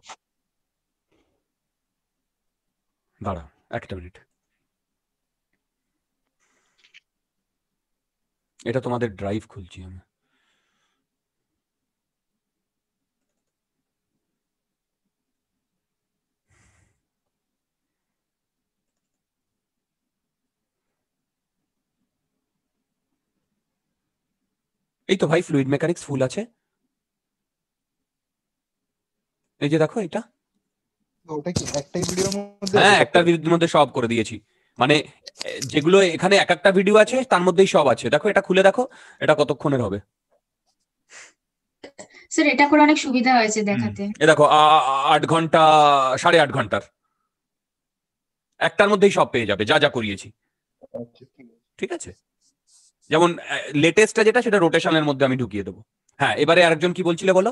দাঁড়া একটা মিনিট এটা তোমাদের ড্রাইভ খুলছি আমি এই তো ভাই ফ্লুইড মেকানিক্স ফুল আছে এই যে দেখো এটা হ্যাঁ একটা ভিডিওর মধ্যে সব করে দিয়েছি মানে যেগুলো এখানে এক একটা ভিডিও আছে তার মধ্যেই সব আছে দেখো এটা খুলে দেখো এটা কতক্ষণের হবে স্যার এটা করে অনেক সুবিধা হয়েছে দেখাতে এ দেখো আট ঘন্টা সাড়ে আট ঘন্টার একটার মধ্যেই সব পেয়ে যাবে যা যা করিয়েছি আচ্ছা, ঠিক আছে যেমন লেটেস্টটা যেটা সেটা রোটেশনের মধ্যে আমি ঢুকিয়ে দেবো হ্যাঁ এবারে আরেকজন কি বলছিলে বলো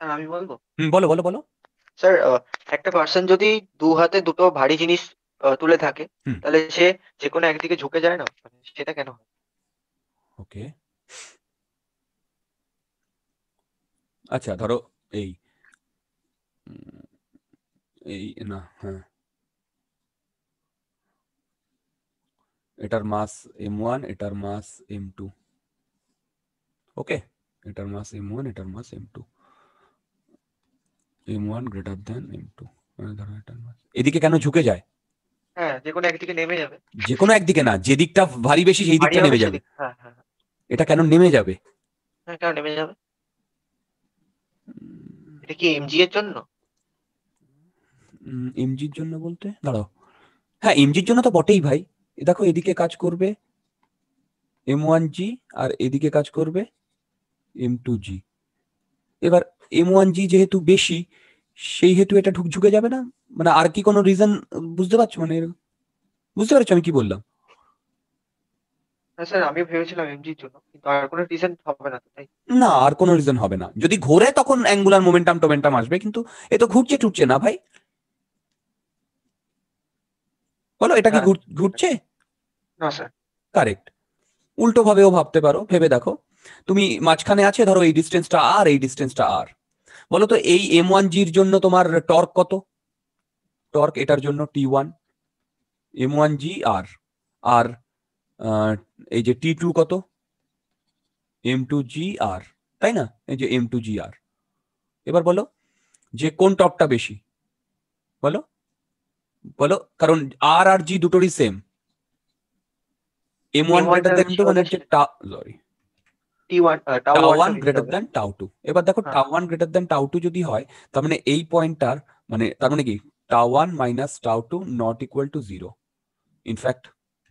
হ্যাঁ, আমি বলবো হুম বলো বলো বলো স্যার একটা পার্সন যদি দু হাতে দুটো ভারী জিনিস তুলে থাকে তাহলে সে যে কোনো একদিকে ঝুঁকে যায় না মানে সেটা কেন হয় ওকে আচ্ছা ধরো এই এই না হ্যাঁ এটার মাস এম ওয়ান এটার মাস এম টু ওকে এটার মাস এম ওয়ান এটার mass M two M one greater than এদিকে কেন ঝুঁকে যায় হ্যাঁ যে কোনো একদিকে নেমে যাবে যে কোনো একদিকে না যে দিকটা ভারী বেশি সেই দিকটা নেমে যাবে হ্যাঁ, হ্যাঁ, হ্যাঁ। এটা কেন নেমে যাবে হ্যাঁ কেন নেমে যাবে এটা কি এর জন্য জন্য বলতে দাঁড়াও হ্যাঁ এমজির জন্য তো বটেই ভাই দেখো এদিকে কাজ করবে এম ওয়ান জি আর এদিকে কাজ করবে এম টু জি এবার এম ওয়ান জি যেহেতু বেশি সেই হেতু এটা ঢুকঝুকে যাবে না মানে আর কি কোনো রিজন বুঝতে পারছো মানে বুঝতে পারছো আমি কি বললাম হ্যাঁ, স্যার আমি ভেবেছিলাম এমজির জন্য কিন্তু আর কোনো রিজন হবে না তাই না আর কোনো রিজন হবে না যদি ঘোরে তখন অ্যাঙ্গুলার মোমেন্টাম টোমেন্টাম আসবে কিন্তু এ তো ঘুরছে টুরছে না ভাই বলো এটা কি হ্যাঁ। ঘুরছে না স্যার কারেক্ট উল্টো ভাবেও ভাবতে পারো ভেবে দেখো তুমি মাঝখানে আছে ধরো এই ডিস্টেন্সটা আর এই ডিস্টেন্সটা আর বলো তো এই এম ওয়ান জির জন্য তোমার টর্ক কত টর্ক এটার জন্য T one M one G R আর এই যে টি টু কত এম টু জি আর তাই না এই যে এম টু জি আর এবার বলো যে কোন টপটা বেশি বলো বলো কারণ আর আর জি দুটোরই সেম এম ওয়ান মানে সরি T1 uh, এবার দেখো গ্রেটার দ্যান যদি হয় তার মানে এই পয়েন্টটার মানে তার মানে কি ইনফ্যাক্ট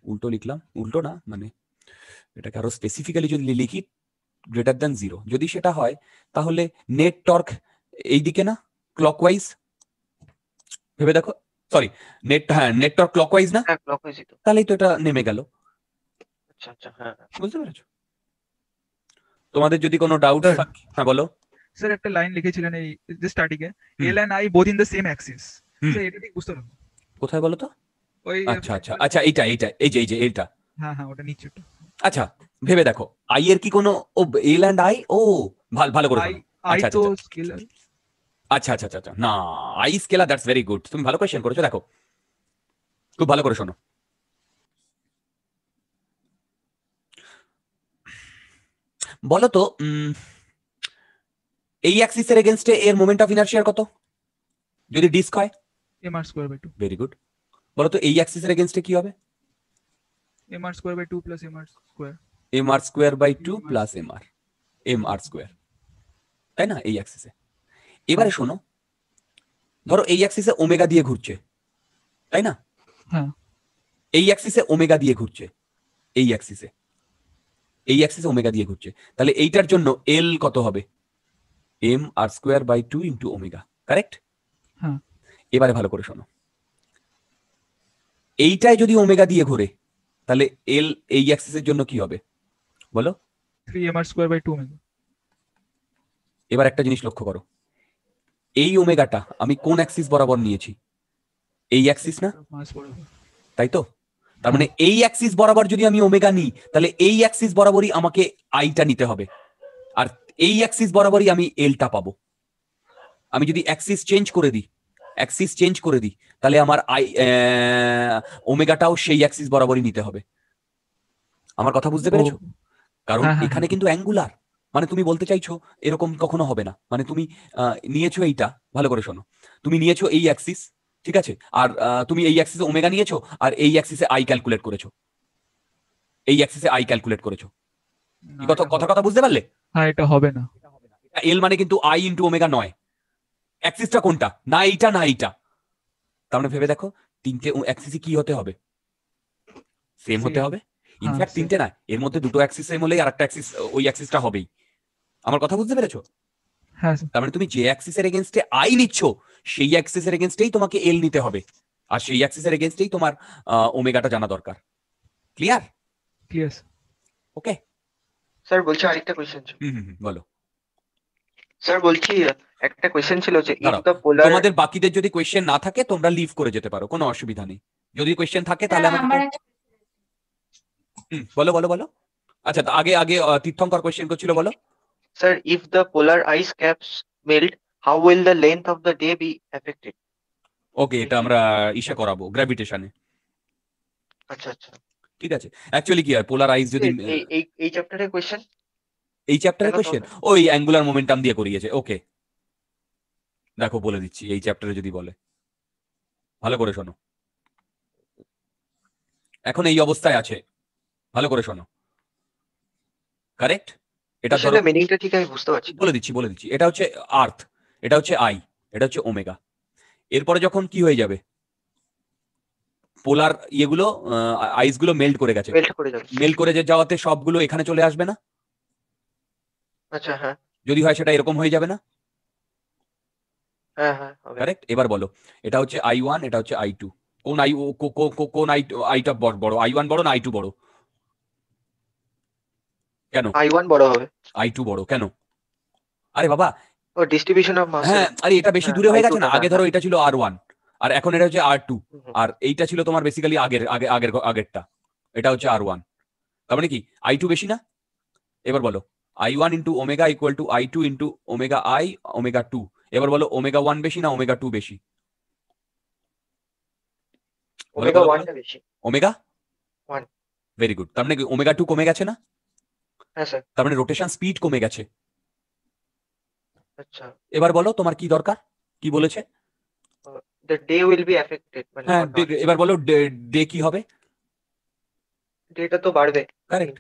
উল্টো লিখলাম উল্টো না মানে যদি গ্রেটার দ্যান যদি সেটা হয় তাহলে নেট টর্ক এইদিকে না ক্লকওয়াইজ ভেবে দেখো সরি নেট হ্যাঁ নেট টর্ক ক্লকওয়াইজ না হ্যাঁ, তাহলেই তো এটা নেমে গেল আচ্ছা আচ্ছা হ্যাঁ, হ্যাঁ। বুঝতে পেরেছো তোমাদের যদি কোনো ডাউট থাকে হ্যাঁ বলো স্যার একটা লাইন লিখেছিলেন এই যে স্টার্টিং এ L and I both in the same axis এটা ঠিক বুঝতে পারবো কোথায় বলো তো ওই আচ্ছা আচ্ছা আচ্ছা এইটা এইটা এই যে এই যে এইটা হ্যাঁ হ্যাঁ ওটা নিচে আচ্ছা ভেবে দেখো আই এর কি কোনো ও এল এন্ড আই ও ভালো ভালো করে আচ্ছা আচ্ছা আচ্ছা।, আচ্ছা আচ্ছা আচ্ছা আচ্ছা না I scalar that's very good তুমি ভালো কোয়েশ্চেন করেছো দেখো খুব ভালো করে শোনো বলতো এই অ্যাক্সিসের এগেনস্টে এর মোমেন্ট অফ ইনার্শিয়ার কত যদি ডিস্ক হয় M R square by 2 very good বলতো এই অ্যাক্সিসের এগেনস্টে কি হবে M R square by 2 plus M R square M R square by 2 plus M R M R square তাই না এই অ্যাক্সিসে এবারে শোনো ধরো এই অ্যাক্সিসে ওমেগা দিয়ে ঘুরছে তাই না হ্যাঁ এই অ্যাক্সিসে ওমেগা দিয়ে ঘুরছে এই অ্যাক্সিসে এই অ্যাক্সিস ওমেগা দিয়ে ঘুরছে তাহলে এইটার জন্য এল কত হবে M R square by two into omega correct এবারে ভালো করে শোনো এইটাই যদি ওমেগা দিয়ে ঘোরে তাহলে এল এই অ্যাক্সিসের জন্য কি হবে বলো three M R square by two omega এবার একটা জিনিস লক্ষ্য করো এই ওমেগাটা আমি কোন অ্যাক্সিস বরাবর নিয়েছি এই অ্যাক্সিস না তাই তো তার মানে এই অ্যাক্সিস বরাবর যদি আমি ওমেগা নিই তাহলে এই অ্যাক্সিস বরাবরই আমাকে আইটা নিতে হবে আর এই অ্যাক্সিস বরাবরই আমি এলটা পাবো আমি যদি অ্যাক্সিস চেঞ্জ করে দিই অ্যাক্সিস চেঞ্জ করে দিই তাহলে আমার আই ওমেগাটাও সেই অ্যাক্সিস বরাবরই নিতে হবে আমার কথা বুঝতে পেরেছো কারণ হ্যাঁ, হ্যাঁ, হ্যাঁ। এখানে কিন্তু অ্যাঙ্গুলার মানে তুমি বলতে চাইছো এরকম কখনো হবে না মানে তুমি নিয়েছো এইটা ভালো করে শোনো তুমি নিয়েছো এই অ্যাক্সিস ঠিক আছে আর তুমি এই অ্যাক্সিসে ওমেগা নিয়েছো আর এই অ্যাক্সিসে আই ক্যালকুলেট করেছো এই অ্যাক্সিসে আই ক্যালকুলেট করেছো কথা কথা কথা বুঝতে পারলে হ্যাঁ এটা হবে না এল মানে কিন্তু আই ইনটু ওমেগা নয় অ্যাক্সিসটা কোনটা না এইটা না এইটা তাহলে মানে ভেবে দেখো তিনটে অ্যাক্সিসই কি হতে হবে সেম হতে হবে ইনফ্যাক্ট তিনটে না এর মধ্যে দুটো অ্যাক্সিস সেম হলেই আর একটা অ্যাক্সিস ওই অ্যাক্সিসটা হবেই আমার কথা বুঝতে পেরেছো হ্যাঁ। তার মানে তুমি যে অ্যাক্সিসের এগেনস্টে আই নিচ্ছ সেই অ্যাক্সিসের এগেনস্টেই তোমাকে এল নিতে হবে আর সেই অ্যাক্সিসের এগেনস্টেই তোমার ওমেগাটা জানা দরকার ক্লিয়ার ক্লিয়ার ওকে স্যার বলছি আরেকটা কোশ্চেন হুম বলো স্যার বলছি একটা কোশ্চেন ছিল যে তোমাদের বাকিদের যদি কোশ্চেন না থাকে তোমরা লিভ করে যেতে পারো কোনো অসুবিধা নেই যদি কোশ্চেন থাকে তাহলে আমাকে বলো বলো বলো আচ্ছা আগে আগে তীর্থঙ্কর কোশ্চেন করছিল বলো Sir, if the polar ice caps melt, how will the length of the day be affected? ওকে এটা আমরা uh, ইসা করাবো গ্র্যাভিটেশনে আচ্ছা আচ্ছা ঠিক আছে অ্যাকচুয়ালি কি হয় পোলার আইস যদি এই এই চ্যাপ্টারে কোশ্চেন এই চ্যাপ্টারের কোয়েশ্চেন ওই অ্যাঙ্গুলার মোমেন্টাম দিয়ে করিয়েছে ওকে দেখো বলে দিচ্ছি এই চ্যাপ্টারে যদি বলে ভালো করে শোনো এখন এই অবস্থায় আছে ভালো করে শোনো কারেক্ট এটা ধরো মিনিংটা ঠিক আমি বুঝতে পারছি বলে দিচ্ছি বলে দিচ্ছি এটা হচ্ছে আর্থ এটা হচ্ছে আই এটা হচ্ছে ওমেগা এরপরে যখন কি হয়ে যাবে পোলার ইয়েগুলো আইস গুলো মেল্ট করে গেছে মেল্ট করে যাওয়াতে সবগুলো এখানে চলে আসবে না আচ্ছা হ্যাঁ যদি হয় সেটা এরকম হয়ে যাবে না কারেক্ট হ্যাঁ, হ্যাঁ, এবার বলো এটা হচ্ছে আই ওয়ান এটা হচ্ছে আই টু কোন আই কোন আই আইটা বড় আই ওয়ান বড় না আই টু বড় কেন আই ওয়ান বড় হবে আই টু বড় কেন আরে বাবা ও ডিস্ট্রিবিউশন অফ মাস হ্যাঁ আরে এটা বেশি হ্যাঁ, দূরে হয়ে গেছে না আগে ধরো এটা ছিল আর ওয়ান আর এখন এটা হচ্ছে আর টু আর এইটা ছিল তোমার বেসিক্যালি আগের আগে আগের আগেরটা এটা হচ্ছে আর ওয়ান তার মানে কি আই টু বেশি না এবার বলো I one into omega equal to I two into omega I omega two এবার বলো ওমেগা ওয়ান বেশি না ওমেগা টু বেশি omega one omega very good তার মানে ওমেগা টু কমে গেছে না হ্যাঁ তার মানে রোটেশন স্পিড কমে গেছে আচ্ছা এবার বলো তোমার কি দরকার কি বলেছে ডে উইল বি এফেক্টেড হ্যাঁ এবার বলো ডে কি হবে ডেটা তো বাড়বে কারেক্ট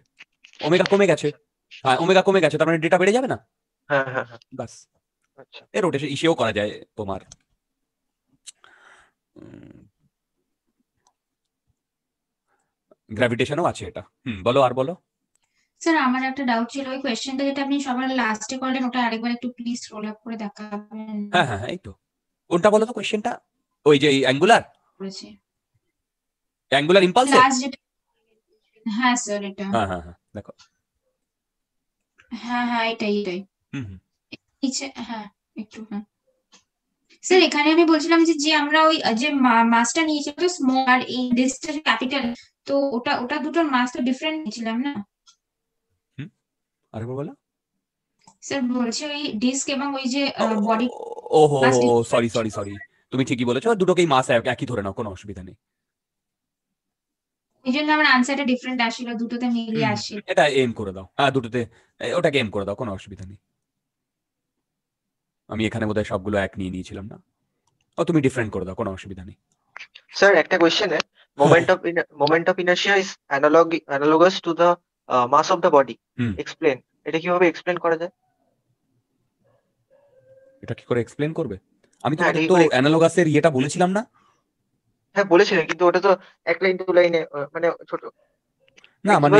ওমেগা কমে গেছে আচ্ছা। হ্যাঁ ওমেগা কমে গেছে তার মানে ডেটা বেড়ে যাবে না হ্যাঁ হ্যাঁ হ্যাঁ আচ্ছা এ রোটেশন ইসেও করা যায় তোমার গ্র্যাভিটেশনও আছে এটা হুম বলো আর বলো স্যার আমার একটা ডাউট ছিল ওই কোয়েশ্চেনটা যেটা আপনি সবার লাস্টে করলেন ওটা আরেকবার একটু প্লিজ রোল আপ করে দেখাবেন হ্যাঁ, হ্যাঁ হ্যাঁ এই তো কোনটা বলো তো কোয়েশ্চেনটা ওই যে অ্যাঙ্গুলার অ্যাঙ্গুলার ইম্পালস হ্যাঁ স্যার এটা হ্যাঁ হ্যাঁ হ্যাঁ দেখো হ্যাঁ হ্যাঁ এটাই এটাই হুম নিচে হ্যাঁ একটু হ্যাঁ স্যার এখানে আমি বলছিলাম যে যে আমরা ওই যে মাছটা নিয়েছিলাম তো স্মল আর এই ডিসটা ক্যাপিটাল তো ওটা ওটা দুটোর মাছ তো ডিফারেন্ট নিয়েছিলাম না আরেকবার বলো স্যার বলছি ওই ডিস্ক এবং ওই যে বডি ওহো সরি সরি সরি তুমি ঠিকই বলেছো দুটোকেই মাস একই ধরে নাও কোনো অসুবিধা নেই এই আমার আনসারটা ডিফারেন্ট আসছিল দুটোতে মিলিয়ে আসছিল এটা এম করে দাও হ্যাঁ দুটোতে ওটাকে এম করে দাও কোনো অসুবিধা নেই আমি এখানে বোধহয় সবগুলো এক নিয়ে নিয়েছিলাম না ও তুমি ডিফারেন্ট করে দাও কোনো অসুবিধা নেই স্যার একটা question moment of moment of inertia is analog analogous to the mass of the body explain এটা কিভাবে এক্সপ্লেন করা যায় এটা কি করে এক্সপ্লেন করবে আমি তোমাকে তো অ্যানালোগাসের ইয়েটা বলেছিলাম না হ্যাঁ বলেছিলাম কিন্তু ওটা তো এক লাইন দু লাইনে মানে ছোট না মানে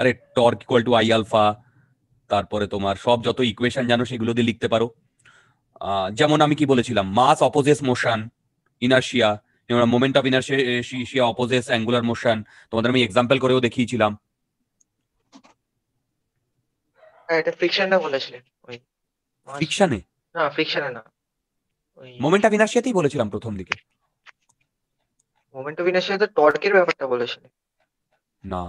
আরে torque equal to I alpha তারপরে তোমার সব যত ইকুয়েশন জানো সেগুলো দিয়ে লিখতে পারো যেমন আমি কি বলেছিলাম mass opposes motion inertia you know moment of inertia opposes angular motion তোমাদের আমি এক্সাম্পল করেও দেখিয়েছিলাম হ্যাঁ এটা ফ্রিকশনটা বলেছিলেন ওই ফ্রিকশনে না ফ্রিকশনে না মোমেন্ট অফ ইনার্শিয়াতেই বলেছিলাম প্রথম দিকে মোমেন্ট অফ ইনার্শিয়াতে টর্কের ব্যাপারটা বলেছিলেন না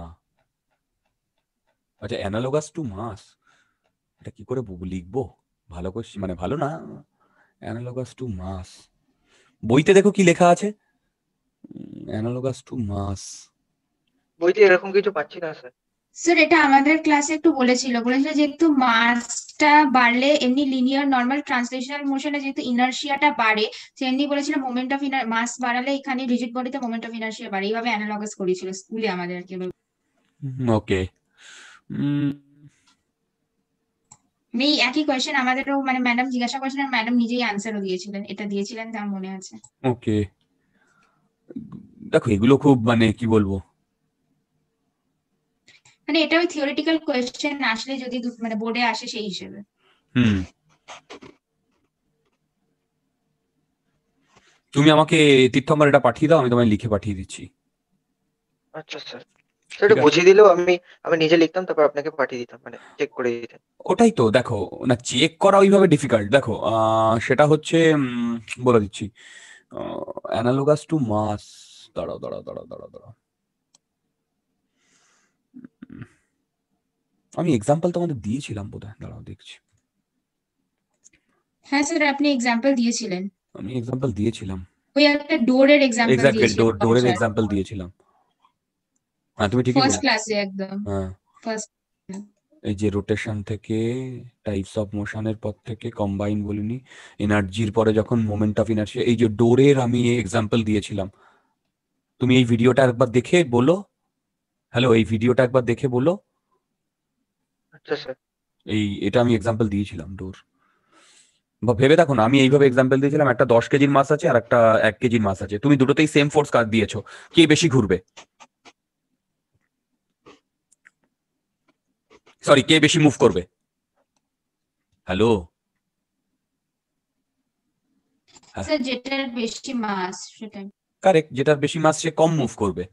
আচ্ছা অ্যানালোগাস টু মাস এটা কি করে লিখবো ভালো কোশ্চেন মানে ভালো না অ্যানালোগাস টু মাস বইতে দেখো কি লেখা আছে অ্যানালোগাস টু মাস বইতে এরকম কিছু পাচ্ছি না স্যার স্যার এটা আমাদের ক্লাসে একটু বলেছিল বলেছিল যেহেতু মাসটা বাড়লে এমনি লিনিয়ার নর্মাল ট্রান্সলেশনাল মোশনে যেহেতু ইনার্শিয়াটা বাড়ে সেমনি বলেছিল মোমেন্ট অফ ইনার মাস বাড়ালে এখানে রিজিড বডিতে মোমেন্ট অফ ইনার্শিয়া বাড়ে এইভাবে অ্যানালগাস করেছিল স্কুলে আমাদের আর কি ওকে এই একই কোয়েশ্চেন আমাদেরও মানে ম্যাডাম জিজ্ঞাসা করেছিলেন ম্যাডাম নিজেই আনসারও দিয়েছিলেন এটা দিয়েছিলেন তার মনে আছে ওকে দেখো এগুলো খুব মানে কি বলবো মানে এটা ওই থিওরিটিক্যাল কোয়েশ্চেন আসলে যদি মানে বোর্ডে আসে সেই হিসেবে হুম তুমি আমাকে তীর্থম্বর এটা পাঠিয়ে দাও আমি তোমায় লিখে পাঠিয়ে দিচ্ছি আচ্ছা স্যার সেটা বুঝিয়ে দিলেও আমি আমি নিজে লিখতাম তারপর আপনাকে পাঠিয়ে দিতাম মানে চেক করে দিতাম ওটাই তো দেখো না চেক করা ওইভাবে ডিফিকাল্ট দেখো সেটা হচ্ছে বলে দিচ্ছি analogous to mass. Da, da, da, da, da, da, da. আমি এক্সাম্পল তোমাদের দিয়েছিলাম বোধহয় দাঁড়াও দেখছি হ্যাঁ স্যার আপনি এক্সাম্পল দিয়েছিলেন আমি এক্সাম্পল দিয়েছিলাম ওই একটা ডোরের এক্সাম্পল এক্স্যাক্টলি ডোর ডোরের এক্সাম্পল দিয়েছিলাম হ্যাঁ তুমি ঠিকই ফার্স্ট ক্লাসে একদম হ্যাঁ ফার্স্ট এই যে রোটেশন থেকে টাইপস অফ মোশনের পর থেকে কম্বাইন বলিনি এনার্জির পরে যখন মোমেন্ট অফ এনার্জি এই যে ডোরের আমি এক্সাম্পল দিয়েছিলাম তুমি এই ভিডিওটা একবার দেখে বলো হ্যালো এই ভিডিওটা একবার দেখে বলো আচ্ছা স্যার এই এটা আমি এক্সাম্পল দিয়েছিলাম ডোর বা ভেবে দেখো না আমি এইভাবে এক্সাম্পল দিয়েছিলাম একটা দশ কেজির মাছ আছে আর একটা এক কেজির মাছ আছে তুমি দুটোতেই সেম ফোর্স কাজ দিয়েছো কে বেশি ঘুরবে সরি কে বেশি মুভ করবে হ্যালো যেটার বেশি মাস সেটাই বেশি মাস সে কম মুভ করবে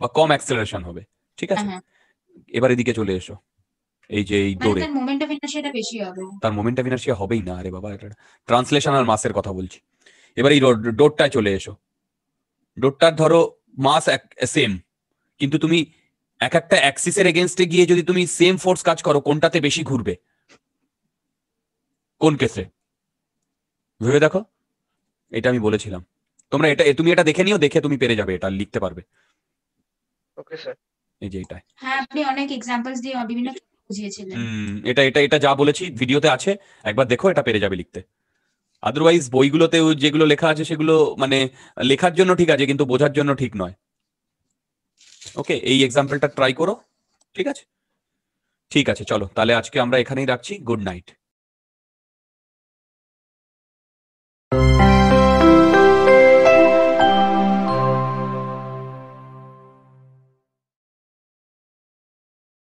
বা কম অ্যাক্সেলারেশন হবে ঠিক আছে হ্যাঁ। এবার এদিকে চলে এসো এই যে এই মানে দৌড়ে তার মোমেন্ট অফ তার মোমেন্ট অফ ইনার্শিয়া হবেই না আরে বাবা এটা ট্রান্সলেশন আর মাসের কথা বলছি এবার এই ডোরটায় চলে এসো ডোরটার ধরো মাস এক সেম কিন্তু তুমি এক একটা অ্যাক্সিসের এগেনস্টে গিয়ে যদি তুমি সেম ফোর্স কাজ করো কোনটাতে বেশি ঘুরবে কোন কেসে ভেবে দেখো এটা আমি বলেছিলাম তোমরা এটা তুমি এটা দেখে নিও দেখে তুমি পেরে যাবে এটা লিখতে পারবে ওকে স্যার এই যে এটা হ্যাঁ আপনি অনেক एग्जांपल्स দিয়ে বিভিন্ন বুঝিয়েছিলেন এটা এটা এটা যা বলেছি ভিডিওতে আছে একবার দেখো এটা পেরে যাবে লিখতে আদারওয়াইজ বইগুলোতেও যেগুলো লেখা আছে সেগুলো মানে লেখার জন্য ঠিক আছে কিন্তু বোঝার জন্য ঠিক নয় ওকে এই এক্সাম্পলটা ট্রাই করো ঠিক আছে ঠিক আছে চলো তাহলে আজকে আমরা এখানেই রাখছি গুড নাইট